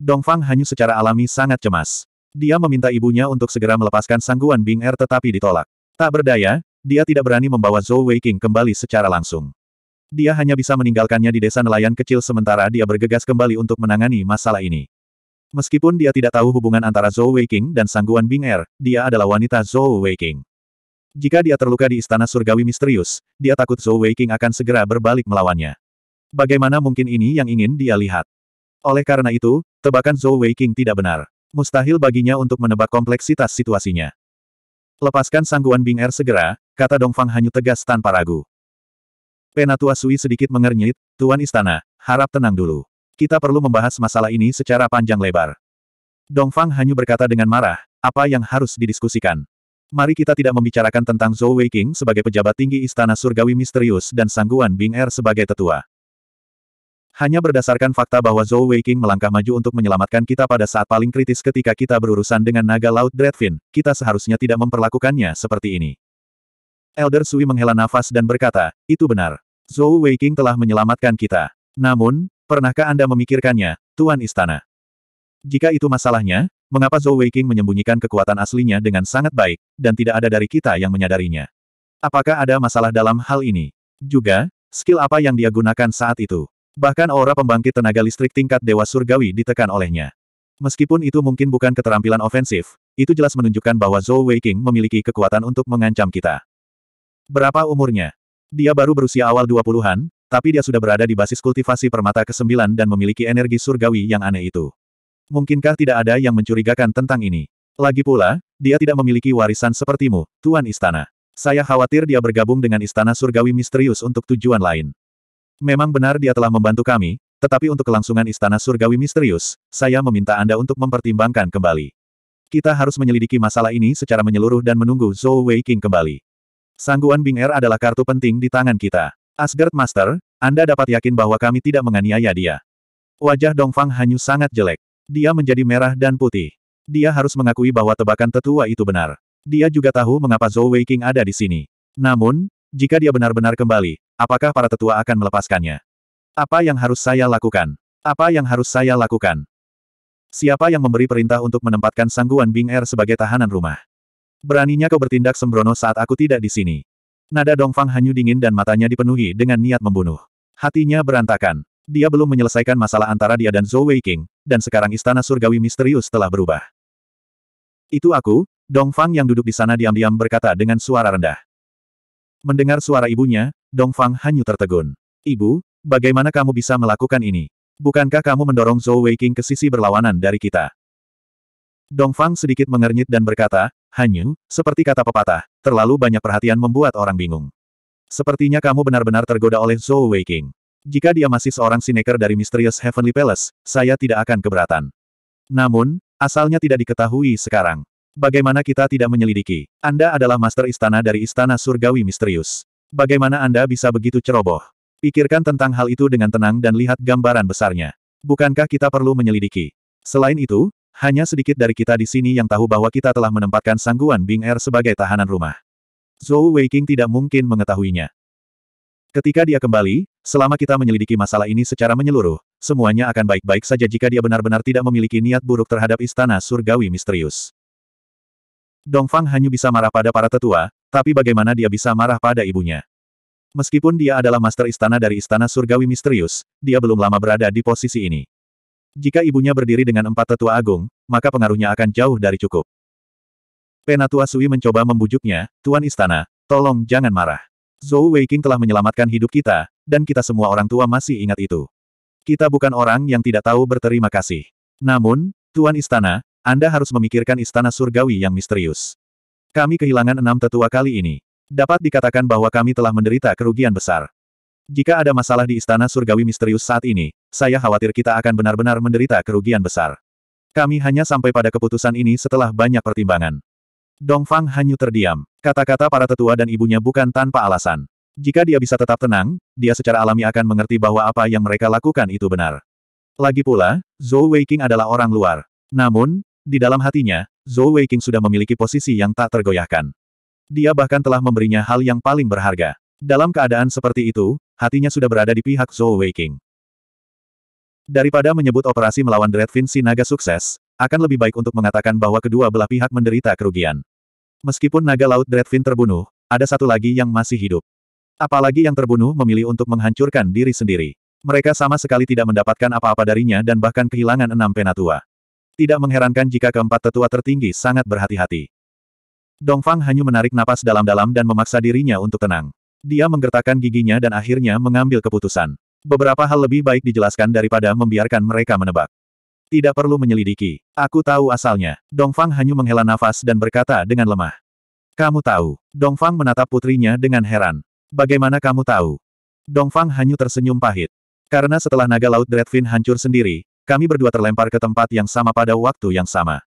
Dongfang Hanyu secara alami sangat cemas. Dia meminta ibunya untuk segera melepaskan sangguan Bing Er tetapi ditolak. Tak berdaya, dia tidak berani membawa Zhou Weiqing kembali secara langsung. Dia hanya bisa meninggalkannya di desa nelayan kecil sementara dia bergegas kembali untuk menangani masalah ini. Meskipun dia tidak tahu hubungan antara Zhou Weiqing dan sangguan Bing Er, dia adalah wanita Zhou Weiqing. Jika dia terluka di istana surgawi misterius, dia takut Zhou Weiqing akan segera berbalik melawannya. Bagaimana mungkin ini yang ingin dia lihat? Oleh karena itu, tebakan Zhou Weiqing tidak benar. Mustahil baginya untuk menebak kompleksitas situasinya. Lepaskan sangguan Bing Er segera, kata Dongfang Hanyu tegas tanpa ragu. Penatua Sui sedikit mengernyit, Tuan Istana, harap tenang dulu. Kita perlu membahas masalah ini secara panjang lebar. Dong Fang hanya berkata dengan marah, apa yang harus didiskusikan. Mari kita tidak membicarakan tentang Zhou Weiqing sebagai pejabat tinggi Istana Surgawi Misterius dan Sangguan Bing Er sebagai tetua. Hanya berdasarkan fakta bahwa Zhou Weiqing melangkah maju untuk menyelamatkan kita pada saat paling kritis ketika kita berurusan dengan naga laut Dreadfin, kita seharusnya tidak memperlakukannya seperti ini. Elder Sui menghela nafas dan berkata, itu benar. Zhou Weiqing telah menyelamatkan kita. Namun, Pernahkah Anda memikirkannya, Tuan Istana? Jika itu masalahnya, mengapa Zhou Weiqing menyembunyikan kekuatan aslinya dengan sangat baik, dan tidak ada dari kita yang menyadarinya? Apakah ada masalah dalam hal ini? Juga, skill apa yang dia gunakan saat itu? Bahkan aura pembangkit tenaga listrik tingkat Dewa Surgawi ditekan olehnya. Meskipun itu mungkin bukan keterampilan ofensif, itu jelas menunjukkan bahwa Zhou Weiqing memiliki kekuatan untuk mengancam kita. Berapa umurnya? Dia baru berusia awal 20-an, tapi dia sudah berada di basis kultivasi permata ke-9 dan memiliki energi surgawi yang aneh itu. Mungkinkah tidak ada yang mencurigakan tentang ini? Lagi pula, dia tidak memiliki warisan sepertimu, Tuan Istana. Saya khawatir dia bergabung dengan Istana Surgawi Misterius untuk tujuan lain. Memang benar dia telah membantu kami, tetapi untuk kelangsungan Istana Surgawi Misterius, saya meminta Anda untuk mempertimbangkan kembali. Kita harus menyelidiki masalah ini secara menyeluruh dan menunggu Zhou Wei King kembali. Sangguan Bing Er adalah kartu penting di tangan kita. Asgard Master, Anda dapat yakin bahwa kami tidak menganiaya dia. Wajah Dongfang Hanyu sangat jelek. Dia menjadi merah dan putih. Dia harus mengakui bahwa tebakan tetua itu benar. Dia juga tahu mengapa Zhou Weiqing ada di sini. Namun, jika dia benar-benar kembali, apakah para tetua akan melepaskannya? Apa yang harus saya lakukan? Apa yang harus saya lakukan? Siapa yang memberi perintah untuk menempatkan sangguan Bing Er sebagai tahanan rumah? Beraninya kau bertindak sembrono saat aku tidak di sini. Nada Dongfang Hanyu dingin dan matanya dipenuhi dengan niat membunuh. Hatinya berantakan. Dia belum menyelesaikan masalah antara dia dan Zhou Weiqing, dan sekarang istana surgawi misterius telah berubah. Itu aku, Dongfang yang duduk di sana diam-diam berkata dengan suara rendah. Mendengar suara ibunya, Dongfang hanyu tertegun. Ibu, bagaimana kamu bisa melakukan ini? Bukankah kamu mendorong Zhou Weiqing ke sisi berlawanan dari kita? Dongfang sedikit mengernyit dan berkata, Hanyu, seperti kata pepatah, terlalu banyak perhatian membuat orang bingung. Sepertinya kamu benar-benar tergoda oleh Zhou Weiqing. Jika dia masih seorang sineker dari Mysterious Heavenly Palace, saya tidak akan keberatan. Namun, asalnya tidak diketahui sekarang. Bagaimana kita tidak menyelidiki? Anda adalah master istana dari Istana Surgawi Misterius. Bagaimana Anda bisa begitu ceroboh? Pikirkan tentang hal itu dengan tenang dan lihat gambaran besarnya. Bukankah kita perlu menyelidiki? Selain itu, hanya sedikit dari kita di sini yang tahu bahwa kita telah menempatkan sangguan Bing Er sebagai tahanan rumah. Zhou Weiqing tidak mungkin mengetahuinya. Ketika dia kembali, selama kita menyelidiki masalah ini secara menyeluruh, semuanya akan baik-baik saja jika dia benar-benar tidak memiliki niat buruk terhadap istana surgawi misterius. Dongfang hanya bisa marah pada para tetua, tapi bagaimana dia bisa marah pada ibunya? Meskipun dia adalah master istana dari istana surgawi misterius, dia belum lama berada di posisi ini. Jika ibunya berdiri dengan empat tetua agung, maka pengaruhnya akan jauh dari cukup. Penatua Sui mencoba membujuknya, Tuan Istana, tolong jangan marah. Zhou Weiqing telah menyelamatkan hidup kita, dan kita semua orang tua masih ingat itu. Kita bukan orang yang tidak tahu berterima kasih. Namun, Tuan Istana, Anda harus memikirkan istana surgawi yang misterius. Kami kehilangan enam tetua kali ini. Dapat dikatakan bahwa kami telah menderita kerugian besar. Jika ada masalah di istana surgawi misterius saat ini, saya khawatir kita akan benar-benar menderita kerugian besar. Kami hanya sampai pada keputusan ini setelah banyak pertimbangan. Dongfang Fang hanyut terdiam. Kata-kata para tetua dan ibunya bukan tanpa alasan. Jika dia bisa tetap tenang, dia secara alami akan mengerti bahwa apa yang mereka lakukan itu benar. Lagi pula, Zhou Weiqing adalah orang luar. Namun, di dalam hatinya, Zhou Weiqing sudah memiliki posisi yang tak tergoyahkan. Dia bahkan telah memberinya hal yang paling berharga. Dalam keadaan seperti itu, hatinya sudah berada di pihak Zhou Weiqing. Daripada menyebut operasi melawan Dreadfin si Naga sukses, akan lebih baik untuk mengatakan bahwa kedua belah pihak menderita kerugian. Meskipun naga laut Dreadfin terbunuh, ada satu lagi yang masih hidup. Apalagi yang terbunuh memilih untuk menghancurkan diri sendiri. Mereka sama sekali tidak mendapatkan apa-apa darinya dan bahkan kehilangan enam penatua. Tidak mengherankan jika keempat tetua tertinggi sangat berhati-hati. Dongfang hanya menarik napas dalam-dalam dan memaksa dirinya untuk tenang. Dia menggertakkan giginya dan akhirnya mengambil keputusan. Beberapa hal lebih baik dijelaskan daripada membiarkan mereka menebak. Tidak perlu menyelidiki. Aku tahu asalnya. Dongfang hanya menghela nafas dan berkata dengan lemah. Kamu tahu. Dongfang menatap putrinya dengan heran. Bagaimana kamu tahu? Dongfang hanya tersenyum pahit. Karena setelah naga laut Dreadfin hancur sendiri, kami berdua terlempar ke tempat yang sama pada waktu yang sama.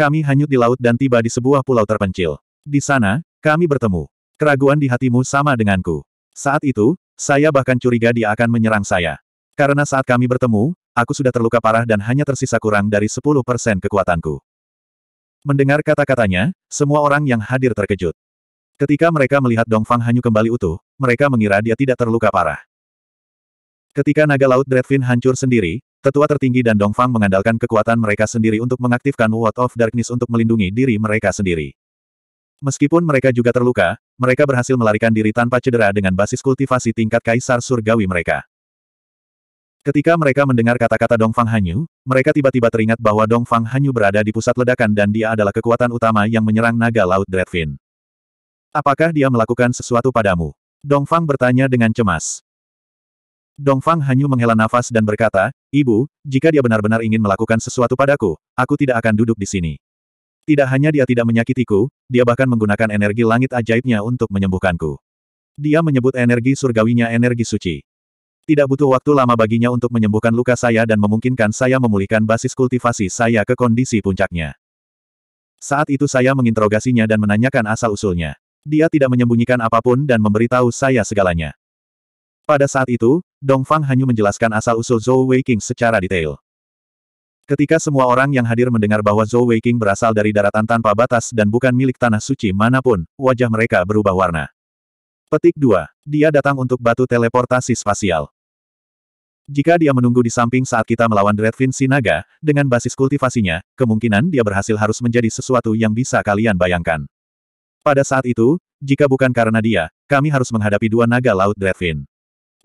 Kami hanyut di laut dan tiba di sebuah pulau terpencil. Di sana, kami bertemu. Keraguan di hatimu sama denganku. Saat itu, saya bahkan curiga dia akan menyerang saya. Karena saat kami bertemu, aku sudah terluka parah dan hanya tersisa kurang dari 10% kekuatanku. Mendengar kata-katanya, semua orang yang hadir terkejut. Ketika mereka melihat Dongfang Hanyu kembali utuh, mereka mengira dia tidak terluka parah. Ketika naga laut Dreadfin hancur sendiri, tetua tertinggi dan Dongfang mengandalkan kekuatan mereka sendiri untuk mengaktifkan World of Darkness untuk melindungi diri mereka sendiri. Meskipun mereka juga terluka, mereka berhasil melarikan diri tanpa cedera dengan basis kultivasi tingkat kaisar surgawi mereka. Ketika mereka mendengar kata-kata Dongfang Hanyu, mereka tiba-tiba teringat bahwa Dongfang Hanyu berada di pusat ledakan dan dia adalah kekuatan utama yang menyerang naga laut Dreadfin. Apakah dia melakukan sesuatu padamu? Dongfang bertanya dengan cemas. Dongfang Hanyu menghela nafas dan berkata, Ibu, jika dia benar-benar ingin melakukan sesuatu padaku, aku tidak akan duduk di sini. Tidak hanya dia tidak menyakitiku, dia bahkan menggunakan energi langit ajaibnya untuk menyembuhkanku. Dia menyebut energi surgawinya energi suci. Tidak butuh waktu lama baginya untuk menyembuhkan luka saya dan memungkinkan saya memulihkan basis kultivasi saya ke kondisi puncaknya. Saat itu saya menginterogasinya dan menanyakan asal-usulnya. Dia tidak menyembunyikan apapun dan memberitahu saya segalanya. Pada saat itu, Dong Fang hanya menjelaskan asal-usul Zhou Weiqing secara detail. Ketika semua orang yang hadir mendengar bahwa Zhou Weiqing berasal dari daratan tanpa batas dan bukan milik tanah suci manapun, wajah mereka berubah warna. Petik 2. Dia datang untuk batu teleportasi spasial. Jika dia menunggu di samping saat kita melawan Redfin Sinaga, dengan basis kultivasinya, kemungkinan dia berhasil harus menjadi sesuatu yang bisa kalian bayangkan. Pada saat itu, jika bukan karena dia, kami harus menghadapi dua naga laut Redfin.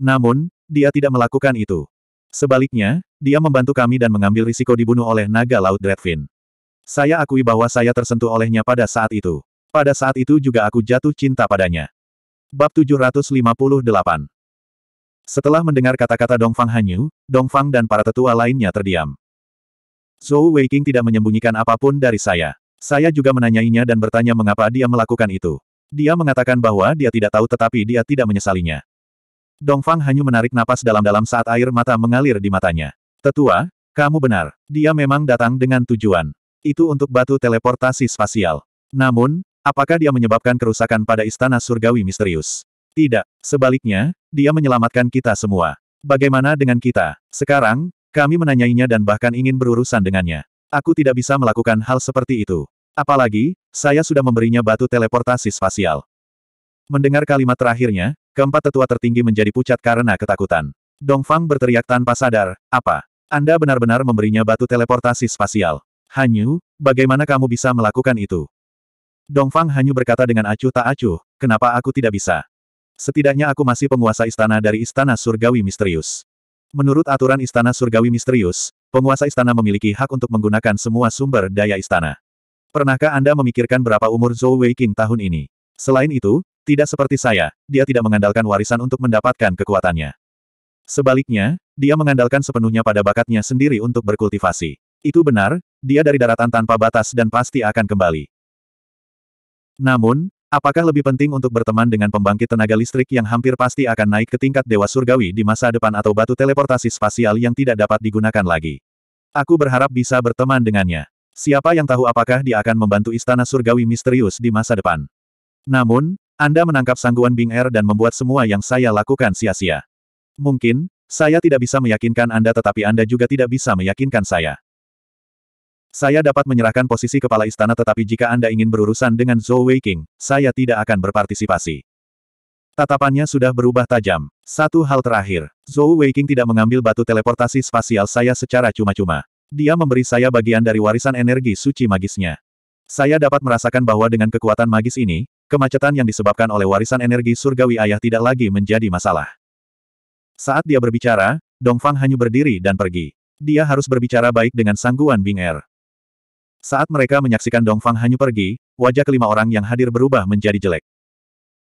Namun, dia tidak melakukan itu. Sebaliknya, dia membantu kami dan mengambil risiko dibunuh oleh naga laut Dreadfin. Saya akui bahwa saya tersentuh olehnya pada saat itu. Pada saat itu juga aku jatuh cinta padanya. Bab 758 Setelah mendengar kata-kata Dongfang Hanyu, Dongfang dan para tetua lainnya terdiam. Zhou Weiking tidak menyembunyikan apapun dari saya. Saya juga menanyainya dan bertanya mengapa dia melakukan itu. Dia mengatakan bahwa dia tidak tahu tetapi dia tidak menyesalinya. Dongfang Hanyu menarik napas dalam-dalam saat air mata mengalir di matanya. Tetua, kamu benar. Dia memang datang dengan tujuan. Itu untuk batu teleportasi spasial. Namun, apakah dia menyebabkan kerusakan pada istana surgawi misterius? Tidak. Sebaliknya, dia menyelamatkan kita semua. Bagaimana dengan kita? Sekarang, kami menanyainya dan bahkan ingin berurusan dengannya. Aku tidak bisa melakukan hal seperti itu. Apalagi, saya sudah memberinya batu teleportasi spasial. Mendengar kalimat terakhirnya, keempat tetua tertinggi menjadi pucat karena ketakutan. Dongfang berteriak tanpa sadar, apa? Anda benar-benar memberinya batu teleportasi spasial. Hanyu, bagaimana kamu bisa melakukan itu? Dongfang Hanyu berkata dengan acuh tak acuh, kenapa aku tidak bisa? Setidaknya aku masih penguasa istana dari istana surgawi misterius. Menurut aturan istana surgawi misterius, penguasa istana memiliki hak untuk menggunakan semua sumber daya istana. Pernahkah Anda memikirkan berapa umur Zhou Weiqing tahun ini? Selain itu, tidak seperti saya, dia tidak mengandalkan warisan untuk mendapatkan kekuatannya. Sebaliknya, dia mengandalkan sepenuhnya pada bakatnya sendiri untuk berkultivasi. Itu benar, dia dari daratan tanpa batas dan pasti akan kembali. Namun, apakah lebih penting untuk berteman dengan pembangkit tenaga listrik yang hampir pasti akan naik ke tingkat dewa surgawi di masa depan atau batu teleportasi spasial yang tidak dapat digunakan lagi? Aku berharap bisa berteman dengannya. Siapa yang tahu apakah dia akan membantu istana surgawi misterius di masa depan? Namun, Anda menangkap sangguan Bing Er dan membuat semua yang saya lakukan sia-sia. Mungkin, saya tidak bisa meyakinkan Anda tetapi Anda juga tidak bisa meyakinkan saya. Saya dapat menyerahkan posisi kepala istana tetapi jika Anda ingin berurusan dengan Zhou Weiqing, saya tidak akan berpartisipasi. Tatapannya sudah berubah tajam. Satu hal terakhir, Zhou Weiqing tidak mengambil batu teleportasi spasial saya secara cuma-cuma. Dia memberi saya bagian dari warisan energi suci magisnya. Saya dapat merasakan bahwa dengan kekuatan magis ini, kemacetan yang disebabkan oleh warisan energi surgawi ayah tidak lagi menjadi masalah. Saat dia berbicara, Dongfang hanya berdiri dan pergi. Dia harus berbicara baik dengan sangguan Bing er. Saat mereka menyaksikan Dongfang hanya pergi, wajah kelima orang yang hadir berubah menjadi jelek.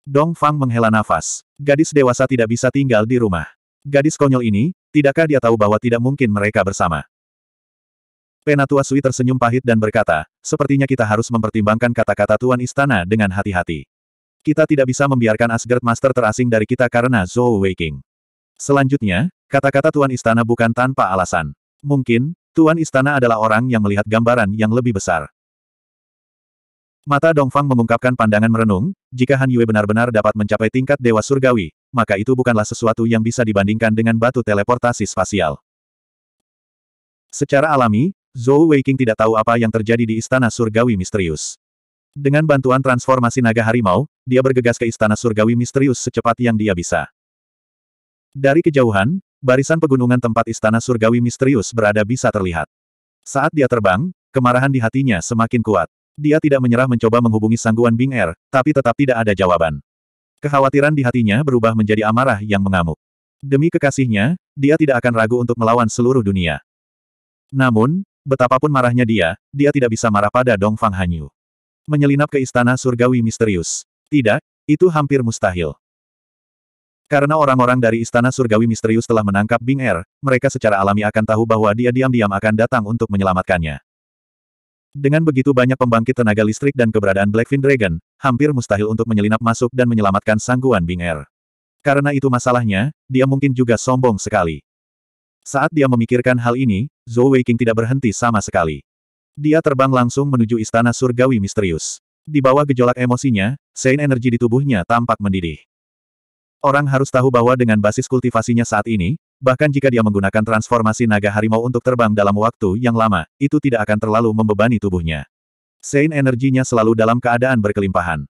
Dongfang menghela nafas. Gadis dewasa tidak bisa tinggal di rumah. Gadis konyol ini, tidakkah dia tahu bahwa tidak mungkin mereka bersama? Penatua Sui tersenyum pahit dan berkata, sepertinya kita harus mempertimbangkan kata-kata Tuan Istana dengan hati-hati. Kita tidak bisa membiarkan Asgard Master terasing dari kita karena Zhou Weiking." Selanjutnya, kata-kata Tuan Istana bukan tanpa alasan. Mungkin, Tuan Istana adalah orang yang melihat gambaran yang lebih besar. Mata Dongfang mengungkapkan pandangan merenung, jika Han Yue benar-benar dapat mencapai tingkat Dewa Surgawi, maka itu bukanlah sesuatu yang bisa dibandingkan dengan batu teleportasi spasial. Secara alami, Zhou Weiqing tidak tahu apa yang terjadi di Istana Surgawi Misterius. Dengan bantuan transformasi naga harimau, dia bergegas ke Istana Surgawi Misterius secepat yang dia bisa. Dari kejauhan, barisan pegunungan tempat istana surgawi misterius berada bisa terlihat. Saat dia terbang, kemarahan di hatinya semakin kuat. Dia tidak menyerah mencoba menghubungi sangguan Bing Er, tapi tetap tidak ada jawaban. Kekhawatiran di hatinya berubah menjadi amarah yang mengamuk. Demi kekasihnya, dia tidak akan ragu untuk melawan seluruh dunia. Namun, betapapun marahnya dia, dia tidak bisa marah pada Dong Fang Hanyu. Menyelinap ke istana surgawi misterius. Tidak, itu hampir mustahil. Karena orang-orang dari Istana Surgawi Misterius telah menangkap Bing Er, mereka secara alami akan tahu bahwa dia diam-diam akan datang untuk menyelamatkannya. Dengan begitu banyak pembangkit tenaga listrik dan keberadaan Blackfin Dragon, hampir mustahil untuk menyelinap masuk dan menyelamatkan sangguan Bing Er. Karena itu masalahnya, dia mungkin juga sombong sekali. Saat dia memikirkan hal ini, Zhou Weiqing tidak berhenti sama sekali. Dia terbang langsung menuju Istana Surgawi Misterius. Di bawah gejolak emosinya, Sein energi di tubuhnya tampak mendidih. Orang harus tahu bahwa dengan basis kultivasinya saat ini, bahkan jika dia menggunakan transformasi naga harimau untuk terbang dalam waktu yang lama, itu tidak akan terlalu membebani tubuhnya. Sein energinya selalu dalam keadaan berkelimpahan.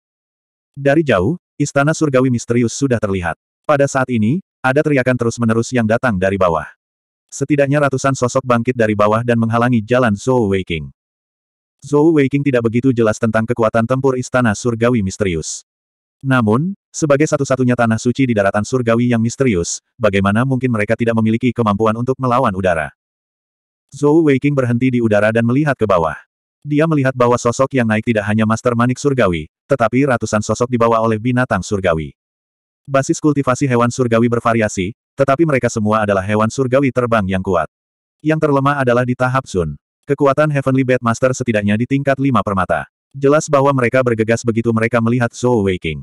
Dari jauh, istana surgawi misterius sudah terlihat. Pada saat ini, ada teriakan terus-menerus yang datang dari bawah. Setidaknya ratusan sosok bangkit dari bawah dan menghalangi jalan Zhou Weiking. Zhou Weiking tidak begitu jelas tentang kekuatan tempur istana surgawi misterius. Namun, sebagai satu-satunya tanah suci di daratan surgawi yang misterius, bagaimana mungkin mereka tidak memiliki kemampuan untuk melawan udara? Zhou Weiqing berhenti di udara dan melihat ke bawah. Dia melihat bahwa sosok yang naik tidak hanya Master Manik Surgawi, tetapi ratusan sosok dibawa oleh binatang surgawi. Basis kultivasi hewan surgawi bervariasi, tetapi mereka semua adalah hewan surgawi terbang yang kuat. Yang terlemah adalah di tahap Sun. Kekuatan Heavenly Batmaster setidaknya di tingkat lima permata. Jelas bahwa mereka bergegas begitu mereka melihat Zhou Weiqing.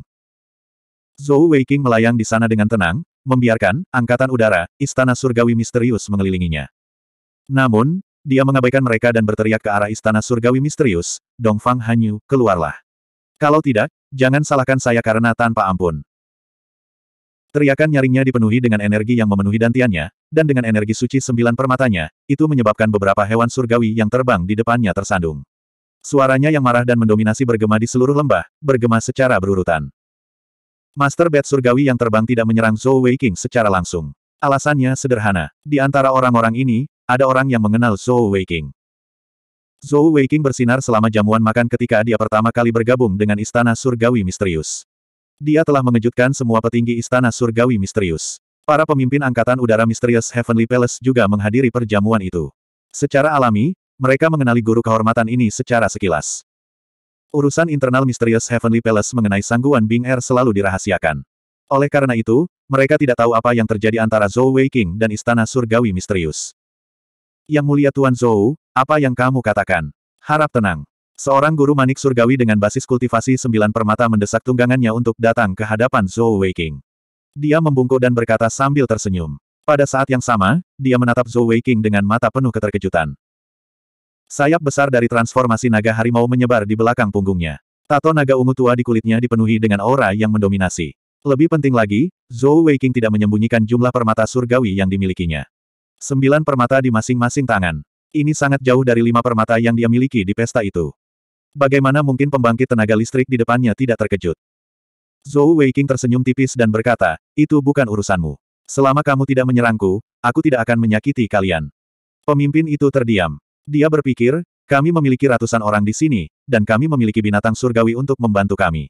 Zhou Weiqing melayang di sana dengan tenang, membiarkan angkatan udara, istana surgawi misterius mengelilinginya. Namun, dia mengabaikan mereka dan berteriak ke arah istana surgawi misterius, Dongfang Hanyu, keluarlah. Kalau tidak, jangan salahkan saya karena tanpa ampun. Teriakan nyaringnya dipenuhi dengan energi yang memenuhi dantiannya, dan dengan energi suci sembilan permatanya, itu menyebabkan beberapa hewan surgawi yang terbang di depannya tersandung. Suaranya yang marah dan mendominasi bergema di seluruh lembah, bergema secara berurutan. Master Bat Surgawi yang terbang tidak menyerang Zhou Weiqing secara langsung. Alasannya sederhana. Di antara orang-orang ini, ada orang yang mengenal Zhou Weiqing. Zhou Weiqing bersinar selama jamuan makan ketika dia pertama kali bergabung dengan Istana Surgawi Misterius. Dia telah mengejutkan semua petinggi Istana Surgawi Misterius. Para pemimpin Angkatan Udara Misterius Heavenly Palace juga menghadiri perjamuan itu. Secara alami, mereka mengenali guru kehormatan ini secara sekilas. Urusan internal misterius Heavenly Palace mengenai sangguan Bing Er selalu dirahasiakan. Oleh karena itu, mereka tidak tahu apa yang terjadi antara Zhou Wei King dan Istana Surgawi Misterius. Yang mulia Tuan Zhou, apa yang kamu katakan? Harap tenang. Seorang guru manik surgawi dengan basis kultivasi sembilan permata mendesak tunggangannya untuk datang ke hadapan Zhou Wei King. Dia membungkuk dan berkata sambil tersenyum. Pada saat yang sama, dia menatap Zhou Wei King dengan mata penuh keterkejutan. Sayap besar dari transformasi naga harimau menyebar di belakang punggungnya. Tato naga ungu tua di kulitnya dipenuhi dengan aura yang mendominasi. Lebih penting lagi, Zhou Weiqing tidak menyembunyikan jumlah permata surgawi yang dimilikinya. Sembilan permata di masing-masing tangan. Ini sangat jauh dari lima permata yang dia miliki di pesta itu. Bagaimana mungkin pembangkit tenaga listrik di depannya tidak terkejut? Zhou Weiqing tersenyum tipis dan berkata, itu bukan urusanmu. Selama kamu tidak menyerangku, aku tidak akan menyakiti kalian. Pemimpin itu terdiam. Dia berpikir, kami memiliki ratusan orang di sini, dan kami memiliki binatang surgawi untuk membantu kami.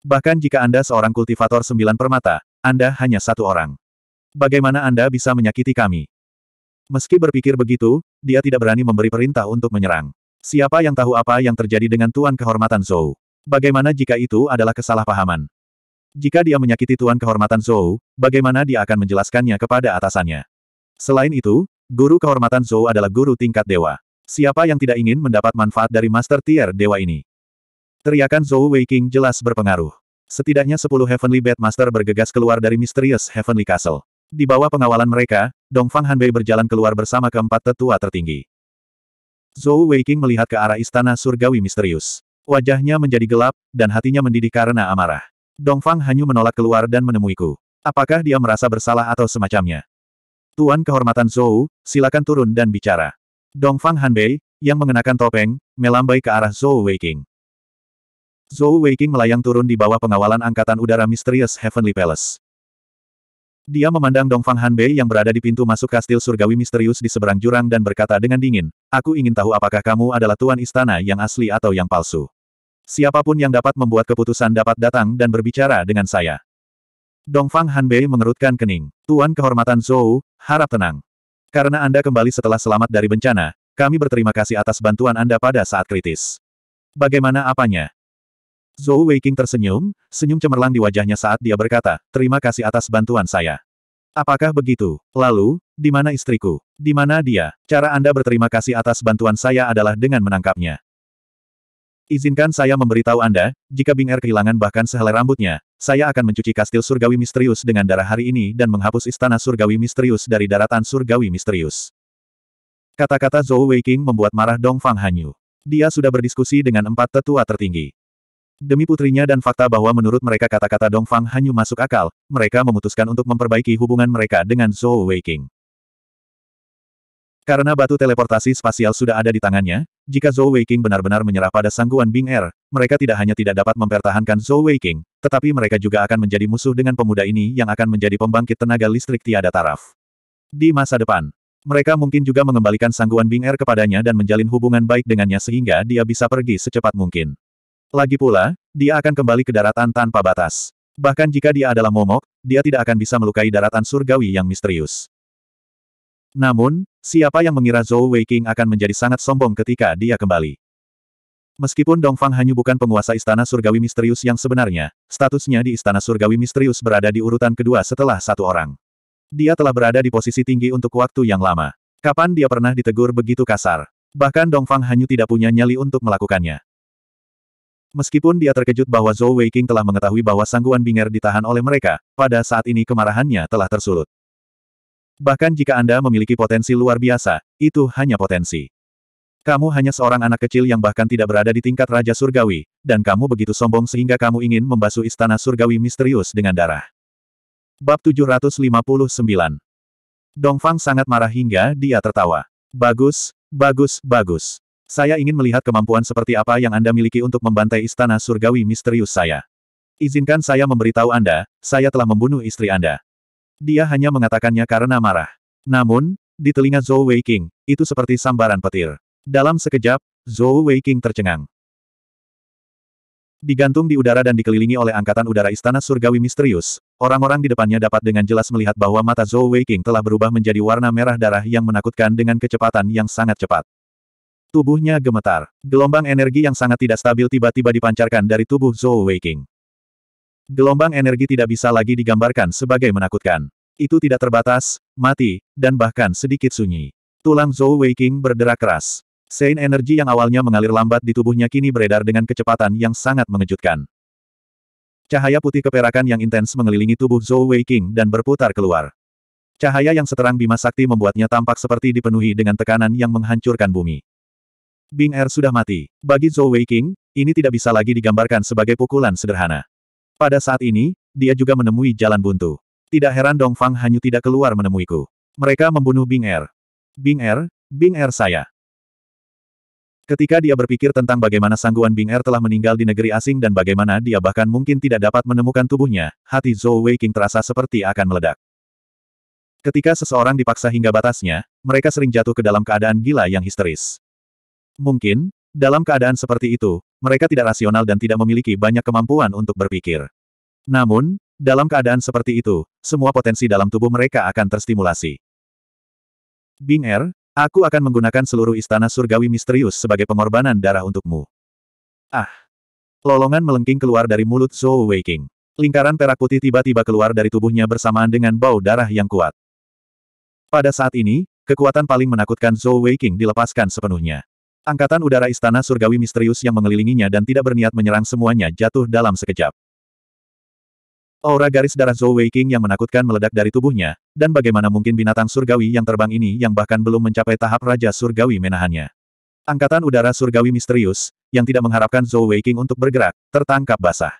Bahkan jika Anda seorang kultivator sembilan permata, Anda hanya satu orang. Bagaimana Anda bisa menyakiti kami? Meski berpikir begitu, dia tidak berani memberi perintah untuk menyerang. Siapa yang tahu apa yang terjadi dengan Tuan Kehormatan Zhou? Bagaimana jika itu adalah kesalahpahaman? Jika dia menyakiti Tuan Kehormatan Zhou, bagaimana dia akan menjelaskannya kepada atasannya? Selain itu, guru kehormatan Zhou adalah guru tingkat dewa. Siapa yang tidak ingin mendapat manfaat dari Master Tier Dewa ini? Teriakan Zhou Weiking jelas berpengaruh. Setidaknya sepuluh Heavenly Bad Master bergegas keluar dari misterius Heavenly Castle. Di bawah pengawalan mereka, Dongfang Hanbei berjalan keluar bersama keempat tetua tertinggi. Zhou Weiking melihat ke arah istana surgawi misterius. Wajahnya menjadi gelap, dan hatinya mendidih karena amarah. Dongfang hanya menolak keluar dan menemuiku. Apakah dia merasa bersalah atau semacamnya? Tuan kehormatan Zhou, silakan turun dan bicara. Dongfang Hanbei, yang mengenakan topeng, melambai ke arah Zhou Weiqing. Zhou Weiqing melayang turun di bawah pengawalan Angkatan Udara Misterius Heavenly Palace. Dia memandang Dongfang Hanbei yang berada di pintu masuk kastil surgawi misterius di seberang jurang dan berkata dengan dingin, Aku ingin tahu apakah kamu adalah tuan istana yang asli atau yang palsu. Siapapun yang dapat membuat keputusan dapat datang dan berbicara dengan saya. Dongfang Hanbei mengerutkan kening. Tuan kehormatan Zhou, harap tenang. Karena Anda kembali setelah selamat dari bencana, kami berterima kasih atas bantuan Anda pada saat kritis. Bagaimana apanya? Zhou Weiqing tersenyum, senyum cemerlang di wajahnya saat dia berkata, terima kasih atas bantuan saya. Apakah begitu? Lalu, di mana istriku? Di mana dia? Cara Anda berterima kasih atas bantuan saya adalah dengan menangkapnya. Izinkan saya memberitahu Anda, jika Bing Er kehilangan bahkan sehelai rambutnya, saya akan mencuci kastil surgawi misterius dengan darah hari ini dan menghapus istana surgawi misterius dari daratan surgawi misterius. Kata-kata Zhou Weiqing membuat marah Dong Fang Hanyu. Dia sudah berdiskusi dengan empat tetua tertinggi. Demi putrinya dan fakta bahwa menurut mereka kata-kata Dong Fang Hanyu masuk akal, mereka memutuskan untuk memperbaiki hubungan mereka dengan Zhou Weiqing. Karena batu teleportasi spasial sudah ada di tangannya, jika Zhou Weiqing benar-benar menyerah pada sangguan Bing Er, mereka tidak hanya tidak dapat mempertahankan Zhou Weiqing, tetapi mereka juga akan menjadi musuh dengan pemuda ini yang akan menjadi pembangkit tenaga listrik tiada taraf. Di masa depan, mereka mungkin juga mengembalikan sangguan Bing Er kepadanya dan menjalin hubungan baik dengannya sehingga dia bisa pergi secepat mungkin. Lagi pula, dia akan kembali ke daratan tanpa batas. Bahkan jika dia adalah momok, dia tidak akan bisa melukai daratan surgawi yang misterius. Namun, Siapa yang mengira Zhou Weiqing akan menjadi sangat sombong ketika dia kembali? Meskipun Dongfang Hanyu bukan penguasa Istana Surgawi Misterius yang sebenarnya, statusnya di Istana Surgawi Misterius berada di urutan kedua setelah satu orang. Dia telah berada di posisi tinggi untuk waktu yang lama. Kapan dia pernah ditegur begitu kasar? Bahkan Dongfang Hanyu tidak punya nyali untuk melakukannya. Meskipun dia terkejut bahwa Zhou Weiqing telah mengetahui bahwa sangguan Binger ditahan oleh mereka, pada saat ini kemarahannya telah tersulut. Bahkan jika Anda memiliki potensi luar biasa, itu hanya potensi. Kamu hanya seorang anak kecil yang bahkan tidak berada di tingkat Raja Surgawi, dan kamu begitu sombong sehingga kamu ingin membasuh istana surgawi misterius dengan darah. Bab 759 Dongfang sangat marah hingga dia tertawa. Bagus, bagus, bagus. Saya ingin melihat kemampuan seperti apa yang Anda miliki untuk membantai istana surgawi misterius saya. Izinkan saya memberitahu Anda, saya telah membunuh istri Anda. Dia hanya mengatakannya karena marah. Namun, di telinga Zhou Weiqing, itu seperti sambaran petir. Dalam sekejap, Zhou Weiqing tercengang. Digantung di udara dan dikelilingi oleh angkatan udara istana surgawi misterius, orang-orang di depannya dapat dengan jelas melihat bahwa mata Zhou Weiqing telah berubah menjadi warna merah darah yang menakutkan dengan kecepatan yang sangat cepat. Tubuhnya gemetar. Gelombang energi yang sangat tidak stabil tiba-tiba dipancarkan dari tubuh Zhou Weiqing. Gelombang energi tidak bisa lagi digambarkan sebagai menakutkan. Itu tidak terbatas, mati, dan bahkan sedikit sunyi. Tulang Zhou Weiqing berderak keras. Sein energi yang awalnya mengalir lambat di tubuhnya kini beredar dengan kecepatan yang sangat mengejutkan. Cahaya putih keperakan yang intens mengelilingi tubuh Zhou Weiqing dan berputar keluar. Cahaya yang seterang Bima Sakti membuatnya tampak seperti dipenuhi dengan tekanan yang menghancurkan bumi. Bing Er sudah mati. Bagi Zhou Weiqing, ini tidak bisa lagi digambarkan sebagai pukulan sederhana. Pada saat ini, dia juga menemui jalan buntu. Tidak heran Dong Fang hanya tidak keluar menemuiku. Mereka membunuh Bing Er. Bing Er, Bing Er saya. Ketika dia berpikir tentang bagaimana sangguan Bing Er telah meninggal di negeri asing dan bagaimana dia bahkan mungkin tidak dapat menemukan tubuhnya, hati Zhou Wei King terasa seperti akan meledak. Ketika seseorang dipaksa hingga batasnya, mereka sering jatuh ke dalam keadaan gila yang histeris. Mungkin, dalam keadaan seperti itu, mereka tidak rasional dan tidak memiliki banyak kemampuan untuk berpikir. Namun, dalam keadaan seperti itu, semua potensi dalam tubuh mereka akan terstimulasi. Bing Er, aku akan menggunakan seluruh istana surgawi misterius sebagai pengorbanan darah untukmu. Ah! Lolongan melengking keluar dari mulut Zhou Weiqing. Lingkaran perak putih tiba-tiba keluar dari tubuhnya bersamaan dengan bau darah yang kuat. Pada saat ini, kekuatan paling menakutkan Zhou Weiqing dilepaskan sepenuhnya. Angkatan udara istana surgawi misterius yang mengelilinginya dan tidak berniat menyerang semuanya jatuh dalam sekejap. Aura garis darah Zhou Weiqing yang menakutkan meledak dari tubuhnya, dan bagaimana mungkin binatang surgawi yang terbang ini yang bahkan belum mencapai tahap Raja Surgawi menahannya. Angkatan udara surgawi misterius, yang tidak mengharapkan Zhou Weiqing untuk bergerak, tertangkap basah.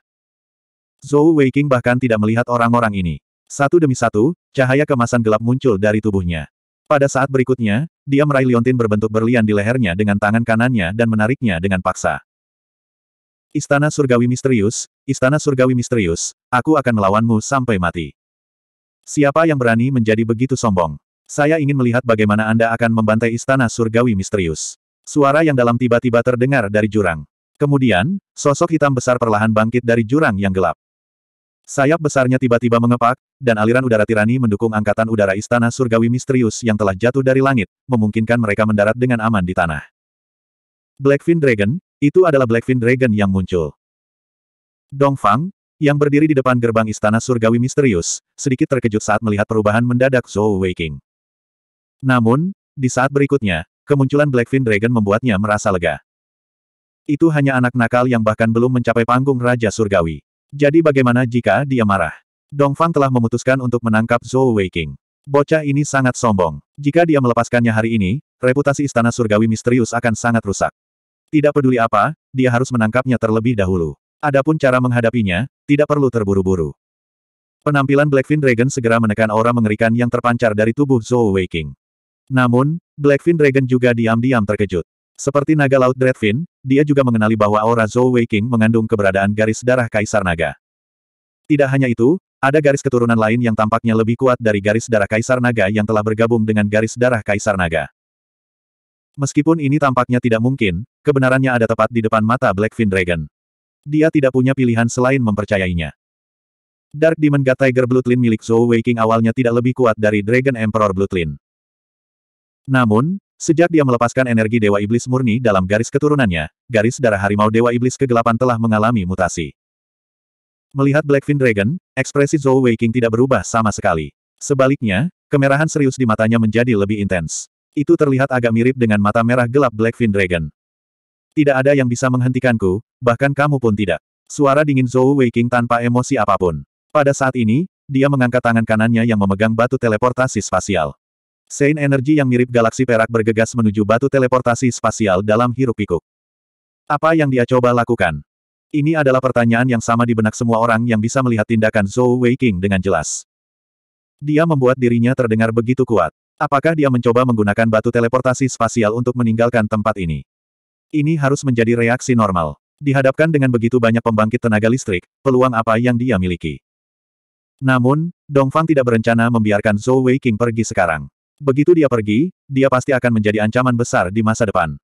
Zhou Weiqing bahkan tidak melihat orang-orang ini. Satu demi satu, cahaya kemasan gelap muncul dari tubuhnya. Pada saat berikutnya, dia meraih liontin berbentuk berlian di lehernya dengan tangan kanannya dan menariknya dengan paksa. Istana Surgawi Misterius, Istana Surgawi Misterius, aku akan melawanmu sampai mati. Siapa yang berani menjadi begitu sombong? Saya ingin melihat bagaimana Anda akan membantai Istana Surgawi Misterius. Suara yang dalam tiba-tiba terdengar dari jurang. Kemudian, sosok hitam besar perlahan bangkit dari jurang yang gelap. Sayap besarnya tiba-tiba mengepak, dan aliran udara tirani mendukung angkatan udara istana surgawi misterius yang telah jatuh dari langit, memungkinkan mereka mendarat dengan aman di tanah. Blackfin Dragon, itu adalah Blackfin Dragon yang muncul. Dongfang, yang berdiri di depan gerbang istana surgawi misterius, sedikit terkejut saat melihat perubahan mendadak Zhou Weiking. Namun, di saat berikutnya, kemunculan Blackfin Dragon membuatnya merasa lega. Itu hanya anak nakal yang bahkan belum mencapai panggung Raja Surgawi. Jadi bagaimana jika dia marah? Dongfang telah memutuskan untuk menangkap Zhou Weiqing. Bocah ini sangat sombong. Jika dia melepaskannya hari ini, reputasi istana surgawi misterius akan sangat rusak. Tidak peduli apa, dia harus menangkapnya terlebih dahulu. Adapun cara menghadapinya, tidak perlu terburu-buru. Penampilan Blackfin Dragon segera menekan aura mengerikan yang terpancar dari tubuh Zhou Weiqing. Namun, Blackfin Dragon juga diam-diam terkejut. Seperti naga laut Dreadfin, dia juga mengenali bahwa aura Zhou Wei mengandung keberadaan garis darah Kaisar Naga. Tidak hanya itu, ada garis keturunan lain yang tampaknya lebih kuat dari garis darah Kaisar Naga yang telah bergabung dengan garis darah Kaisar Naga. Meskipun ini tampaknya tidak mungkin, kebenarannya ada tepat di depan mata Blackfin Dragon. Dia tidak punya pilihan selain mempercayainya. Dark Demon God Tiger Bloodline milik Zhou Weiqing awalnya tidak lebih kuat dari Dragon Emperor Bloodline. Namun, Sejak dia melepaskan energi Dewa Iblis murni dalam garis keturunannya, garis darah harimau Dewa Iblis kegelapan telah mengalami mutasi. Melihat Blackfin Dragon, ekspresi Zhou Weiqing tidak berubah sama sekali. Sebaliknya, kemerahan serius di matanya menjadi lebih intens. Itu terlihat agak mirip dengan mata merah gelap Blackfin Dragon. Tidak ada yang bisa menghentikanku, bahkan kamu pun tidak. Suara dingin Zhou Weiqing tanpa emosi apapun. Pada saat ini, dia mengangkat tangan kanannya yang memegang batu teleportasi spasial. Sein energi yang mirip galaksi perak bergegas menuju batu teleportasi spasial dalam hiruk-pikuk. Apa yang dia coba lakukan? Ini adalah pertanyaan yang sama di benak semua orang yang bisa melihat tindakan Zhou Weiqing dengan jelas. Dia membuat dirinya terdengar begitu kuat. Apakah dia mencoba menggunakan batu teleportasi spasial untuk meninggalkan tempat ini? Ini harus menjadi reaksi normal. Dihadapkan dengan begitu banyak pembangkit tenaga listrik, peluang apa yang dia miliki? Namun, Dongfang tidak berencana membiarkan Zhou Weiqing pergi sekarang. Begitu dia pergi, dia pasti akan menjadi ancaman besar di masa depan.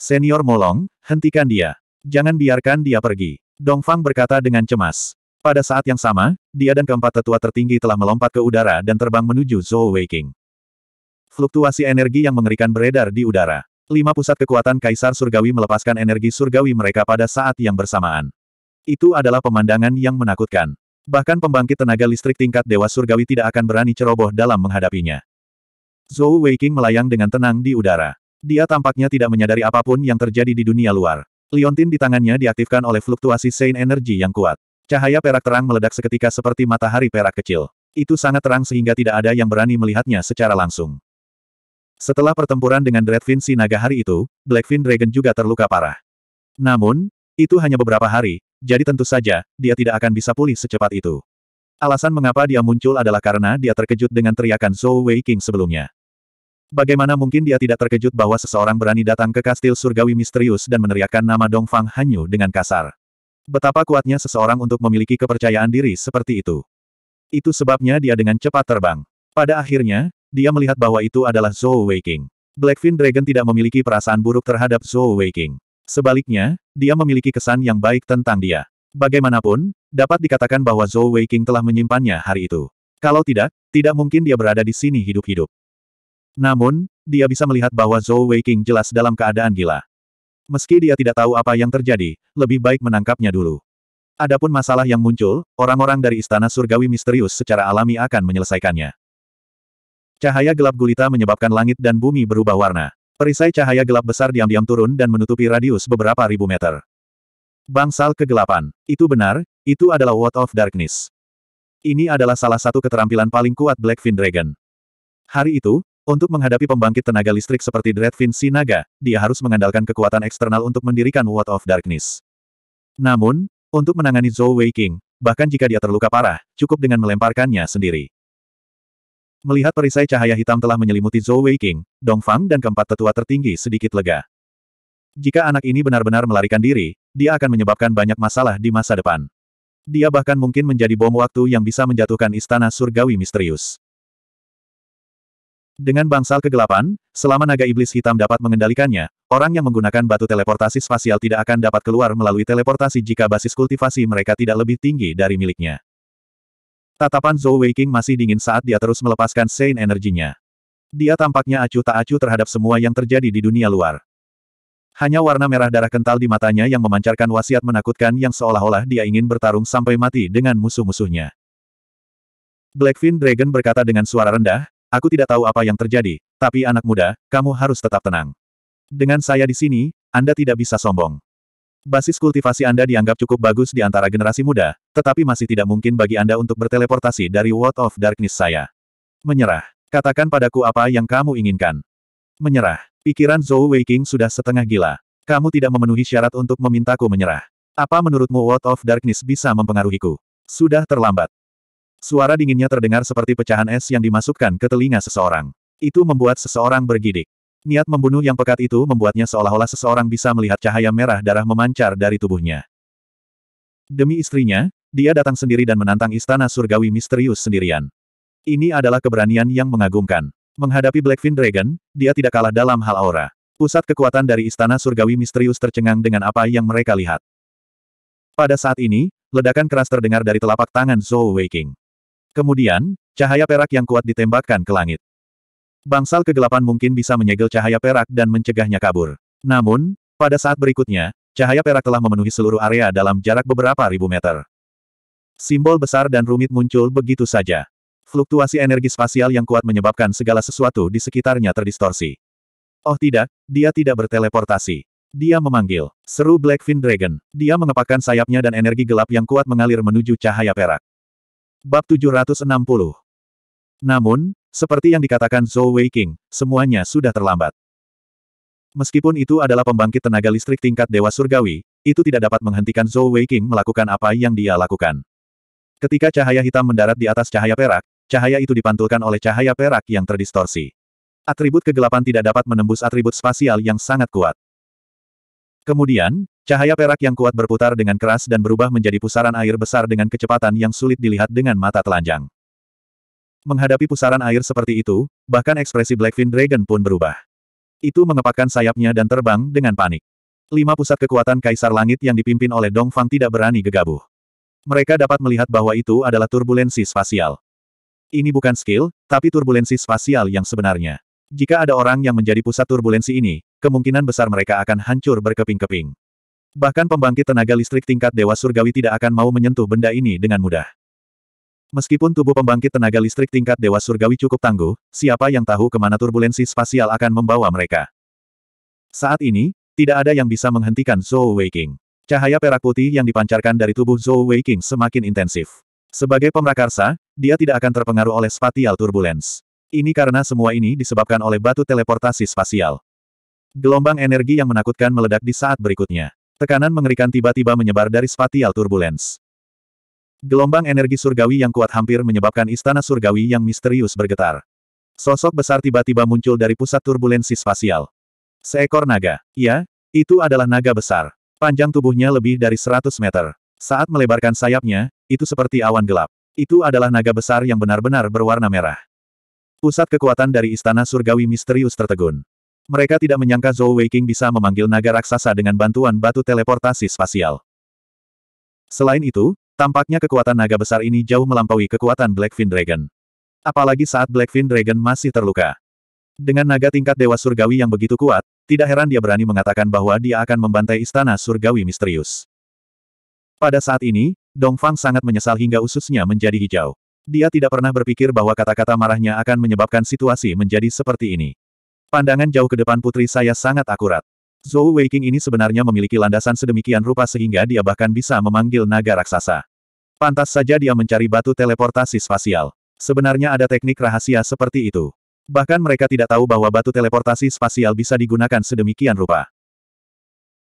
Senior Molong, hentikan dia. Jangan biarkan dia pergi. Dongfang berkata dengan cemas. Pada saat yang sama, dia dan keempat tetua tertinggi telah melompat ke udara dan terbang menuju Zhou Weiqing. Fluktuasi energi yang mengerikan beredar di udara. Lima pusat kekuatan Kaisar Surgawi melepaskan energi surgawi mereka pada saat yang bersamaan. Itu adalah pemandangan yang menakutkan. Bahkan pembangkit tenaga listrik tingkat Dewa Surgawi tidak akan berani ceroboh dalam menghadapinya. Zhou Weiqing melayang dengan tenang di udara. Dia tampaknya tidak menyadari apapun yang terjadi di dunia luar. Liontin di tangannya diaktifkan oleh fluktuasi Sein Energy yang kuat. Cahaya perak terang meledak seketika seperti matahari perak kecil. Itu sangat terang sehingga tidak ada yang berani melihatnya secara langsung. Setelah pertempuran dengan Dreadfin si naga hari itu, Blackfin Dragon juga terluka parah. Namun, itu hanya beberapa hari, jadi tentu saja, dia tidak akan bisa pulih secepat itu. Alasan mengapa dia muncul adalah karena dia terkejut dengan teriakan Zhou Wei sebelumnya. Bagaimana mungkin dia tidak terkejut bahwa seseorang berani datang ke kastil surgawi misterius dan meneriakkan nama Dongfang Hanyu dengan kasar. Betapa kuatnya seseorang untuk memiliki kepercayaan diri seperti itu. Itu sebabnya dia dengan cepat terbang. Pada akhirnya, dia melihat bahwa itu adalah Zhou Weiqing. Blackfin Dragon tidak memiliki perasaan buruk terhadap Zhou Weiqing. Sebaliknya, dia memiliki kesan yang baik tentang dia. Bagaimanapun, dapat dikatakan bahwa Zhou Weiqing telah menyimpannya hari itu. Kalau tidak, tidak mungkin dia berada di sini hidup-hidup. Namun, dia bisa melihat bahwa Zhou Weiqing jelas dalam keadaan gila. Meski dia tidak tahu apa yang terjadi, lebih baik menangkapnya dulu. Adapun masalah yang muncul, orang-orang dari Istana Surgawi Misterius secara alami akan menyelesaikannya. Cahaya gelap gulita menyebabkan langit dan bumi berubah warna. Perisai cahaya gelap besar diam-diam turun dan menutupi radius beberapa ribu meter. Bangsal kegelapan. Itu benar, itu adalah What of Darkness. Ini adalah salah satu keterampilan paling kuat Blackfin Dragon. Hari itu, untuk menghadapi pembangkit tenaga listrik seperti Dreadfin Sinaga, dia harus mengandalkan kekuatan eksternal untuk mendirikan World of Darkness. Namun, untuk menangani Zhou Weiqing, bahkan jika dia terluka parah, cukup dengan melemparkannya sendiri. Melihat perisai cahaya hitam telah menyelimuti Zhou Weiqing, Dong Fang dan keempat tetua tertinggi sedikit lega. Jika anak ini benar-benar melarikan diri, dia akan menyebabkan banyak masalah di masa depan. Dia bahkan mungkin menjadi bom waktu yang bisa menjatuhkan istana surgawi misterius. Dengan bangsal kegelapan, selama naga iblis hitam dapat mengendalikannya, orang yang menggunakan batu teleportasi spasial tidak akan dapat keluar melalui teleportasi jika basis kultivasi mereka tidak lebih tinggi dari miliknya. Tatapan Zhou Weiqing masih dingin saat dia terus melepaskan Sein energinya. Dia tampaknya acuh tak acuh terhadap semua yang terjadi di dunia luar. Hanya warna merah darah kental di matanya yang memancarkan wasiat menakutkan yang seolah-olah dia ingin bertarung sampai mati dengan musuh-musuhnya. Blackfin Dragon berkata dengan suara rendah, Aku tidak tahu apa yang terjadi, tapi anak muda, kamu harus tetap tenang. Dengan saya di sini, Anda tidak bisa sombong. Basis kultivasi Anda dianggap cukup bagus di antara generasi muda, tetapi masih tidak mungkin bagi Anda untuk berteleportasi dari World of Darkness saya. Menyerah. Katakan padaku apa yang kamu inginkan. Menyerah. Pikiran Zhou Weiqing sudah setengah gila. Kamu tidak memenuhi syarat untuk memintaku menyerah. Apa menurutmu World of Darkness bisa mempengaruhiku? Sudah terlambat. Suara dinginnya terdengar seperti pecahan es yang dimasukkan ke telinga seseorang. Itu membuat seseorang bergidik. Niat membunuh yang pekat itu membuatnya seolah-olah seseorang bisa melihat cahaya merah darah memancar dari tubuhnya. Demi istrinya, dia datang sendiri dan menantang istana surgawi misterius sendirian. Ini adalah keberanian yang mengagumkan. Menghadapi Blackfin Dragon, dia tidak kalah dalam hal aura. Pusat kekuatan dari istana surgawi misterius tercengang dengan apa yang mereka lihat. Pada saat ini, ledakan keras terdengar dari telapak tangan Zhou Weiking. Kemudian, cahaya perak yang kuat ditembakkan ke langit. Bangsal kegelapan mungkin bisa menyegel cahaya perak dan mencegahnya kabur. Namun, pada saat berikutnya, cahaya perak telah memenuhi seluruh area dalam jarak beberapa ribu meter. Simbol besar dan rumit muncul begitu saja. Fluktuasi energi spasial yang kuat menyebabkan segala sesuatu di sekitarnya terdistorsi. Oh tidak, dia tidak berteleportasi. Dia memanggil, seru Blackfin Dragon. Dia mengepakkan sayapnya dan energi gelap yang kuat mengalir menuju cahaya perak. Bab 760 Namun, seperti yang dikatakan Zhou Weiqing, semuanya sudah terlambat. Meskipun itu adalah pembangkit tenaga listrik tingkat Dewa Surgawi, itu tidak dapat menghentikan Zhou Weiqing melakukan apa yang dia lakukan. Ketika cahaya hitam mendarat di atas cahaya perak, cahaya itu dipantulkan oleh cahaya perak yang terdistorsi. Atribut kegelapan tidak dapat menembus atribut spasial yang sangat kuat. Kemudian, cahaya perak yang kuat berputar dengan keras dan berubah menjadi pusaran air besar dengan kecepatan yang sulit dilihat dengan mata telanjang. Menghadapi pusaran air seperti itu, bahkan ekspresi Blackfin Dragon pun berubah. Itu mengepakkan sayapnya dan terbang dengan panik. Lima pusat kekuatan Kaisar Langit yang dipimpin oleh Dong Fang tidak berani gegabah. Mereka dapat melihat bahwa itu adalah turbulensi spasial. Ini bukan skill, tapi turbulensi spasial yang sebenarnya. Jika ada orang yang menjadi pusat turbulensi ini, kemungkinan besar mereka akan hancur berkeping-keping. Bahkan pembangkit tenaga listrik tingkat Dewa Surgawi tidak akan mau menyentuh benda ini dengan mudah. Meskipun tubuh pembangkit tenaga listrik tingkat Dewa Surgawi cukup tangguh, siapa yang tahu kemana turbulensi spasial akan membawa mereka. Saat ini, tidak ada yang bisa menghentikan Zhou Weiking. Cahaya perak putih yang dipancarkan dari tubuh Zhou Weiking semakin intensif. Sebagai pemrakarsa, dia tidak akan terpengaruh oleh spatial turbulensi. Ini karena semua ini disebabkan oleh batu teleportasi spasial. Gelombang energi yang menakutkan meledak di saat berikutnya. Tekanan mengerikan tiba-tiba menyebar dari spatial turbulence. Gelombang energi surgawi yang kuat hampir menyebabkan istana surgawi yang misterius bergetar. Sosok besar tiba-tiba muncul dari pusat turbulensi spasial. Seekor naga. Ya, itu adalah naga besar. Panjang tubuhnya lebih dari 100 meter. Saat melebarkan sayapnya, itu seperti awan gelap. Itu adalah naga besar yang benar-benar berwarna merah. Pusat kekuatan dari istana surgawi misterius tertegun. Mereka tidak menyangka Zhou Weiqing bisa memanggil naga raksasa dengan bantuan batu teleportasi spasial. Selain itu, tampaknya kekuatan naga besar ini jauh melampaui kekuatan Blackfin Dragon. Apalagi saat Blackfin Dragon masih terluka. Dengan naga tingkat Dewa Surgawi yang begitu kuat, tidak heran dia berani mengatakan bahwa dia akan membantai istana surgawi misterius. Pada saat ini, Dongfang sangat menyesal hingga ususnya menjadi hijau. Dia tidak pernah berpikir bahwa kata-kata marahnya akan menyebabkan situasi menjadi seperti ini. Pandangan jauh ke depan putri saya sangat akurat. Zhou Weiqing ini sebenarnya memiliki landasan sedemikian rupa sehingga dia bahkan bisa memanggil naga raksasa. Pantas saja dia mencari batu teleportasi spasial. Sebenarnya ada teknik rahasia seperti itu. Bahkan mereka tidak tahu bahwa batu teleportasi spasial bisa digunakan sedemikian rupa.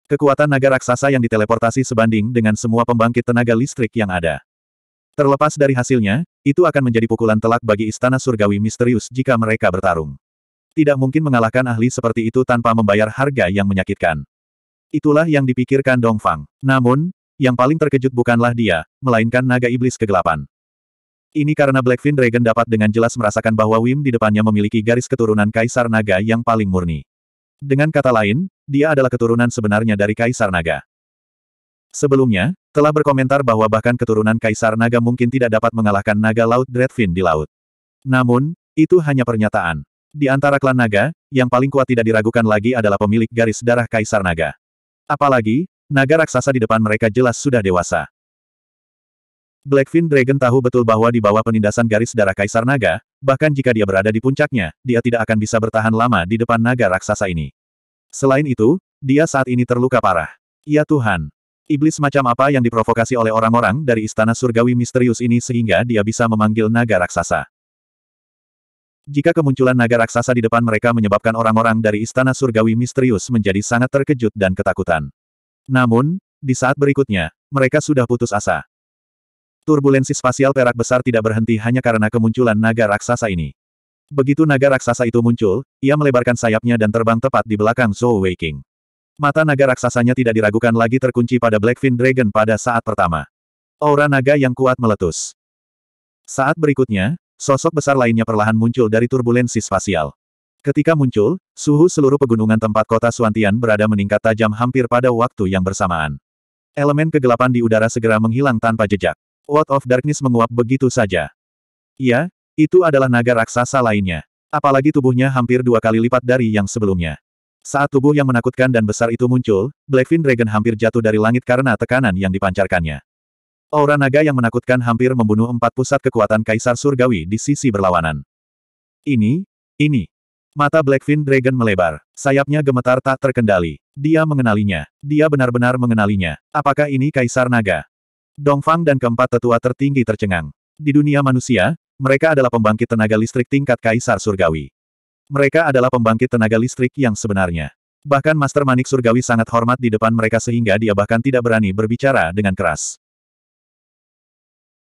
Kekuatan naga raksasa yang diteleportasi sebanding dengan semua pembangkit tenaga listrik yang ada. Terlepas dari hasilnya, itu akan menjadi pukulan telak bagi istana surgawi misterius jika mereka bertarung. Tidak mungkin mengalahkan ahli seperti itu tanpa membayar harga yang menyakitkan. Itulah yang dipikirkan Dong Fang. Namun, yang paling terkejut bukanlah dia, melainkan naga iblis kegelapan. Ini karena Blackfin Dragon dapat dengan jelas merasakan bahwa Wim di depannya memiliki garis keturunan Kaisar Naga yang paling murni. Dengan kata lain, dia adalah keturunan sebenarnya dari Kaisar Naga. Sebelumnya, telah berkomentar bahwa bahkan keturunan Kaisar Naga mungkin tidak dapat mengalahkan Naga Laut Dreadfin di laut. Namun, itu hanya pernyataan. Di antara klan naga, yang paling kuat tidak diragukan lagi adalah pemilik garis darah Kaisar Naga. Apalagi, naga raksasa di depan mereka jelas sudah dewasa. Blackfin Dragon tahu betul bahwa di bawah penindasan garis darah Kaisar Naga, bahkan jika dia berada di puncaknya, dia tidak akan bisa bertahan lama di depan naga raksasa ini. Selain itu, dia saat ini terluka parah. Ya Tuhan! Iblis macam apa yang diprovokasi oleh orang-orang dari istana surgawi misterius ini sehingga dia bisa memanggil naga raksasa? Jika kemunculan naga raksasa di depan mereka menyebabkan orang-orang dari istana surgawi misterius menjadi sangat terkejut dan ketakutan. Namun, di saat berikutnya, mereka sudah putus asa. Turbulensi spasial perak besar tidak berhenti hanya karena kemunculan naga raksasa ini. Begitu naga raksasa itu muncul, ia melebarkan sayapnya dan terbang tepat di belakang Zhou Weiqing. Mata naga raksasanya tidak diragukan lagi terkunci pada Blackfin Dragon pada saat pertama. Aura naga yang kuat meletus. Saat berikutnya, Sosok besar lainnya perlahan muncul dari turbulensi spasial. Ketika muncul, suhu seluruh pegunungan tempat kota Suantian berada meningkat tajam hampir pada waktu yang bersamaan. Elemen kegelapan di udara segera menghilang tanpa jejak. What of Darkness menguap begitu saja. Iya, itu adalah naga raksasa lainnya. Apalagi tubuhnya hampir dua kali lipat dari yang sebelumnya. Saat tubuh yang menakutkan dan besar itu muncul, Blackfin Dragon hampir jatuh dari langit karena tekanan yang dipancarkannya. Aura naga yang menakutkan hampir membunuh empat pusat kekuatan Kaisar Surgawi di sisi berlawanan. Ini, ini. Mata Blackfin Dragon melebar. Sayapnya gemetar tak terkendali. Dia mengenalinya. Dia benar-benar mengenalinya. Apakah ini Kaisar Naga? Dongfang dan keempat tetua tertinggi tercengang. Di dunia manusia, mereka adalah pembangkit tenaga listrik tingkat Kaisar Surgawi. Mereka adalah pembangkit tenaga listrik yang sebenarnya. Bahkan Master Manik Surgawi sangat hormat di depan mereka sehingga dia bahkan tidak berani berbicara dengan keras.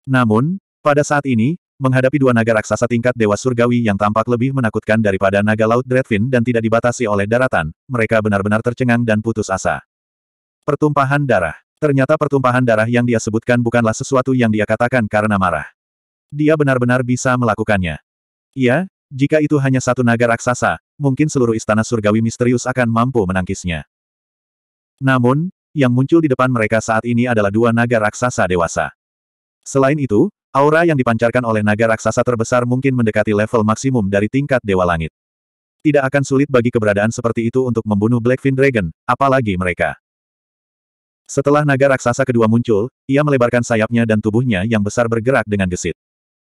Namun, pada saat ini, menghadapi dua naga raksasa tingkat Dewa Surgawi yang tampak lebih menakutkan daripada naga laut Dreadfin dan tidak dibatasi oleh daratan, mereka benar-benar tercengang dan putus asa. Pertumpahan darah. Ternyata pertumpahan darah yang dia sebutkan bukanlah sesuatu yang dia katakan karena marah. Dia benar-benar bisa melakukannya. Iya, jika itu hanya satu naga raksasa, mungkin seluruh istana surgawi misterius akan mampu menangkisnya. Namun, yang muncul di depan mereka saat ini adalah dua naga raksasa dewasa. Selain itu, aura yang dipancarkan oleh naga raksasa terbesar mungkin mendekati level maksimum dari tingkat Dewa Langit. Tidak akan sulit bagi keberadaan seperti itu untuk membunuh Blackfin Dragon, apalagi mereka. Setelah naga raksasa kedua muncul, ia melebarkan sayapnya dan tubuhnya yang besar bergerak dengan gesit.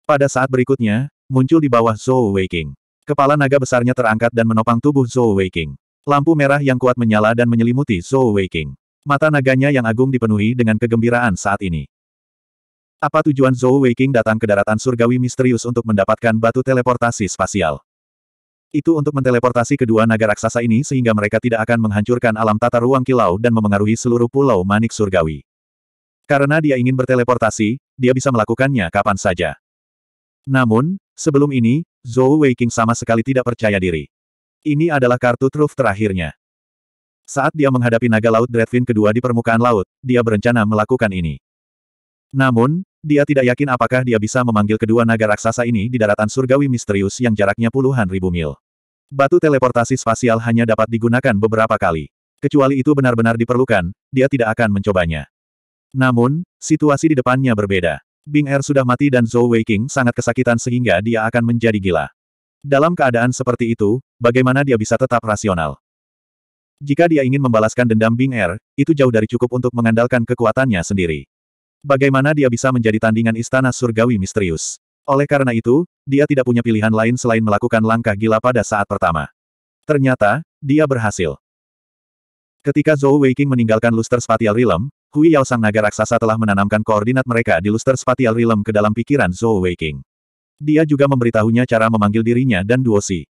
Pada saat berikutnya, muncul di bawah Zhou Weiking. Kepala naga besarnya terangkat dan menopang tubuh Zhou Weiking. Lampu merah yang kuat menyala dan menyelimuti Zhou Weiking. Mata naganya yang agung dipenuhi dengan kegembiraan saat ini. Apa tujuan Zhou Weiqing datang ke daratan surgawi misterius untuk mendapatkan batu teleportasi spasial? Itu untuk menteleportasi kedua naga raksasa ini sehingga mereka tidak akan menghancurkan alam tata ruang kilau dan memengaruhi seluruh pulau manik surgawi. Karena dia ingin berteleportasi, dia bisa melakukannya kapan saja. Namun, sebelum ini, Zhou Weiqing sama sekali tidak percaya diri. Ini adalah kartu truf terakhirnya. Saat dia menghadapi naga laut Dreadfin kedua di permukaan laut, dia berencana melakukan ini. Namun, dia tidak yakin apakah dia bisa memanggil kedua naga raksasa ini di daratan surgawi misterius yang jaraknya puluhan ribu mil. Batu teleportasi spasial hanya dapat digunakan beberapa kali. Kecuali itu benar-benar diperlukan, dia tidak akan mencobanya. Namun, situasi di depannya berbeda. Bing Er sudah mati dan Zhou Weiqing sangat kesakitan sehingga dia akan menjadi gila. Dalam keadaan seperti itu, bagaimana dia bisa tetap rasional? Jika dia ingin membalaskan dendam Bing Er, itu jauh dari cukup untuk mengandalkan kekuatannya sendiri. Bagaimana dia bisa menjadi tandingan istana surgawi misterius? Oleh karena itu, dia tidak punya pilihan lain selain melakukan langkah gila pada saat pertama. Ternyata, dia berhasil. Ketika Zhou Weiqing meninggalkan luster spatial realm, Hui Yao Sang Naga Raksasa telah menanamkan koordinat mereka di luster spatial realm ke dalam pikiran Zhou Weiqing. Dia juga memberitahunya cara memanggil dirinya dan Duosi.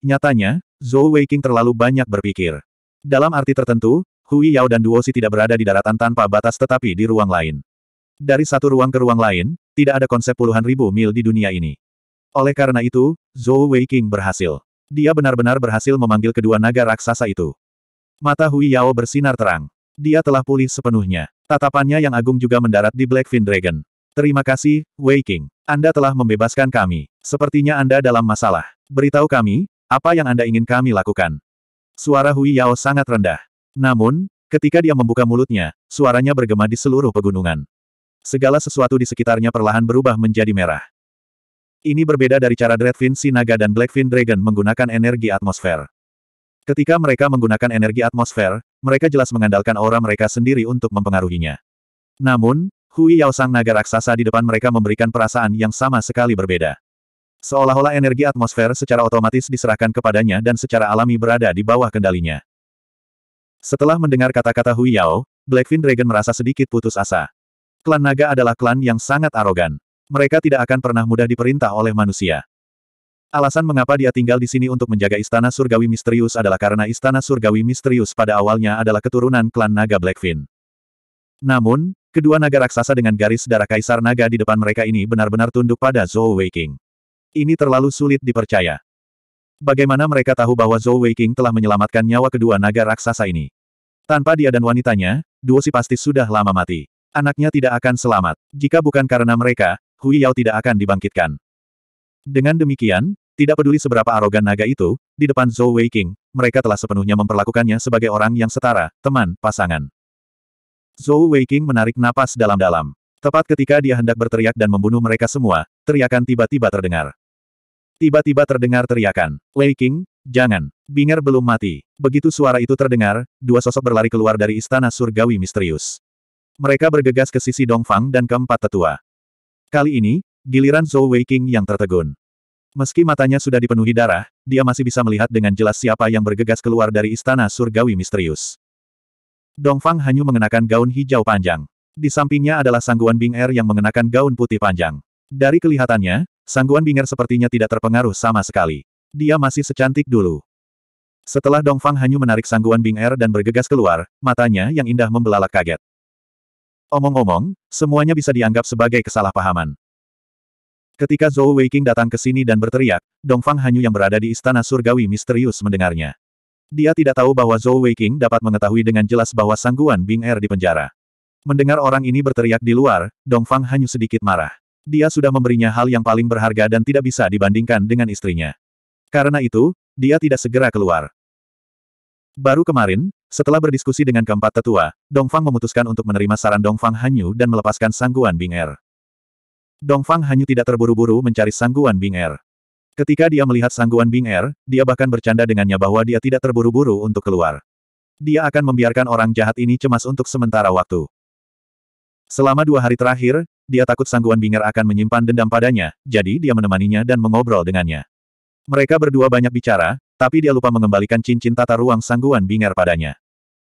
Nyatanya, Zhou Weiqing terlalu banyak berpikir. Dalam arti tertentu, Hui Yao dan Duosi tidak berada di daratan tanpa batas tetapi di ruang lain. Dari satu ruang ke ruang lain, tidak ada konsep puluhan ribu mil di dunia ini. Oleh karena itu, Zhou Weiqing berhasil. Dia benar-benar berhasil memanggil kedua naga raksasa itu. Mata Hui Yao bersinar terang. Dia telah pulih sepenuhnya. Tatapannya yang agung juga mendarat di Blackfin Dragon. Terima kasih, Weiqing. Anda telah membebaskan kami. Sepertinya Anda dalam masalah. Beritahu kami, apa yang Anda ingin kami lakukan? Suara Hui Yao sangat rendah. Namun, ketika dia membuka mulutnya, suaranya bergema di seluruh pegunungan. Segala sesuatu di sekitarnya perlahan berubah menjadi merah. Ini berbeda dari cara Dreadfin Sinaga dan Blackfin Dragon menggunakan energi atmosfer. Ketika mereka menggunakan energi atmosfer, mereka jelas mengandalkan aura mereka sendiri untuk mempengaruhinya. Namun, Hui Yao Sang Naga Raksasa di depan mereka memberikan perasaan yang sama sekali berbeda. Seolah-olah energi atmosfer secara otomatis diserahkan kepadanya dan secara alami berada di bawah kendalinya. Setelah mendengar kata-kata Hui Yao, Blackfin Dragon merasa sedikit putus asa. Klan naga adalah klan yang sangat arogan. Mereka tidak akan pernah mudah diperintah oleh manusia. Alasan mengapa dia tinggal di sini untuk menjaga istana surgawi misterius adalah karena istana surgawi misterius pada awalnya adalah keturunan klan naga Blackfin. Namun, kedua naga raksasa dengan garis darah kaisar naga di depan mereka ini benar-benar tunduk pada Zhou Weiking. Ini terlalu sulit dipercaya. Bagaimana mereka tahu bahwa Zhou Weiking telah menyelamatkan nyawa kedua naga raksasa ini? Tanpa dia dan wanitanya, Duo si pasti sudah lama mati. Anaknya tidak akan selamat. Jika bukan karena mereka, Hui Yao tidak akan dibangkitkan. Dengan demikian, tidak peduli seberapa arogan naga itu, di depan Zhou Weiqing, mereka telah sepenuhnya memperlakukannya sebagai orang yang setara, teman, pasangan. Zhou Weiqing menarik napas dalam-dalam. Tepat ketika dia hendak berteriak dan membunuh mereka semua, teriakan tiba-tiba terdengar. Tiba-tiba terdengar teriakan, Wei King, jangan, Binger belum mati. Begitu suara itu terdengar, dua sosok berlari keluar dari istana surgawi misterius. Mereka bergegas ke sisi Dongfang dan keempat tetua. Kali ini, giliran Zhou Weiqing yang tertegun. Meski matanya sudah dipenuhi darah, dia masih bisa melihat dengan jelas siapa yang bergegas keluar dari istana surgawi misterius. Dongfang hanya mengenakan gaun hijau panjang. Di sampingnya adalah Sangguan Bing Er yang mengenakan gaun putih panjang. Dari kelihatannya, Sangguan Bing Er sepertinya tidak terpengaruh sama sekali. Dia masih secantik dulu. Setelah Dongfang hanya menarik Sangguan Bing Er dan bergegas keluar, matanya yang indah membelalak kaget. Omong-omong, semuanya bisa dianggap sebagai kesalahpahaman. Ketika Zhou Weiqing datang ke sini dan berteriak, Dongfang Hanyu yang berada di Istana Surgawi misterius mendengarnya. Dia tidak tahu bahwa Zhou Weiqing dapat mengetahui dengan jelas bahwa Sangguan Bing Er di penjara. Mendengar orang ini berteriak di luar, Dongfang Hanyu sedikit marah. Dia sudah memberinya hal yang paling berharga dan tidak bisa dibandingkan dengan istrinya. Karena itu, dia tidak segera keluar. Baru kemarin, setelah berdiskusi dengan keempat tetua, Dongfang memutuskan untuk menerima saran Dongfang Hanyu dan melepaskan sangguan Bing Er. Dongfang Hanyu tidak terburu-buru mencari sangguan Bing Er. Ketika dia melihat sangguan Bing Er, dia bahkan bercanda dengannya bahwa dia tidak terburu-buru untuk keluar. Dia akan membiarkan orang jahat ini cemas untuk sementara waktu. Selama dua hari terakhir, dia takut sangguan Binger akan menyimpan dendam padanya, jadi dia menemaninya dan mengobrol dengannya. Mereka berdua banyak bicara, tapi dia lupa mengembalikan cincin tata ruang sangguan Binger padanya.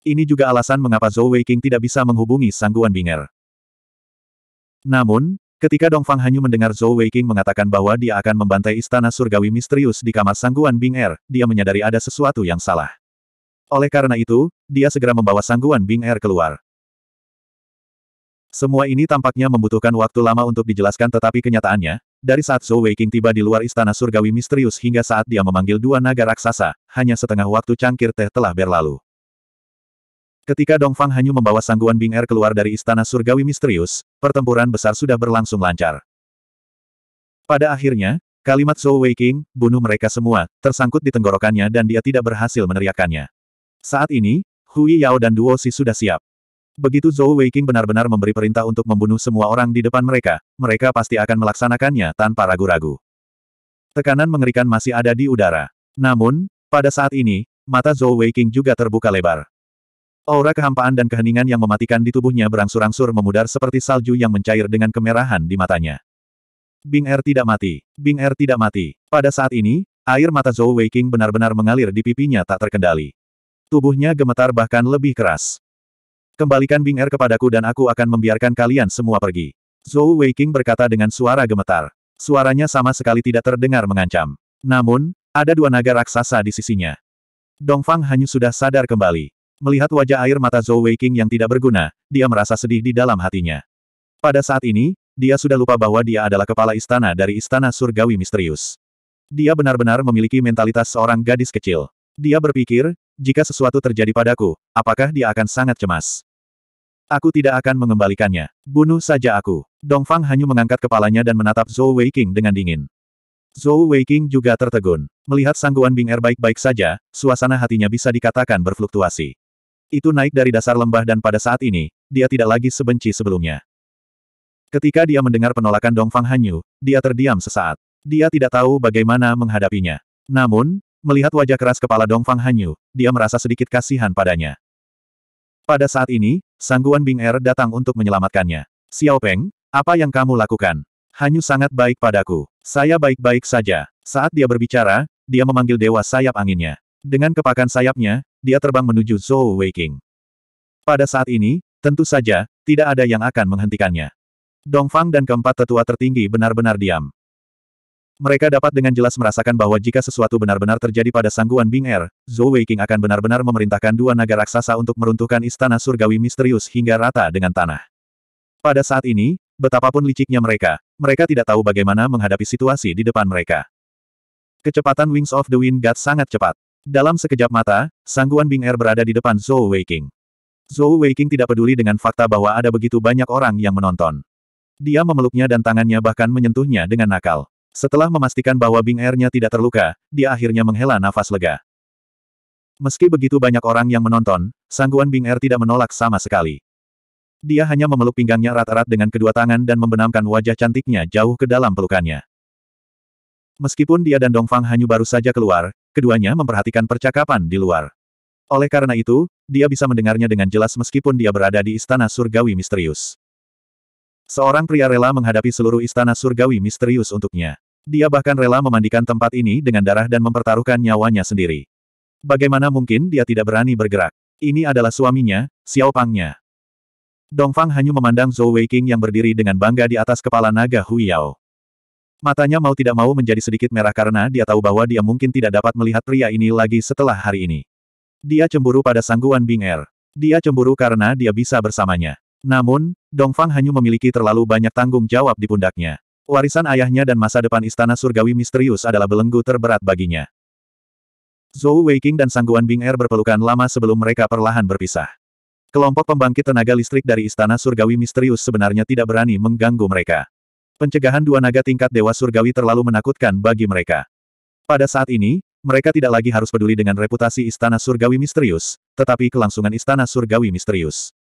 Ini juga alasan mengapa Zhou Weiqing tidak bisa menghubungi Sangguan Binger. Namun, ketika Dong Fang Hanyu mendengar Zhou Weiqing mengatakan bahwa dia akan membantai istana surgawi misterius di kamar Sangguan Binger, dia menyadari ada sesuatu yang salah. Oleh karena itu, dia segera membawa Sangguan Binger keluar. Semua ini tampaknya membutuhkan waktu lama untuk dijelaskan tetapi kenyataannya, dari saat Zhou Weiqing tiba di luar istana surgawi misterius hingga saat dia memanggil dua naga raksasa, hanya setengah waktu cangkir teh telah berlalu. Ketika Dongfang Hanyu membawa sangguan Bing Er keluar dari istana surgawi misterius, pertempuran besar sudah berlangsung lancar. Pada akhirnya, kalimat Zhou Weiqing, bunuh mereka semua, tersangkut di tenggorokannya dan dia tidak berhasil meneriakannya. Saat ini, Hui Yao dan Duo Si sudah siap. Begitu Zhou Weiqing benar-benar memberi perintah untuk membunuh semua orang di depan mereka, mereka pasti akan melaksanakannya tanpa ragu-ragu. Tekanan mengerikan masih ada di udara. Namun, pada saat ini, mata Zhou Weiqing juga terbuka lebar. Aura kehampaan dan keheningan yang mematikan di tubuhnya berangsur-angsur memudar seperti salju yang mencair dengan kemerahan di matanya. Bing Er tidak mati. Bing Er tidak mati. Pada saat ini, air mata Zhou Weiqing benar-benar mengalir di pipinya tak terkendali. Tubuhnya gemetar bahkan lebih keras. Kembalikan Bing Er kepadaku dan aku akan membiarkan kalian semua pergi. Zhou Weiqing berkata dengan suara gemetar. Suaranya sama sekali tidak terdengar mengancam. Namun, ada dua naga raksasa di sisinya. Dongfang hanya sudah sadar kembali. Melihat wajah air mata Zhou Weiqing yang tidak berguna, dia merasa sedih di dalam hatinya. Pada saat ini, dia sudah lupa bahwa dia adalah kepala istana dari istana surgawi misterius. Dia benar-benar memiliki mentalitas seorang gadis kecil. Dia berpikir, jika sesuatu terjadi padaku, apakah dia akan sangat cemas? Aku tidak akan mengembalikannya. Bunuh saja aku. Dongfang hanya mengangkat kepalanya dan menatap Zhou Weiqing dengan dingin. Zhou Weiqing juga tertegun. Melihat sangguan Bing Er baik-baik saja, suasana hatinya bisa dikatakan berfluktuasi itu naik dari dasar lembah dan pada saat ini, dia tidak lagi sebenci sebelumnya. Ketika dia mendengar penolakan Dongfang Hanyu, dia terdiam sesaat. Dia tidak tahu bagaimana menghadapinya. Namun, melihat wajah keras kepala Dongfang Hanyu, dia merasa sedikit kasihan padanya. Pada saat ini, Sangguan Bing Er datang untuk menyelamatkannya. Xiao Peng, apa yang kamu lakukan? Hanyu sangat baik padaku. Saya baik-baik saja. Saat dia berbicara, dia memanggil dewa sayap anginnya. Dengan kepakan sayapnya, dia terbang menuju Zhou Weiking. Pada saat ini, tentu saja, tidak ada yang akan menghentikannya. Dongfang dan keempat tetua tertinggi benar-benar diam. Mereka dapat dengan jelas merasakan bahwa jika sesuatu benar-benar terjadi pada sangguan Bing Er, Zhou Weiking akan benar-benar memerintahkan dua naga raksasa untuk meruntuhkan istana surgawi misterius hingga rata dengan tanah. Pada saat ini, betapapun liciknya mereka, mereka tidak tahu bagaimana menghadapi situasi di depan mereka. Kecepatan Wings of the Wind God sangat cepat. Dalam sekejap mata, sangguan Bing Er berada di depan Zhou Weiqing. Zhou Weiqing tidak peduli dengan fakta bahwa ada begitu banyak orang yang menonton. Dia memeluknya dan tangannya bahkan menyentuhnya dengan nakal. Setelah memastikan bahwa Bing Er-nya tidak terluka, dia akhirnya menghela nafas lega. Meski begitu banyak orang yang menonton, sangguan Bing Er tidak menolak sama sekali. Dia hanya memeluk pinggangnya erat-erat dengan kedua tangan dan membenamkan wajah cantiknya jauh ke dalam pelukannya. Meskipun dia dan Dongfang Hanyu baru saja keluar, keduanya memperhatikan percakapan di luar. Oleh karena itu, dia bisa mendengarnya dengan jelas meskipun dia berada di istana surgawi misterius. Seorang pria rela menghadapi seluruh istana surgawi misterius untuknya. Dia bahkan rela memandikan tempat ini dengan darah dan mempertaruhkan nyawanya sendiri. Bagaimana mungkin dia tidak berani bergerak? Ini adalah suaminya, Xiao Pangnya. Dongfang hanya memandang Zhou Weiqing yang berdiri dengan bangga di atas kepala naga Hu Yao. Matanya mau tidak mau menjadi sedikit merah karena dia tahu bahwa dia mungkin tidak dapat melihat pria ini lagi setelah hari ini. Dia cemburu pada sangguan Bing Er. Dia cemburu karena dia bisa bersamanya. Namun, Dongfang hanya memiliki terlalu banyak tanggung jawab di pundaknya. Warisan ayahnya dan masa depan istana surgawi misterius adalah belenggu terberat baginya. Zhou Weiqing dan Sangguan Bing Er berpelukan lama sebelum mereka perlahan berpisah. Kelompok pembangkit tenaga listrik dari Istana Surgawi Misterius sebenarnya tidak berani mengganggu mereka pencegahan dua naga tingkat Dewa Surgawi terlalu menakutkan bagi mereka. Pada saat ini, mereka tidak lagi harus peduli dengan reputasi Istana Surgawi Misterius, tetapi kelangsungan Istana Surgawi Misterius.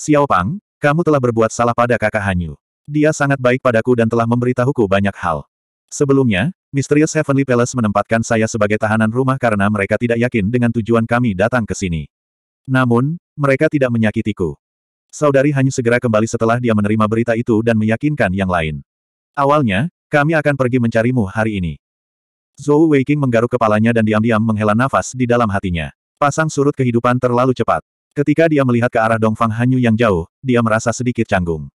Xiao Pang, kamu telah berbuat salah pada kakak Hanyu. Dia sangat baik padaku dan telah memberitahuku banyak hal. Sebelumnya, Misterius Heavenly Palace menempatkan saya sebagai tahanan rumah karena mereka tidak yakin dengan tujuan kami datang ke sini. Namun, mereka tidak menyakitiku. Saudari hanya segera kembali setelah dia menerima berita itu dan meyakinkan yang lain. Awalnya, kami akan pergi mencarimu hari ini. Zhou Weiqing menggaruk kepalanya dan diam-diam menghela nafas di dalam hatinya. Pasang surut kehidupan terlalu cepat. Ketika dia melihat ke arah Dongfang Hanyu yang jauh, dia merasa sedikit canggung.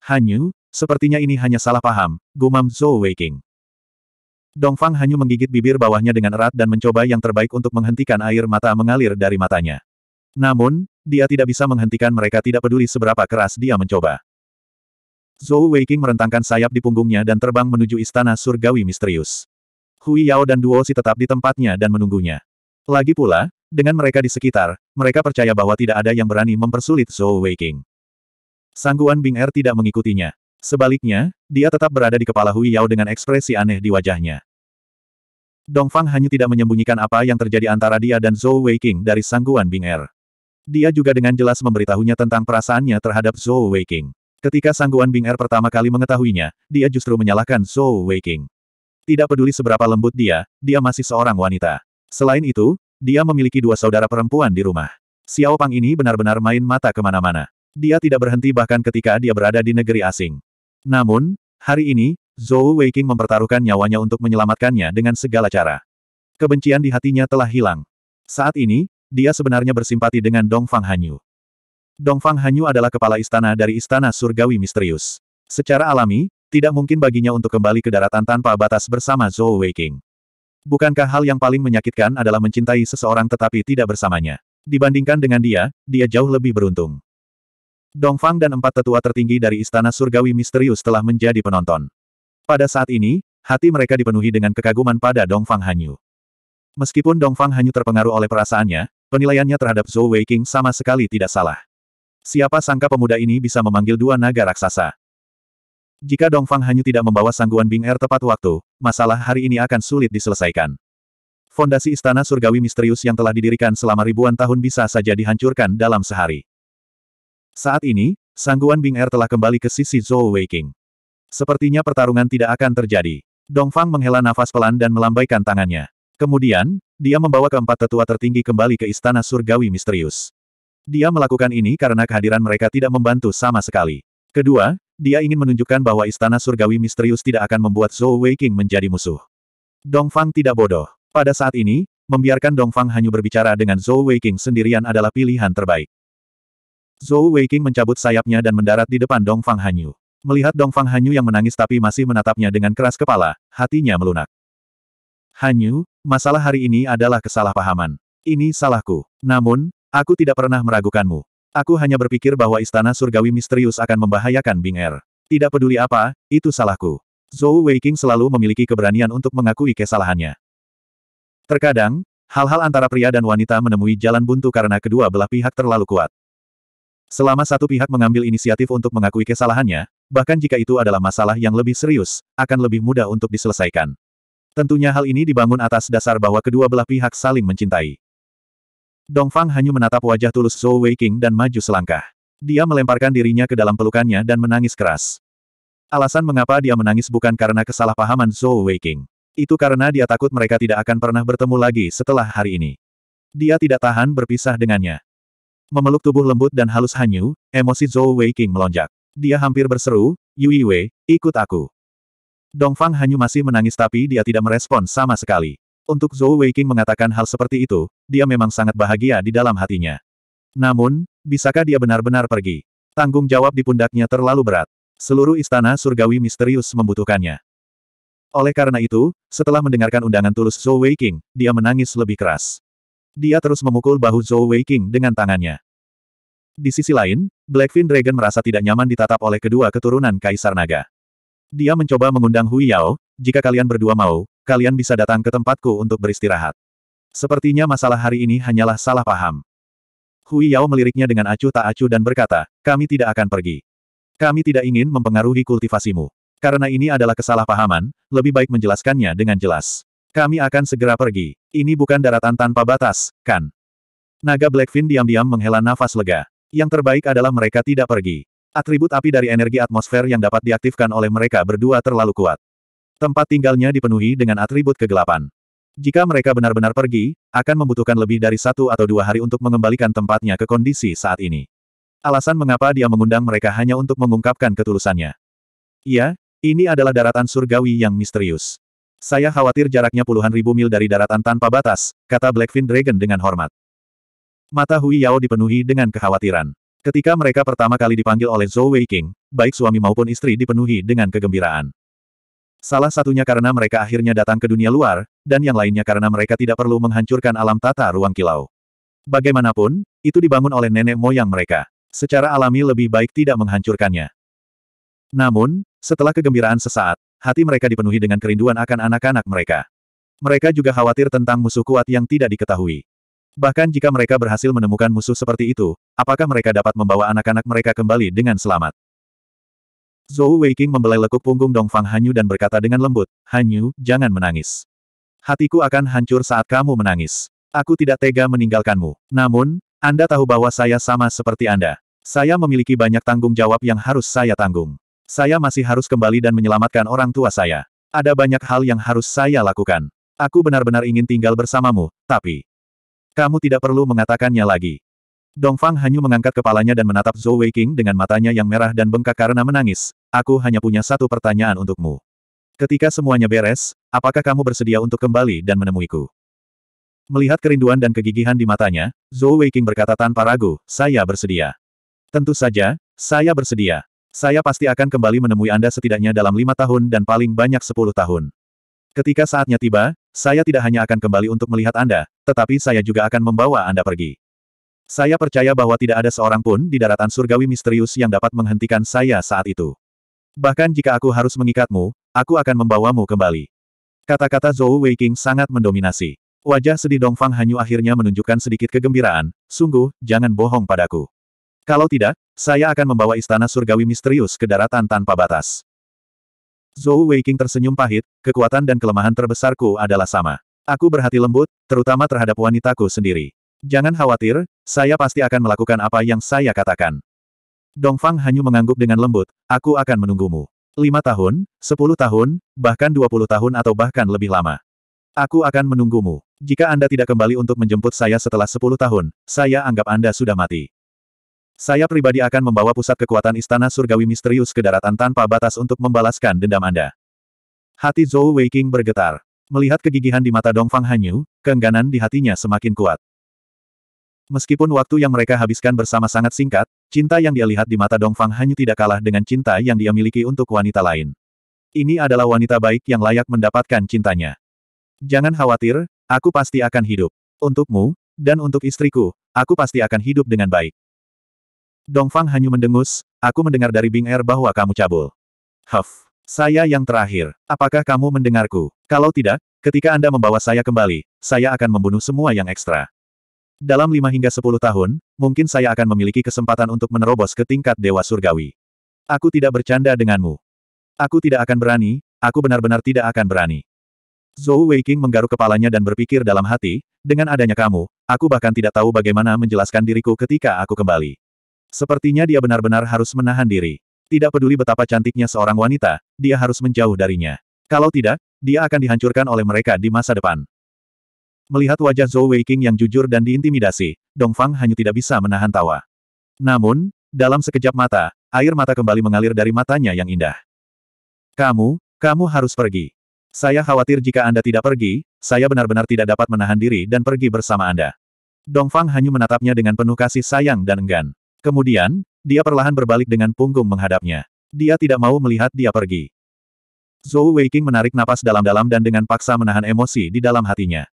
Hanyu, sepertinya ini hanya salah paham, gumam Zhou Weiqing. Dongfang Hanyu menggigit bibir bawahnya dengan erat dan mencoba yang terbaik untuk menghentikan air mata mengalir dari matanya. Namun, dia tidak bisa menghentikan mereka tidak peduli seberapa keras dia mencoba. Zhou Weiqing merentangkan sayap di punggungnya dan terbang menuju istana surgawi misterius. Hui Yao dan Duo Si tetap di tempatnya dan menunggunya. Lagi pula, dengan mereka di sekitar, mereka percaya bahwa tidak ada yang berani mempersulit Zhou Weiqing. Sangguan Bing Er tidak mengikutinya. Sebaliknya, dia tetap berada di kepala Hui Yao dengan ekspresi aneh di wajahnya. Dongfang hanya tidak menyembunyikan apa yang terjadi antara dia dan Zhou Weiqing dari Sangguan Bing Er. Dia juga dengan jelas memberitahunya tentang perasaannya terhadap Zhou Weiqing. Ketika sangguan Bing Er pertama kali mengetahuinya, dia justru menyalahkan Zhou Weiqing. Tidak peduli seberapa lembut dia, dia masih seorang wanita. Selain itu, dia memiliki dua saudara perempuan di rumah. Xiao Pang ini benar-benar main mata kemana-mana. Dia tidak berhenti bahkan ketika dia berada di negeri asing. Namun, hari ini, Zhou Weiqing mempertaruhkan nyawanya untuk menyelamatkannya dengan segala cara. Kebencian di hatinya telah hilang. Saat ini, dia sebenarnya bersimpati dengan Dongfang Hanyu. Dongfang Hanyu adalah kepala istana dari istana surgawi misterius. Secara alami, tidak mungkin baginya untuk kembali ke daratan tanpa batas bersama Zhou Weiqing. Bukankah hal yang paling menyakitkan adalah mencintai seseorang tetapi tidak bersamanya? Dibandingkan dengan dia, dia jauh lebih beruntung. Dongfang dan empat tetua tertinggi dari istana surgawi misterius telah menjadi penonton. Pada saat ini, hati mereka dipenuhi dengan kekaguman pada Dongfang Hanyu. Meskipun Dongfang Hanyu terpengaruh oleh perasaannya, Penilaiannya terhadap Zhou Weiqing sama sekali tidak salah. Siapa sangka pemuda ini bisa memanggil dua naga raksasa. Jika Dongfang hanya tidak membawa sangguan Bing Er tepat waktu, masalah hari ini akan sulit diselesaikan. Fondasi istana surgawi misterius yang telah didirikan selama ribuan tahun bisa saja dihancurkan dalam sehari. Saat ini, sangguan Bing Er telah kembali ke sisi Zhou Weiqing. Sepertinya pertarungan tidak akan terjadi. Dongfang menghela nafas pelan dan melambaikan tangannya. Kemudian, dia membawa keempat tetua tertinggi kembali ke istana surgawi misterius. Dia melakukan ini karena kehadiran mereka tidak membantu sama sekali. Kedua, dia ingin menunjukkan bahwa istana surgawi misterius tidak akan membuat Zhou Weiqing menjadi musuh. Dongfang tidak bodoh. Pada saat ini, membiarkan Dongfang hanya berbicara dengan Zhou Weiqing sendirian adalah pilihan terbaik. Zhou Weiqing mencabut sayapnya dan mendarat di depan Dongfang Hanyu. Melihat Dongfang Hanyu yang menangis tapi masih menatapnya dengan keras kepala, hatinya melunak. Hanyu, masalah hari ini adalah kesalahpahaman. Ini salahku. Namun, aku tidak pernah meragukanmu. Aku hanya berpikir bahwa istana surgawi misterius akan membahayakan Bing Er. Tidak peduli apa, itu salahku. Zhou Weiqing selalu memiliki keberanian untuk mengakui kesalahannya. Terkadang, hal-hal antara pria dan wanita menemui jalan buntu karena kedua belah pihak terlalu kuat. Selama satu pihak mengambil inisiatif untuk mengakui kesalahannya, bahkan jika itu adalah masalah yang lebih serius, akan lebih mudah untuk diselesaikan. Tentunya hal ini dibangun atas dasar bahwa kedua belah pihak saling mencintai. Dong Fang hanya menatap wajah tulus Zhou Weiqing dan maju selangkah. Dia melemparkan dirinya ke dalam pelukannya dan menangis keras. Alasan mengapa dia menangis bukan karena kesalahpahaman Zhou Weiqing. Itu karena dia takut mereka tidak akan pernah bertemu lagi setelah hari ini. Dia tidak tahan berpisah dengannya. Memeluk tubuh lembut dan halus Hanyu, emosi Zhou Weiqing melonjak. Dia hampir berseru, Yui Wei, ikut aku. Dongfang Hanyu masih menangis tapi dia tidak merespon sama sekali. Untuk Zhou Weiqing mengatakan hal seperti itu, dia memang sangat bahagia di dalam hatinya. Namun, bisakah dia benar-benar pergi? Tanggung jawab di pundaknya terlalu berat. Seluruh istana surgawi misterius membutuhkannya. Oleh karena itu, setelah mendengarkan undangan tulus Zhou Weiqing, dia menangis lebih keras. Dia terus memukul bahu Zhou Weiqing dengan tangannya. Di sisi lain, Blackfin Dragon merasa tidak nyaman ditatap oleh kedua keturunan Kaisar Naga. Dia mencoba mengundang Hui Yao, jika kalian berdua mau, kalian bisa datang ke tempatku untuk beristirahat. Sepertinya masalah hari ini hanyalah salah paham. Hui Yao meliriknya dengan acuh tak acuh dan berkata, kami tidak akan pergi. Kami tidak ingin mempengaruhi kultivasimu. Karena ini adalah kesalahpahaman, lebih baik menjelaskannya dengan jelas. Kami akan segera pergi. Ini bukan daratan tanpa batas, kan? Naga Blackfin diam-diam menghela nafas lega. Yang terbaik adalah mereka tidak pergi. Atribut api dari energi atmosfer yang dapat diaktifkan oleh mereka berdua terlalu kuat. Tempat tinggalnya dipenuhi dengan atribut kegelapan. Jika mereka benar-benar pergi, akan membutuhkan lebih dari satu atau dua hari untuk mengembalikan tempatnya ke kondisi saat ini. Alasan mengapa dia mengundang mereka hanya untuk mengungkapkan ketulusannya. Iya, ini adalah daratan surgawi yang misterius. Saya khawatir jaraknya puluhan ribu mil dari daratan tanpa batas, kata Blackfin Dragon dengan hormat. Mata Hui Yao dipenuhi dengan kekhawatiran. Ketika mereka pertama kali dipanggil oleh Zhou Wei King, baik suami maupun istri dipenuhi dengan kegembiraan. Salah satunya karena mereka akhirnya datang ke dunia luar, dan yang lainnya karena mereka tidak perlu menghancurkan alam tata ruang kilau. Bagaimanapun, itu dibangun oleh nenek moyang mereka. Secara alami lebih baik tidak menghancurkannya. Namun, setelah kegembiraan sesaat, hati mereka dipenuhi dengan kerinduan akan anak-anak mereka. Mereka juga khawatir tentang musuh kuat yang tidak diketahui. Bahkan jika mereka berhasil menemukan musuh seperti itu, apakah mereka dapat membawa anak-anak mereka kembali dengan selamat? Zhou Weiking membelai lekuk punggung Dongfang Hanyu dan berkata dengan lembut, Hanyu, jangan menangis. Hatiku akan hancur saat kamu menangis. Aku tidak tega meninggalkanmu. Namun, Anda tahu bahwa saya sama seperti Anda. Saya memiliki banyak tanggung jawab yang harus saya tanggung. Saya masih harus kembali dan menyelamatkan orang tua saya. Ada banyak hal yang harus saya lakukan. Aku benar-benar ingin tinggal bersamamu, tapi... Kamu tidak perlu mengatakannya lagi. Dong Fang hanya mengangkat kepalanya dan menatap Zhou Weiqing dengan matanya yang merah dan bengkak karena menangis. Aku hanya punya satu pertanyaan untukmu. Ketika semuanya beres, apakah kamu bersedia untuk kembali dan menemuiku? Melihat kerinduan dan kegigihan di matanya, Zhou Weiqing berkata tanpa ragu, saya bersedia. Tentu saja, saya bersedia. Saya pasti akan kembali menemui Anda setidaknya dalam lima tahun dan paling banyak sepuluh tahun. Ketika saatnya tiba, saya tidak hanya akan kembali untuk melihat Anda, tetapi saya juga akan membawa Anda pergi. Saya percaya bahwa tidak ada seorang pun di daratan surgawi misterius yang dapat menghentikan saya saat itu. Bahkan jika aku harus mengikatmu, aku akan membawamu kembali. Kata-kata Zhou Weiking sangat mendominasi. Wajah sedih Dongfang Hanyu akhirnya menunjukkan sedikit kegembiraan, sungguh, jangan bohong padaku. Kalau tidak, saya akan membawa istana surgawi misterius ke daratan tanpa batas. Zhou Weiqing tersenyum pahit, kekuatan dan kelemahan terbesarku adalah sama. Aku berhati lembut, terutama terhadap wanitaku sendiri. Jangan khawatir, saya pasti akan melakukan apa yang saya katakan. Dongfang hanya mengangguk dengan lembut, aku akan menunggumu. Lima tahun, sepuluh tahun, bahkan dua puluh tahun atau bahkan lebih lama. Aku akan menunggumu. Jika Anda tidak kembali untuk menjemput saya setelah sepuluh tahun, saya anggap Anda sudah mati. Saya pribadi akan membawa pusat kekuatan istana surgawi misterius ke daratan tanpa batas untuk membalaskan dendam Anda. Hati Zhou Weiqing bergetar. Melihat kegigihan di mata Dongfang Hanyu, keengganan di hatinya semakin kuat. Meskipun waktu yang mereka habiskan bersama sangat singkat, cinta yang dia lihat di mata Dongfang Hanyu tidak kalah dengan cinta yang dia miliki untuk wanita lain. Ini adalah wanita baik yang layak mendapatkan cintanya. Jangan khawatir, aku pasti akan hidup. Untukmu, dan untuk istriku, aku pasti akan hidup dengan baik. Dongfang hanya mendengus, aku mendengar dari Bing Er bahwa kamu cabul. Huff. Saya yang terakhir. Apakah kamu mendengarku? Kalau tidak, ketika Anda membawa saya kembali, saya akan membunuh semua yang ekstra. Dalam 5 hingga sepuluh tahun, mungkin saya akan memiliki kesempatan untuk menerobos ke tingkat Dewa Surgawi. Aku tidak bercanda denganmu. Aku tidak akan berani, aku benar-benar tidak akan berani. Zhou Weiqing menggaruk kepalanya dan berpikir dalam hati, dengan adanya kamu, aku bahkan tidak tahu bagaimana menjelaskan diriku ketika aku kembali. Sepertinya dia benar-benar harus menahan diri. Tidak peduli betapa cantiknya seorang wanita, dia harus menjauh darinya. Kalau tidak, dia akan dihancurkan oleh mereka di masa depan. Melihat wajah Zhou Weiqing yang jujur dan diintimidasi, Dong Fang hanya tidak bisa menahan tawa. Namun, dalam sekejap mata, air mata kembali mengalir dari matanya yang indah. Kamu, kamu harus pergi. Saya khawatir jika Anda tidak pergi, saya benar-benar tidak dapat menahan diri dan pergi bersama Anda. Dong Fang hanya menatapnya dengan penuh kasih sayang dan enggan. Kemudian, dia perlahan berbalik dengan punggung menghadapnya. Dia tidak mau melihat dia pergi. Zhou Weiqing menarik napas dalam-dalam dan dengan paksa menahan emosi di dalam hatinya.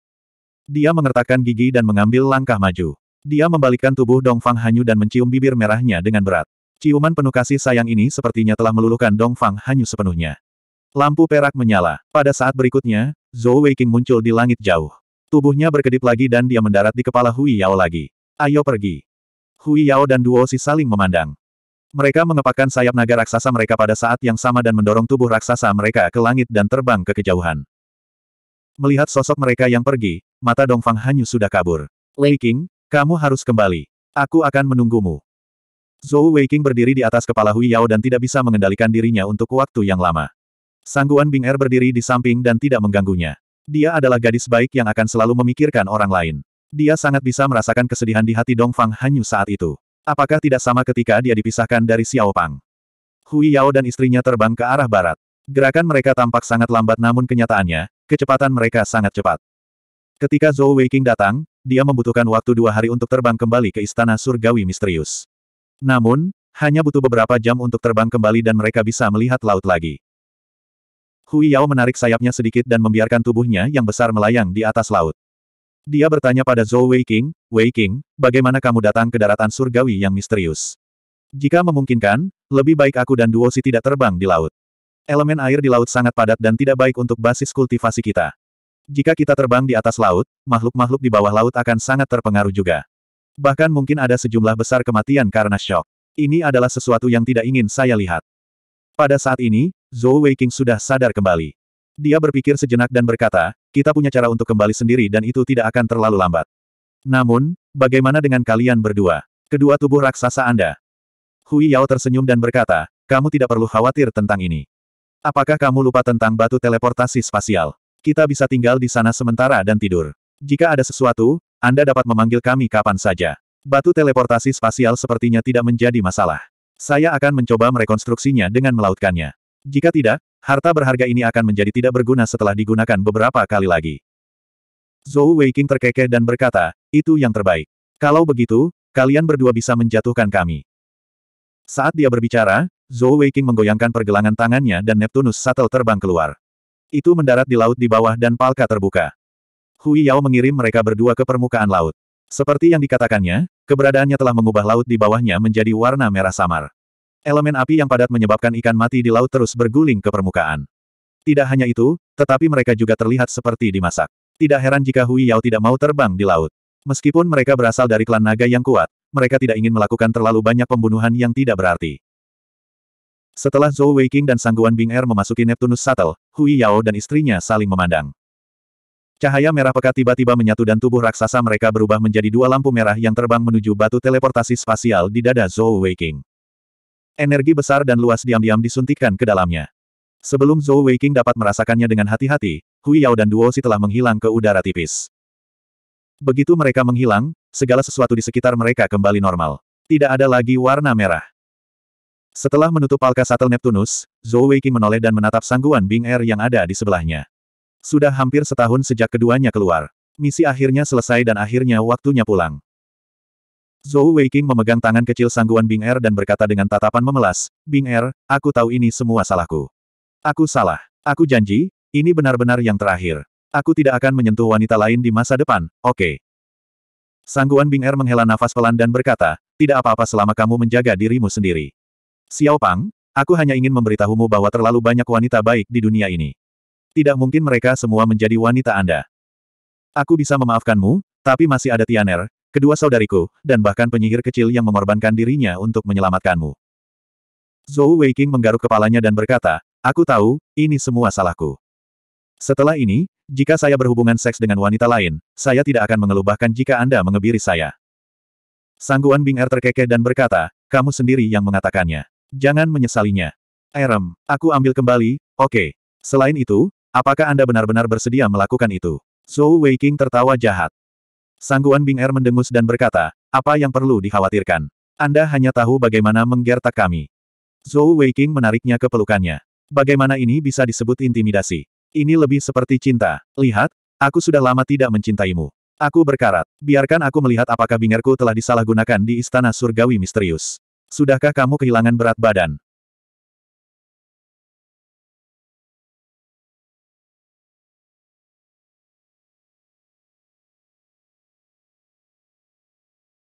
Dia mengertakkan gigi dan mengambil langkah maju. Dia membalikkan tubuh Dong Fang Hanyu dan mencium bibir merahnya dengan berat. Ciuman penuh kasih sayang ini sepertinya telah meluluhkan Dong Fang Hanyu sepenuhnya. Lampu perak menyala. Pada saat berikutnya, Zhou Weiqing muncul di langit jauh. Tubuhnya berkedip lagi dan dia mendarat di kepala Hui Yao lagi. Ayo pergi. Hui Yao dan Duo Si saling memandang. Mereka mengepakkan sayap naga raksasa mereka pada saat yang sama dan mendorong tubuh raksasa mereka ke langit dan terbang ke kejauhan. Melihat sosok mereka yang pergi, mata Dongfang Hanyu sudah kabur. Lei King, kamu harus kembali. Aku akan menunggumu. Zhou Qing berdiri di atas kepala Hui Yao dan tidak bisa mengendalikan dirinya untuk waktu yang lama. Sangguan Bing Er berdiri di samping dan tidak mengganggunya. Dia adalah gadis baik yang akan selalu memikirkan orang lain. Dia sangat bisa merasakan kesedihan di hati Dong Fang Hanyu saat itu. Apakah tidak sama ketika dia dipisahkan dari Xiao Pang? Hui Yao dan istrinya terbang ke arah barat. Gerakan mereka tampak sangat lambat namun kenyataannya, kecepatan mereka sangat cepat. Ketika Zhou Weiqing datang, dia membutuhkan waktu dua hari untuk terbang kembali ke Istana Surgawi Misterius. Namun, hanya butuh beberapa jam untuk terbang kembali dan mereka bisa melihat laut lagi. Hui Yao menarik sayapnya sedikit dan membiarkan tubuhnya yang besar melayang di atas laut. Dia bertanya pada Zhou Weiqing, Weiqing, bagaimana kamu datang ke daratan surgawi yang misterius? Jika memungkinkan, lebih baik aku dan Duo Si tidak terbang di laut. Elemen air di laut sangat padat dan tidak baik untuk basis kultivasi kita. Jika kita terbang di atas laut, makhluk-makhluk di bawah laut akan sangat terpengaruh juga. Bahkan mungkin ada sejumlah besar kematian karena shock. Ini adalah sesuatu yang tidak ingin saya lihat. Pada saat ini, Zhou Weiqing sudah sadar kembali. Dia berpikir sejenak dan berkata, kita punya cara untuk kembali sendiri dan itu tidak akan terlalu lambat. Namun, bagaimana dengan kalian berdua? Kedua tubuh raksasa Anda. Hui Yao tersenyum dan berkata, kamu tidak perlu khawatir tentang ini. Apakah kamu lupa tentang batu teleportasi spasial? Kita bisa tinggal di sana sementara dan tidur. Jika ada sesuatu, Anda dapat memanggil kami kapan saja. Batu teleportasi spasial sepertinya tidak menjadi masalah. Saya akan mencoba merekonstruksinya dengan melautkannya. Jika tidak, Harta berharga ini akan menjadi tidak berguna setelah digunakan beberapa kali lagi. Zhou Weiqing terkekeh dan berkata, itu yang terbaik. Kalau begitu, kalian berdua bisa menjatuhkan kami. Saat dia berbicara, Zhou Weiqing menggoyangkan pergelangan tangannya dan Neptunus Shuttle terbang keluar. Itu mendarat di laut di bawah dan Palka terbuka. Hui Yao mengirim mereka berdua ke permukaan laut. Seperti yang dikatakannya, keberadaannya telah mengubah laut di bawahnya menjadi warna merah samar. Elemen api yang padat menyebabkan ikan mati di laut terus berguling ke permukaan. Tidak hanya itu, tetapi mereka juga terlihat seperti dimasak. Tidak heran jika Hui Yao tidak mau terbang di laut. Meskipun mereka berasal dari klan naga yang kuat, mereka tidak ingin melakukan terlalu banyak pembunuhan yang tidak berarti. Setelah Zhou Weiqing dan sangguan Bing Er memasuki Neptunus Shuttle, Hui Yao dan istrinya saling memandang. Cahaya merah pekat tiba-tiba menyatu dan tubuh raksasa mereka berubah menjadi dua lampu merah yang terbang menuju batu teleportasi spasial di dada Zhou Weiqing. Energi besar dan luas diam-diam disuntikkan ke dalamnya. Sebelum Zhou Weiqing dapat merasakannya dengan hati-hati, Hui Yao dan Duo Si telah menghilang ke udara tipis. Begitu mereka menghilang, segala sesuatu di sekitar mereka kembali normal. Tidak ada lagi warna merah. Setelah menutup palka satel Neptunus, Zhou Weiqing menoleh dan menatap sangguan Bing Air er yang ada di sebelahnya. Sudah hampir setahun sejak keduanya keluar. Misi akhirnya selesai dan akhirnya waktunya pulang. Zhou Weiqing memegang tangan kecil sangguan Bing Er dan berkata dengan tatapan memelas, Bing Er, aku tahu ini semua salahku. Aku salah. Aku janji, ini benar-benar yang terakhir. Aku tidak akan menyentuh wanita lain di masa depan, oke. Okay. Sangguan Bing Er menghela nafas pelan dan berkata, tidak apa-apa selama kamu menjaga dirimu sendiri. Xiao Pang, aku hanya ingin memberitahumu bahwa terlalu banyak wanita baik di dunia ini. Tidak mungkin mereka semua menjadi wanita Anda. Aku bisa memaafkanmu, tapi masih ada Tianer, kedua saudariku, dan bahkan penyihir kecil yang mengorbankan dirinya untuk menyelamatkanmu. Zhou Weiqing menggaruk kepalanya dan berkata, aku tahu, ini semua salahku. Setelah ini, jika saya berhubungan seks dengan wanita lain, saya tidak akan mengeluh jika Anda mengebiri saya. Sangguan Bing Er terkekeh dan berkata, kamu sendiri yang mengatakannya. Jangan menyesalinya. Erem, aku ambil kembali, oke. Okay. Selain itu, apakah Anda benar-benar bersedia melakukan itu? Zhou Weiqing tertawa jahat. Sangguan Bing Er mendengus dan berkata, apa yang perlu dikhawatirkan? Anda hanya tahu bagaimana menggertak kami. Zhou Weiqing menariknya ke pelukannya. Bagaimana ini bisa disebut intimidasi? Ini lebih seperti cinta. Lihat, aku sudah lama tidak mencintaimu. Aku berkarat. Biarkan aku melihat apakah bingerku telah disalahgunakan di istana surgawi misterius. Sudahkah kamu kehilangan berat badan?